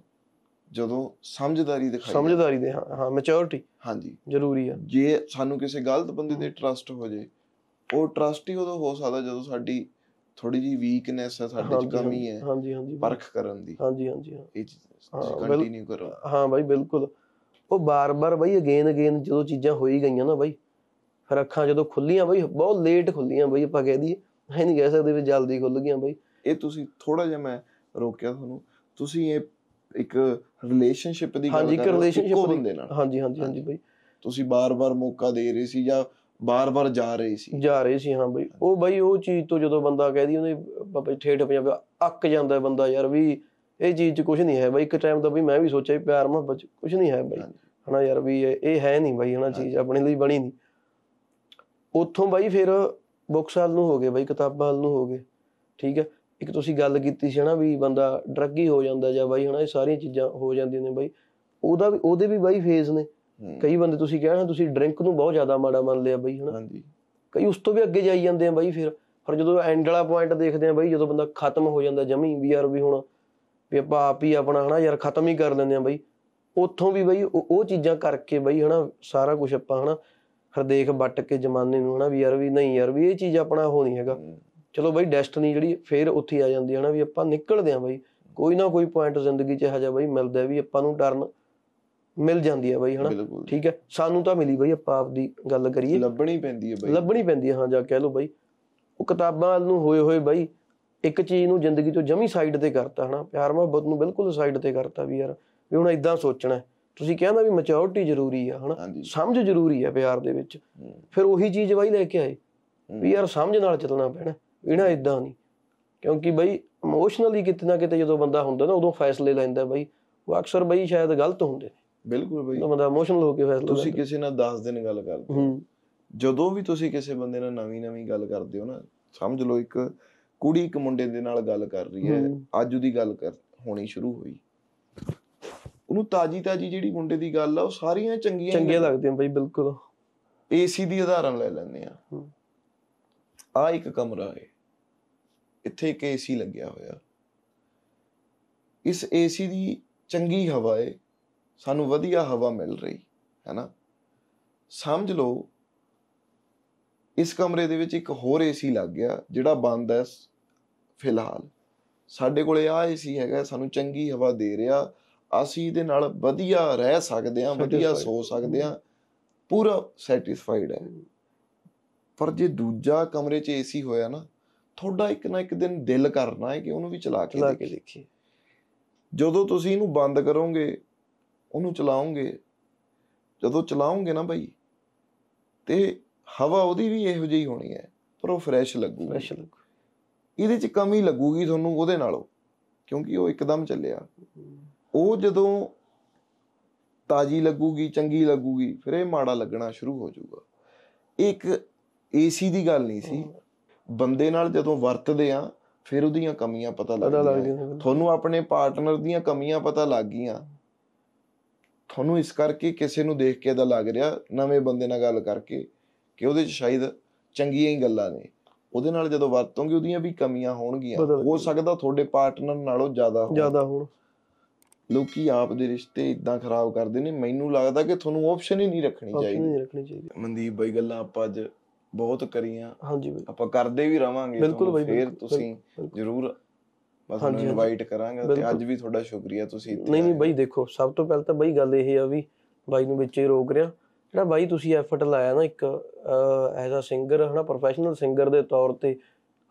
ਜਦੋਂ ਸਮਝਦਾਰੀ ਦਿਖਾਈ ਸਮਝਦਾਰੀ ਦੇ ਹਾਂ ਹਾਂ ਮੈਚਿਓਰਿਟੀ ਹਾਂਜੀ ਜ਼ਰੂਰੀ ਹੈ ਜੇ ਸਾਨੂੰ ਕਿਸੇ ਗਲਤ ਬੰਦੇ ਤੇ ਟਰਸਟ ਹੋ ਜੇ ਉਹ ਟਰਸਟ ਹੀ ਉਦੋਂ ਹੋ ਸਕਦਾ ਜਦੋਂ ਸਾਡੀ ਥੋੜੀ ਜੀ ਵੀਕਨੈਸ ਹੈ ਸਾਡੇ ਚ ਕਮੀ ਹੈ ਹਾਂਜੀ ਹਾਂਜੀ ਪਰਖ ਕਰਨ ਦੀ ਹਾਂਜੀ ਹਾਂਜੀ ਇਹ ਕੰਟੀਨਿਊ ਕਰੋ ਹਾਂ ਬਾਈ ਬਿਲਕੁਲ ਉਹ ਬਾਰ-ਬਾਰ ਬਾਈ ਅਗੇਨ ਅਗੇਨ ਜਦੋਂ ਚੀਜ਼ਾਂ ਹੋਈ ਗਈਆਂ ਨਾ ਬਾਈ ਫਿਰ ਅੱਖਾਂ ਜਦੋਂ ਖੁੱਲੀਆਂ ਬਾਈ ਬਹੁਤ ਲੇਟ ਖੁੱਲੀਆਂ ਬਾਈ ਆਪਾਂ ਕਹਿ ਦਈਏ ਮੈਂ ਨਹੀਂ ਕਹਿ ਸਕਦੇ ਵੀ ਜਲਦੀ ਖੁੱਲ ਗਈਆਂ ਬਾਈ ਇਹ ਤੁਸੀਂ ਥੋੜਾ ਜਿਹਾ ਮੈਂ ਰੋਕਿਆ ਤੁਹਾਨੂੰ ਤੁਸੀਂ ਇਹ ਇੱਕ ਰਿਲੇਸ਼ਨਸ਼ਿਪ ਦੀ ਗੱਲ ਕਰ ਰਹੇ ਹੋ ਹਾਂਜੀ ਇੱਕ ਰਿਲੇਸ਼ਨਸ਼ਿਪ ਦੀ ਹਾਂਜੀ ਹਾਂਜੀ ਹਾਂਜੀ ਬਾਈ ਤੁਸੀਂ ਬਾਰ-ਬਾਰ ਮੌਕਾ ਦੇ ਰਹੇ ਸੀ ਜਾਂ ਬਾਰ-ਬਾਰ ਜਾ ਰਹੇ ਸੀ ਜਾ ਰਹੇ ਸੀ ਹਾਂ ਬਈ ਉਹ ਬਈ ਉਹ ਚੀਜ਼ ਤੋਂ ਜਦੋਂ ਬੰਦਾ ਕਹਿਦੀ ਉਹਨੇ ਬਾਬਾ ਠੇਠ ਪੰਜਾਬ ਅੱਕ ਜਾਂਦਾ ਬੰਦਾ ਯਾਰ ਵੀ ਇਹ ਚੀਜ਼ 'ਚ ਕੁਝ ਨਹੀਂ ਹੈ ਬਈ ਇੱਕ ਟਾਈਮ ਦਾ ਬਈ ਮੈਂ ਵੀ ਸੋਚਿਆ ਪਿਆਰ ਮੁਹੱਬਤ 'ਚ ਕੁਝ ਨਹੀਂ ਹੈ ਬਈ ਹਨਾ ਯਾਰ ਵੀ ਇਹ ਹੈ ਨਹੀਂ ਬਈ ਹਨਾ ਚੀਜ਼ ਆਪਣੇ ਲਈ ਬਣੀ ਨਹੀਂ ਉੱਥੋਂ ਬਈ ਫਿਰ ਬੁੱਕਸ ਵਾਲ ਨੂੰ ਹੋ ਗਏ ਬਈ ਕਿਤਾਬਾਂ ਵਾਲ ਨੂੰ ਹੋ ਗਏ ਠੀਕ ਹੈ ਇੱਕ ਤੁਸੀਂ ਗੱਲ ਕੀਤੀ ਸੀ ਹਨਾ ਵੀ ਬੰਦਾ ਡਰੱਗੀ ਹੋ ਜਾਂਦਾ ਜਾਂ ਬਈ ਹਨਾ ਇਹ ਸਾਰੀਆਂ ਚੀਜ਼ਾਂ ਹੋ ਜਾਂਦੀਆਂ ਨੇ ਬਈ ਉਹਦਾ ਵੀ ਉਹਦੇ ਵੀ ਬਈ ਫੇਸ ਨੇ ਕਈ ਬੰਦੇ ਤੁਸੀਂ ਕਹਿੰਦੇ ਤੁਸੀਂ ਡਰਿੰਕ ਨੂੰ ਬਹੁਤ ਜ਼ਿਆਦਾ ਮਾੜਾ ਮੰਨ ਲਿਆ ਬਈ ਹਨਾ ਹਾਂਜੀ ਕਈ ਉਸ ਤੋਂ ਵੀ ਅੱਗੇ ਜਾਈ ਜਾਂਦੇ ਆ ਬਾਈ ਫਿਰ ਪਰ ਜਦੋਂ ਐਂਡ ਵਾਲਾ ਪੁਆਇੰਟ ਦੇਖਦੇ ਆ ਬਾਈ ਜਦੋਂ ਬੰਦਾ ਖਤਮ ਹੋ ਜਾਂਦਾ ਜਮੀ ਵੀ ਯਾਰ ਵੀ ਹੁਣ ਵੀ ਆਪਾਂ ਆਪ ਹੀ ਆਪਣਾ ਹਨਾ ਯਾਰ ਖਤਮ ਹੀ ਕਰ ਲੈਂਦੇ ਆ ਬਾਈ ਉੱਥੋਂ ਵੀ ਬਾਈ ਉਹ ਚੀਜ਼ਾਂ ਕਰਕੇ ਬਾਈ ਹਨਾ ਸਾਰਾ ਕੁਝ ਆਪਾਂ ਹਨਾ ਹਰਦੇਖ ਵੱਟ ਕੇ ਜਮਾਨੇ ਨੂੰ ਹਨਾ ਵੀ ਯਾਰ ਵੀ ਨਹੀਂ ਯਾਰ ਵੀ ਇਹ ਚੀਜ਼ ਆਪਣਾ ਹੋ ਨਹੀਂ ਹੈਗਾ ਚਲੋ ਬਾਈ ਡੈਸਟਨੀ ਜਿਹੜੀ ਫੇਰ ਉੱਥੇ ਆ ਜਾਂਦੀ ਹਨਾ ਵੀ ਆਪਾਂ ਨਿਕਲਦੇ ਆ ਬਾਈ ਕੋਈ ਨਾ ਕੋਈ ਪੁਆਇੰਟ ਜ਼ਿੰਦਗੀ 'ਚ ਹਜਾ ਬਾਈ ਮਿਲਦਾ ਵੀ ਆਪਾਂ ਨੂੰ ਡਰਨ ਮਿਲ ਜਾਂਦੀ ਹੈ ਬਾਈ ਹਨਾ ਠੀਕ ਹੈ ਸਾਨੂੰ ਤਾਂ ਮਿਲੀ ਬਾਈ ਆਪਾਂ ਆਪ ਦੀ ਗੱਲ ਕਰੀਏ ਲੱਭਣੀ ਪੈਂਦੀ ਹੈ ਬਾਈ ਲੱਭਣੀ ਪੈਂਦੀ ਹੈ ਹਾਂ ਜਾਂ ਕਹਿ ਲੋ ਬਾਈ ਉਹ ਕਿਤਾਬਾਂ ਵਾਲ ਨੂੰ ਹੋਏ ਹੋਏ ਬਾਈ ਇੱਕ ਚੀਜ਼ ਨੂੰ ਜ਼ਿੰਦਗੀ ਤੋਂ ਜਮੀ ਸਾਈਡ ਤੇ ਕਰਤਾ ਹਨਾ ਪਿਆਰ ਮੁਹੱਬਤ ਨੂੰ ਬਿਲਕੁਲ ਸਾਈਡ ਤੇ ਕਰਤਾ ਵੀ ਯਾਰ ਵੀ ਹੁਣ ਇਦਾਂ ਸੋਚਣਾ ਤੁਸੀਂ ਕਹਿੰਦਾ ਵੀ ਮੈਚਿਓਰਿਟੀ ਜ਼ਰੂਰੀ ਆ ਹਨਾ ਸਮਝ ਜ਼ਰੂਰੀ ਆ ਪਿਆਰ ਦੇ ਵਿੱਚ ਫਿਰ ਉਹੀ ਚੀਜ਼ ਬਾਈ ਲੈ ਕੇ ਆਏ ਵੀ ਯਾਰ ਸਮਝ ਨਾਲ ਚੱਲਣਾ ਪੈਣਾ ਇਹਨਾਂ ਇਦਾਂ ਨਹੀਂ ਕਿਉਂਕਿ ਬਈ ਇਮੋਸ਼ਨਲੀ ਕਿਤਨਾ ਕਿਤੇ ਜਦੋਂ ਬੰਦਾ ਹੁੰਦਾ ਨਾ ਉਦੋਂ ਫੈਸਲੇ ਲੈਂਦਾ ਬਈ ਉਹ ਅਕਸਰ ਬਈ ਸ਼ਾਇਦ ਗਲਤ ਹੁੰਦੇ ਨੇ ਬਿਲਕੁਲ ਬਈ ਤਾਂ ਬੰਦਾ ਇਮੋਸ਼ਨਲ ਹੋ ਕੇ ਫੈਸਲਾ ਤੁਸੀਂ ਕਿਸੇ ਨਾਲ 10 ਦਿਨ ਗੱਲ ਕਰਦੇ ਹੋ ਜਦੋਂ ਵੀ ਤੁਸੀਂ ਕਿਸੇ ਬੰਦੇ ਨਾਲ ਨਵੀਂ ਨਵੀਂ ਗੱਲ ਕਰਦੇ ਹੋ ਨਾ ਸਮਝ ਲਓ ਇੱਕ ਕੁੜੀ ਇੱਕ ਮੁੰਡੇ ਦੇ ਨਾਲ ਗੱਲ ਕਰ ਰਹੀ ਹੈ ਅੱਜ ਉਹਦੀ ਗੱਲ ਹੋਣੀ ਸ਼ੁਰੂ ਹੋਈ ਉਹਨੂੰ ਤਾਜੀ ਤਾਜੀ ਜਿਹੜੀ ਮੁੰਡੇ ਦੀ ਗੱਲ ਆ ਉਹ ਸਾਰੀਆਂ ਚੰਗੀਆਂ ਚੰਗੀਆਂ ਲੱਗਦੀਆਂ ਬਈ ਬਿਲਕੁਲ ਏਸੀ ਦੀ ਉਦਾਹਰਨ ਲੈ ਲੈਂਦੇ ਆ ਆ ਇੱਕ ਕਮਰਾ ਹੈ ਇੱਥੇ ਇੱਕ ਏਸੀ ਲੱਗਿਆ ਹੋਇਆ ਇਸ ਏਸੀ ਦੀ ਚੰਗੀ ਹਵਾ ਹੈ ਸਾਨੂੰ ਵਧੀਆ ਹਵਾ ਮਿਲ ਰਹੀ ਹੈ ਨਾ ਸਮਝ ਲਓ ਇਸ ਕਮਰੇ ਦੇ ਵਿੱਚ ਇੱਕ ਹੋਰ ਏਸੀ ਲੱਗ ਗਿਆ ਜਿਹੜਾ ਬੰਦ ਹੈ ਫਿਲਹਾਲ ਸਾਡੇ ਕੋਲੇ ਆ ਏਸੀ ਹੈਗਾ ਸਾਨੂੰ ਚੰਗੀ ਹਵਾ ਦੇ ਰਿਹਾ ਅਸੀਂ ਦੇ ਨਾਲ ਵਧੀਆ ਰਹਿ ਸਕਦੇ ਹਾਂ ਵਧੀਆ ਸੋ ਸਕਦੇ ਹਾਂ ਪੂਰਾ ਸੈਟੀਸਫਾਈਡ ਹੈ ਪਰ ਜੇ ਦੂਜਾ ਕਮਰੇ 'ਚ ਏਸੀ ਹੋਇਆ ਨਾ ਥੋੜਾ ਇੱਕ ਨਾ ਇੱਕ ਦਿਨ ਦਿਲ ਕਰਨਾ ਹੈ ਕਿ ਉਹਨੂੰ ਵੀ ਚਲਾ ਕੇ ਦੇਖੀਏ ਜਦੋਂ ਤੁਸੀਂ ਇਹਨੂੰ ਬੰਦ ਕਰੋਗੇ ਉਹਨੂੰ ਚਲਾਉਂਗੇ ਜਦੋਂ ਚਲਾਉਂਗੇ ਨਾ ਭਾਈ ਤੇ ਹਵਾ ਉਹਦੀ ਵੀ ਇਹੋ ਜਿਹੀ ਹੋਣੀ ਹੈ ਪਰ ਉਹ ਫਰੈਸ਼ ਲੱਗੂ ਫਰੈਸ਼ ਲੱਗੂ ਇਹਦੇ ਚ ਕਮੀ ਲੱਗੂਗੀ ਤੁਹਾਨੂੰ ਉਹਦੇ ਨਾਲੋਂ ਕਿਉਂਕਿ ਉਹ ਇੱਕਦਮ ਚੱਲਿਆ ਉਹ ਜਦੋਂ ਤਾਜੀ ਲੱਗੂਗੀ ਚੰਗੀ ਲੱਗੂਗੀ ਫਿਰ ਇਹ ਮਾੜਾ ਲੱਗਣਾ ਸ਼ੁਰੂ ਹੋ ਜਾਊਗਾ ਇੱਕ ਏਸੀ ਦੀ ਗੱਲ ਨਹੀਂ ਸੀ ਬੰਦੇ ਨਾਲ ਜਦੋਂ ਵਰਤਦੇ ਆ ਫਿਰ ਉਹਦੀਆਂ ਕਮੀਆਂ ਪਤਾ ਲੱਗਦੀਆਂ ਤੁਹਾਨੂੰ ਆਪਣੇ ਪਾਰਟਨਰ ਦੀਆਂ ਕਮੀਆਂ ਪਤਾ ਲੱਗ ਗਈਆਂ ਤੁਹਾਨੂੰ ਇਸ ਕਰਕੇ ਕਿਸੇ ਨੂੰ ਦੇਖ ਕੇ ਇਹਦਾ ਲੱਗ ਰਿਹਾ ਨਵੇਂ ਬੰਦੇ ਨਾਲ ਗੱਲ ਕਰਕੇ ਕਿ ਉਹਦੇ 'ਚ ਸ਼ਾਇਦ ਚੰਗੀਆਂ ਹੀ ਗੱਲਾਂ ਨੇ ਉਹਦੇ ਨਾਲ ਜਦੋਂ ਵਰਤੋਂਗੇ ਉਹਦੀਆਂ ਵੀ ਕਮੀਆਂ ਹੋਣਗੀਆਂ ਹੋ ਸਕਦਾ ਤੁਹਾਡੇ ਪਾਰਟਨਰ ਨਾਲੋਂ ਜ਼ਿਆਦਾ ਹੋਣ ਜ਼ਿਆਦਾ ਹੋਣ ਲੋਕੀ ਆਪ ਦੇ ਰਿਸ਼ਤੇ ਇਦਾਂ ਖਰਾਬ ਕਰਦੇ ਨੇ ਮੈਨੂੰ ਲੱਗਦਾ ਕਿ ਤੁਹਾਨੂੰ ਆਪਸ਼ਨ ਹੀ ਨਹੀਂ ਰੱਖਣੀ ਚਾਹੀਦੀ ਨਹੀਂ ਰੱਖਣੀ ਚਾਹੀਦੀ ਮਨਦੀਪ ਬਾਈ ਗੱਲਾਂ ਆਪਾਂ ਅੱਜ ਬਹੁਤ ਕਰੀਆਂ ਹਾਂਜੀ ਬਾਈ ਆਪਾਂ ਕਰਦੇ ਵੀ ਰਵਾਂਗੇ ਬਿਲਕੁਲ ਫੇਰ ਤੁਸੀਂ ਜ਼ਰੂਰ ਬਸ ਤੁਹਾਨੂੰ ਇਨਵਾਈਟ ਕਰਾਂਗਾ ਤੇ ਅੱਜ ਵੀ ਤੁਹਾਡਾ ਸ਼ੁਕਰੀਆ ਤੁਸੀਂ ਨਹੀਂ ਨਹੀਂ ਬਾਈ ਦੇਖੋ ਸਭ ਤੋਂ ਪਹਿਲਾਂ ਤਾਂ ਬਾਈ ਗੱਲ ਇਹ ਆ ਵੀ ਬਾਈ ਨੂੰ ਵਿੱਚੇ ਰੋਕ ਰਿਆ ਜਿਹੜਾ ਬਾਈ ਤੁਸੀਂ ਐਫਰਟ ਲਾਇਆ ਨਾ ਇੱਕ ਐਜ਼ ਅ ਸਿੰਗਰ ਹਨਾ ਪ੍ਰੋਫੈਸ਼ਨਲ ਸਿੰਗਰ ਦੇ ਤੌਰ ਤੇ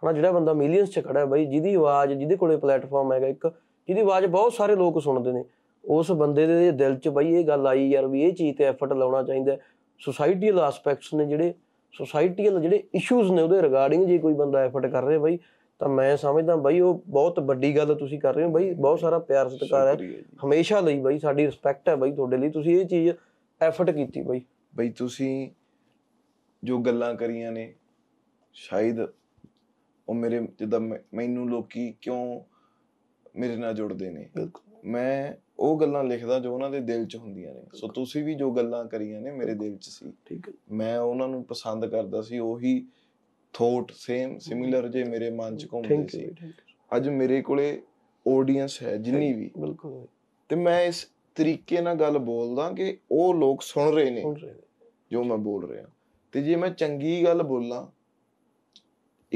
ਹਨਾ ਜਿਹੜਾ ਬੰਦਾ ਮਿਲੀਅਨਸ 'ਚ ਖੜਾ ਹੈ ਬਾਈ ਜਿਹਦੀ ਆਵਾਜ਼ ਜਿਹਦੇ ਕੋਲੇ ਪਲੇਟਫਾਰਮ ਹੈਗਾ ਇੱਕ ਜਿਹਦੀ ਆਵਾਜ਼ ਬਹੁਤ ਸਾਰੇ ਲੋਕ ਸੁਣਦੇ ਨੇ ਉਸ ਬੰਦੇ ਦੇ ਦਿਲ 'ਚ ਬਾਈ ਇਹ ਗੱਲ ਆਈ ਯਾਰ ਵੀ ਇਹ ਚੀਜ਼ ਤੇ ਐਫਰਟ ਲਾਉਣਾ ਚਾਹੀਦਾ ਸੋਸਾਇਟੀਅਲ ਐਸਪੈਕਟਸ ਨੇ ਜਿਹੜੇ ਸੋਸਾਇਟੀਅਲ ਜਿਹੜੇ ਇਸ਼ੂਜ਼ ਨੇ ਉਹਦੇ ਰਿਗਾਰਡਿੰਗ ਜੇ ਕੋਈ ਬੰਦਾ ਐਫਰਟ ਕਰ ਰਿਹਾ ਬਾਈ ਤਾਂ ਮੈਂ ਸਮਝਦਾ ਬਾਈ ਉਹ ਬਹੁਤ ਵੱਡੀ ਗੱਲ ਤੁਸੀਂ ਕਰ ਰਹੇ ਹੋ ਬਾਈ ਬਹੁਤ ਸਾਰਾ ਪਿਆਰ ਸਤਿਕਾਰ ਹੈ ਹਮੇਸ਼ਾ ਲਈ ਬਾਈ ਸਾਡੀ ਰਿਸਪੈਕਟ ਹੈ ਬਾਈ ਤੁਹਾਡੇ ਲਈ ਤੁਸੀਂ ਇਹ ਚੀਜ਼ ਐਫਰਟ ਕੀਤੀ ਬਾਈ ਬਾਈ ਤੁਸੀਂ ਜੋ ਗੱਲਾਂ ਕਰੀਆਂ ਨੇ ਸ਼ਾਇਦ ਉਹ ਮੇਰੇ ਜਿੱਦਾਂ ਮੈਨੂੰ ਲੋਕੀ ਕਿਉਂ ਮੇਰੇ ਨਾਲ ਜੁੜਦੇ ਨੇ ਮੈਂ ਉਹ ਗੱਲਾਂ ਲਿਖਦਾ ਜੋ ਉਹਨਾਂ ਦੇ ਦਿਲ 'ਚ ਹੁੰਦੀਆਂ ਨੇ ਸੋ ਤੁਸੀਂ ਵੀ ਜੋ ਗੱਲਾਂ ਕਰੀਆਂ ਨੇ ਮੇਰੇ ਦਿਲ 'ਚ ਸੀ ਠੀਕ ਹੈ ਮੈਂ ਉਹਨਾਂ ਨੂੰ ਪਸੰਦ ਕਰਦਾ ਸੀ ਉਹੀ ਥੋਟ ਸੇਮ ਸਿਮਿਲਰ ਜੇ ਮੇਰੇ ਮਨ ਚ ਘੁੰਮਦੇ ਸੀ ਅੱਜ ਮੇਰੇ ਕੋਲੇ ਆਡੀਅנס ਹੈ ਜਿੰਨੀ ਵੀ ਬਿਲਕੁਲ ਤੇ ਮੈਂ ਇਸ ਤਰੀਕੇ ਨਾਲ ਗੱਲ ਬੋਲਦਾ ਕਿ ਉਹ ਲੋਕ ਸੁਣ ਰਹੇ ਨੇ ਜੋ ਮੈਂ ਬੋਲ ਰਿਹਾ ਤੇ ਜੇ ਮੈਂ ਚੰਗੀ ਗੱਲ ਬੋਲਾਂ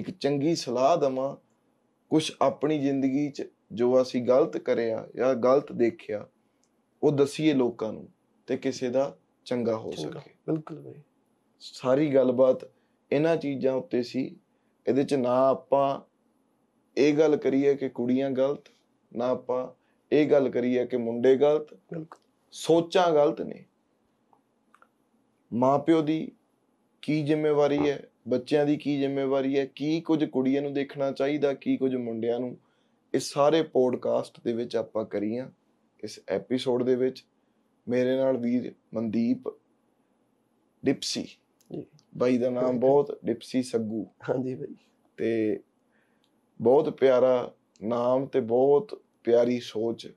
ਇੱਕ ਚੰਗੀ ਸਲਾਹ ਦਵਾਂ ਕੁਝ ਆਪਣੀ ਜ਼ਿੰਦਗੀ 'ਚ ਜੋ ਅਸੀਂ ਗਲਤ ਕਰਿਆ ਜਾਂ ਗਲਤ ਦੇਖਿਆ ਉਹ ਦਸੀਏ ਲੋਕਾਂ ਨੂੰ ਤੇ ਕਿਸੇ ਦਾ ਚੰਗਾ ਹੋ ਸਕੇ ਬਿਲਕੁਲ ਬਈ ਸਾਰੀ ਗੱਲਬਾਤ ਇਹਨਾਂ ਚੀਜ਼ਾਂ ਉੱਤੇ ਸੀ ਇਹਦੇ ਚ ਨਾ ਆਪਾਂ ਇਹ ਗੱਲ ਕਰੀਏ ਕਿ ਕੁੜੀਆਂ ਗਲਤ ਨਾ ਆਪਾਂ ਇਹ ਗੱਲ ਕਰੀਏ ਕਿ ਮੁੰਡੇ ਗਲਤ ਬਿਲਕੁਲ ਸੋਚਾਂ ਗਲਤ ਨੇ ਮਾਪਿਓ ਦੀ ਕੀ ਜ਼ਿੰਮੇਵਾਰੀ ਹੈ ਬੱਚਿਆਂ ਦੀ ਕੀ ਜ਼ਿੰਮੇਵਾਰੀ ਹੈ ਕੀ ਕੁਝ ਕੁੜੀਆਂ ਨੂੰ ਦੇਖਣਾ ਚਾਹੀਦਾ ਕੀ ਕੁਝ ਮੁੰਡਿਆਂ ਨੂੰ ਇਹ ਸਾਰੇ ਪੋਡਕਾਸਟ ਦੇ ਵਿੱਚ ਆਪਾਂ ਕਰੀਆਂ ਇਸ ਐਪੀਸੋਡ ਦੇ ਵਿੱਚ ਮੇਰੇ ਨਾਲ ਵੀਰ ਮਨਦੀਪ ਡਿਪਸੀ ਬਾਈ ਦਾ ਨਾਮ ਬਹੁਤ ਡਿਪਸੀ ਸੱਗੂ ਹਾਂਜੀ ਬਾਈ ਤੇ ਬਹੁਤ ਪਿਆਰਾ ਨਾਮ ਤੇ ਬਹੁਤ ਪਿਆਰੀ ਸੋਚ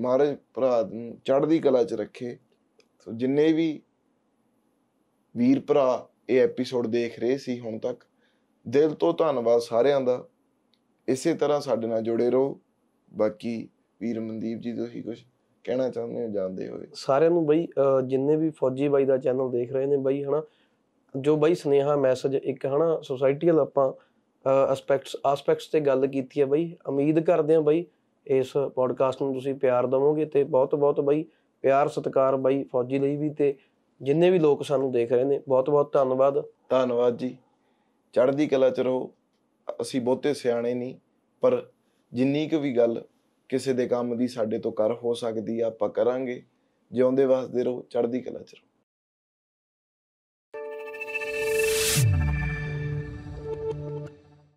ਮਹਾਰਾਜ ਭਰਾ ਚੜ੍ਹਦੀ ਕਲਾ 'ਚ ਰੱਖੇ ਸੋ ਜਿੰਨੇ ਵੀ ਵੀਰ ਭਰਾ ਇਹ ਐਪੀਸੋਡ ਦੇਖ ਰਹੇ ਸੀ ਹੁਣ ਤੱਕ ਦਿਲ ਤੋਂ ਧੰਨਵਾਦ ਸਾਰਿਆਂ ਦਾ ਇਸੇ ਤਰ੍ਹਾਂ ਸਾਡੇ ਨਾਲ ਜੁੜੇ ਰਹੋ ਬਾਕੀ ਵੀਰ ਮਨਦੀਪ ਜੀ ਤੁਸੀਂ ਕੁਝ ਕਹਿਣਾ ਚਾਹੁੰਦੇ ਹੋ ਜਾਣਦੇ ਹੋਏ ਸਾਰਿਆਂ ਨੂੰ ਬਈ ਜਿੰਨੇ ਵੀ ਫੌਜੀ ਬਾਈ ਦਾ ਚੈਨਲ ਦੇਖ ਰਹੇ ਨੇ ਬਈ ਹਨਾ ਜੋ ਬਈ ਸੁਨੇਹਾ ਮੈਸੇਜ ਇੱਕ ਹਨਾ ਸੋਸਾਇਟੀਅਲ ਆਪਾਂ ਐਸਪੈਕਟਸ ਐਸਪੈਕਟਸ ਤੇ ਗੱਲ ਕੀਤੀ ਹੈ ਬਈ ਉਮੀਦ ਕਰਦੇ ਹਾਂ ਬਈ ਇਸ ਪੋਡਕਾਸਟ ਨੂੰ ਤੁਸੀਂ ਪਿਆਰ ਦਵੋਗੇ ਤੇ ਬਹੁਤ ਬਹੁਤ ਬਈ ਪਿਆਰ ਸਤਿਕਾਰ ਬਈ ਫੌਜੀ ਲਈ ਵੀ ਤੇ ਜਿੰਨੇ ਵੀ ਲੋਕ ਸਾਨੂੰ ਦੇਖ ਰਹੇ ਨੇ ਬਹੁਤ ਬਹੁਤ ਧੰਨਵਾਦ ਧੰਨਵਾਦ ਜੀ ਚੜ੍ਹਦੀ ਕਲਾ ਚ ਰਹੋ ਅਸੀਂ ਬਹੁਤੇ ਸਿਆਣੇ ਨਹੀਂ ਪਰ ਜਿੰਨੀ ਕੁ ਵੀ ਗੱਲ ਕਿਸੇ ਦੇ ਕੰਮ ਦੀ ਸਾਡੇ ਤੋਂ ਕਰ ਹੋ ਸਕਦੀ ਆ ਆਪਾਂ ਕਰਾਂਗੇ ਜਿਉਂਦੇ ਵਸਦੇ ਰਹੋ ਚੜ੍ਹਦੀ ਕਲਾ ਚ ਰਹੋ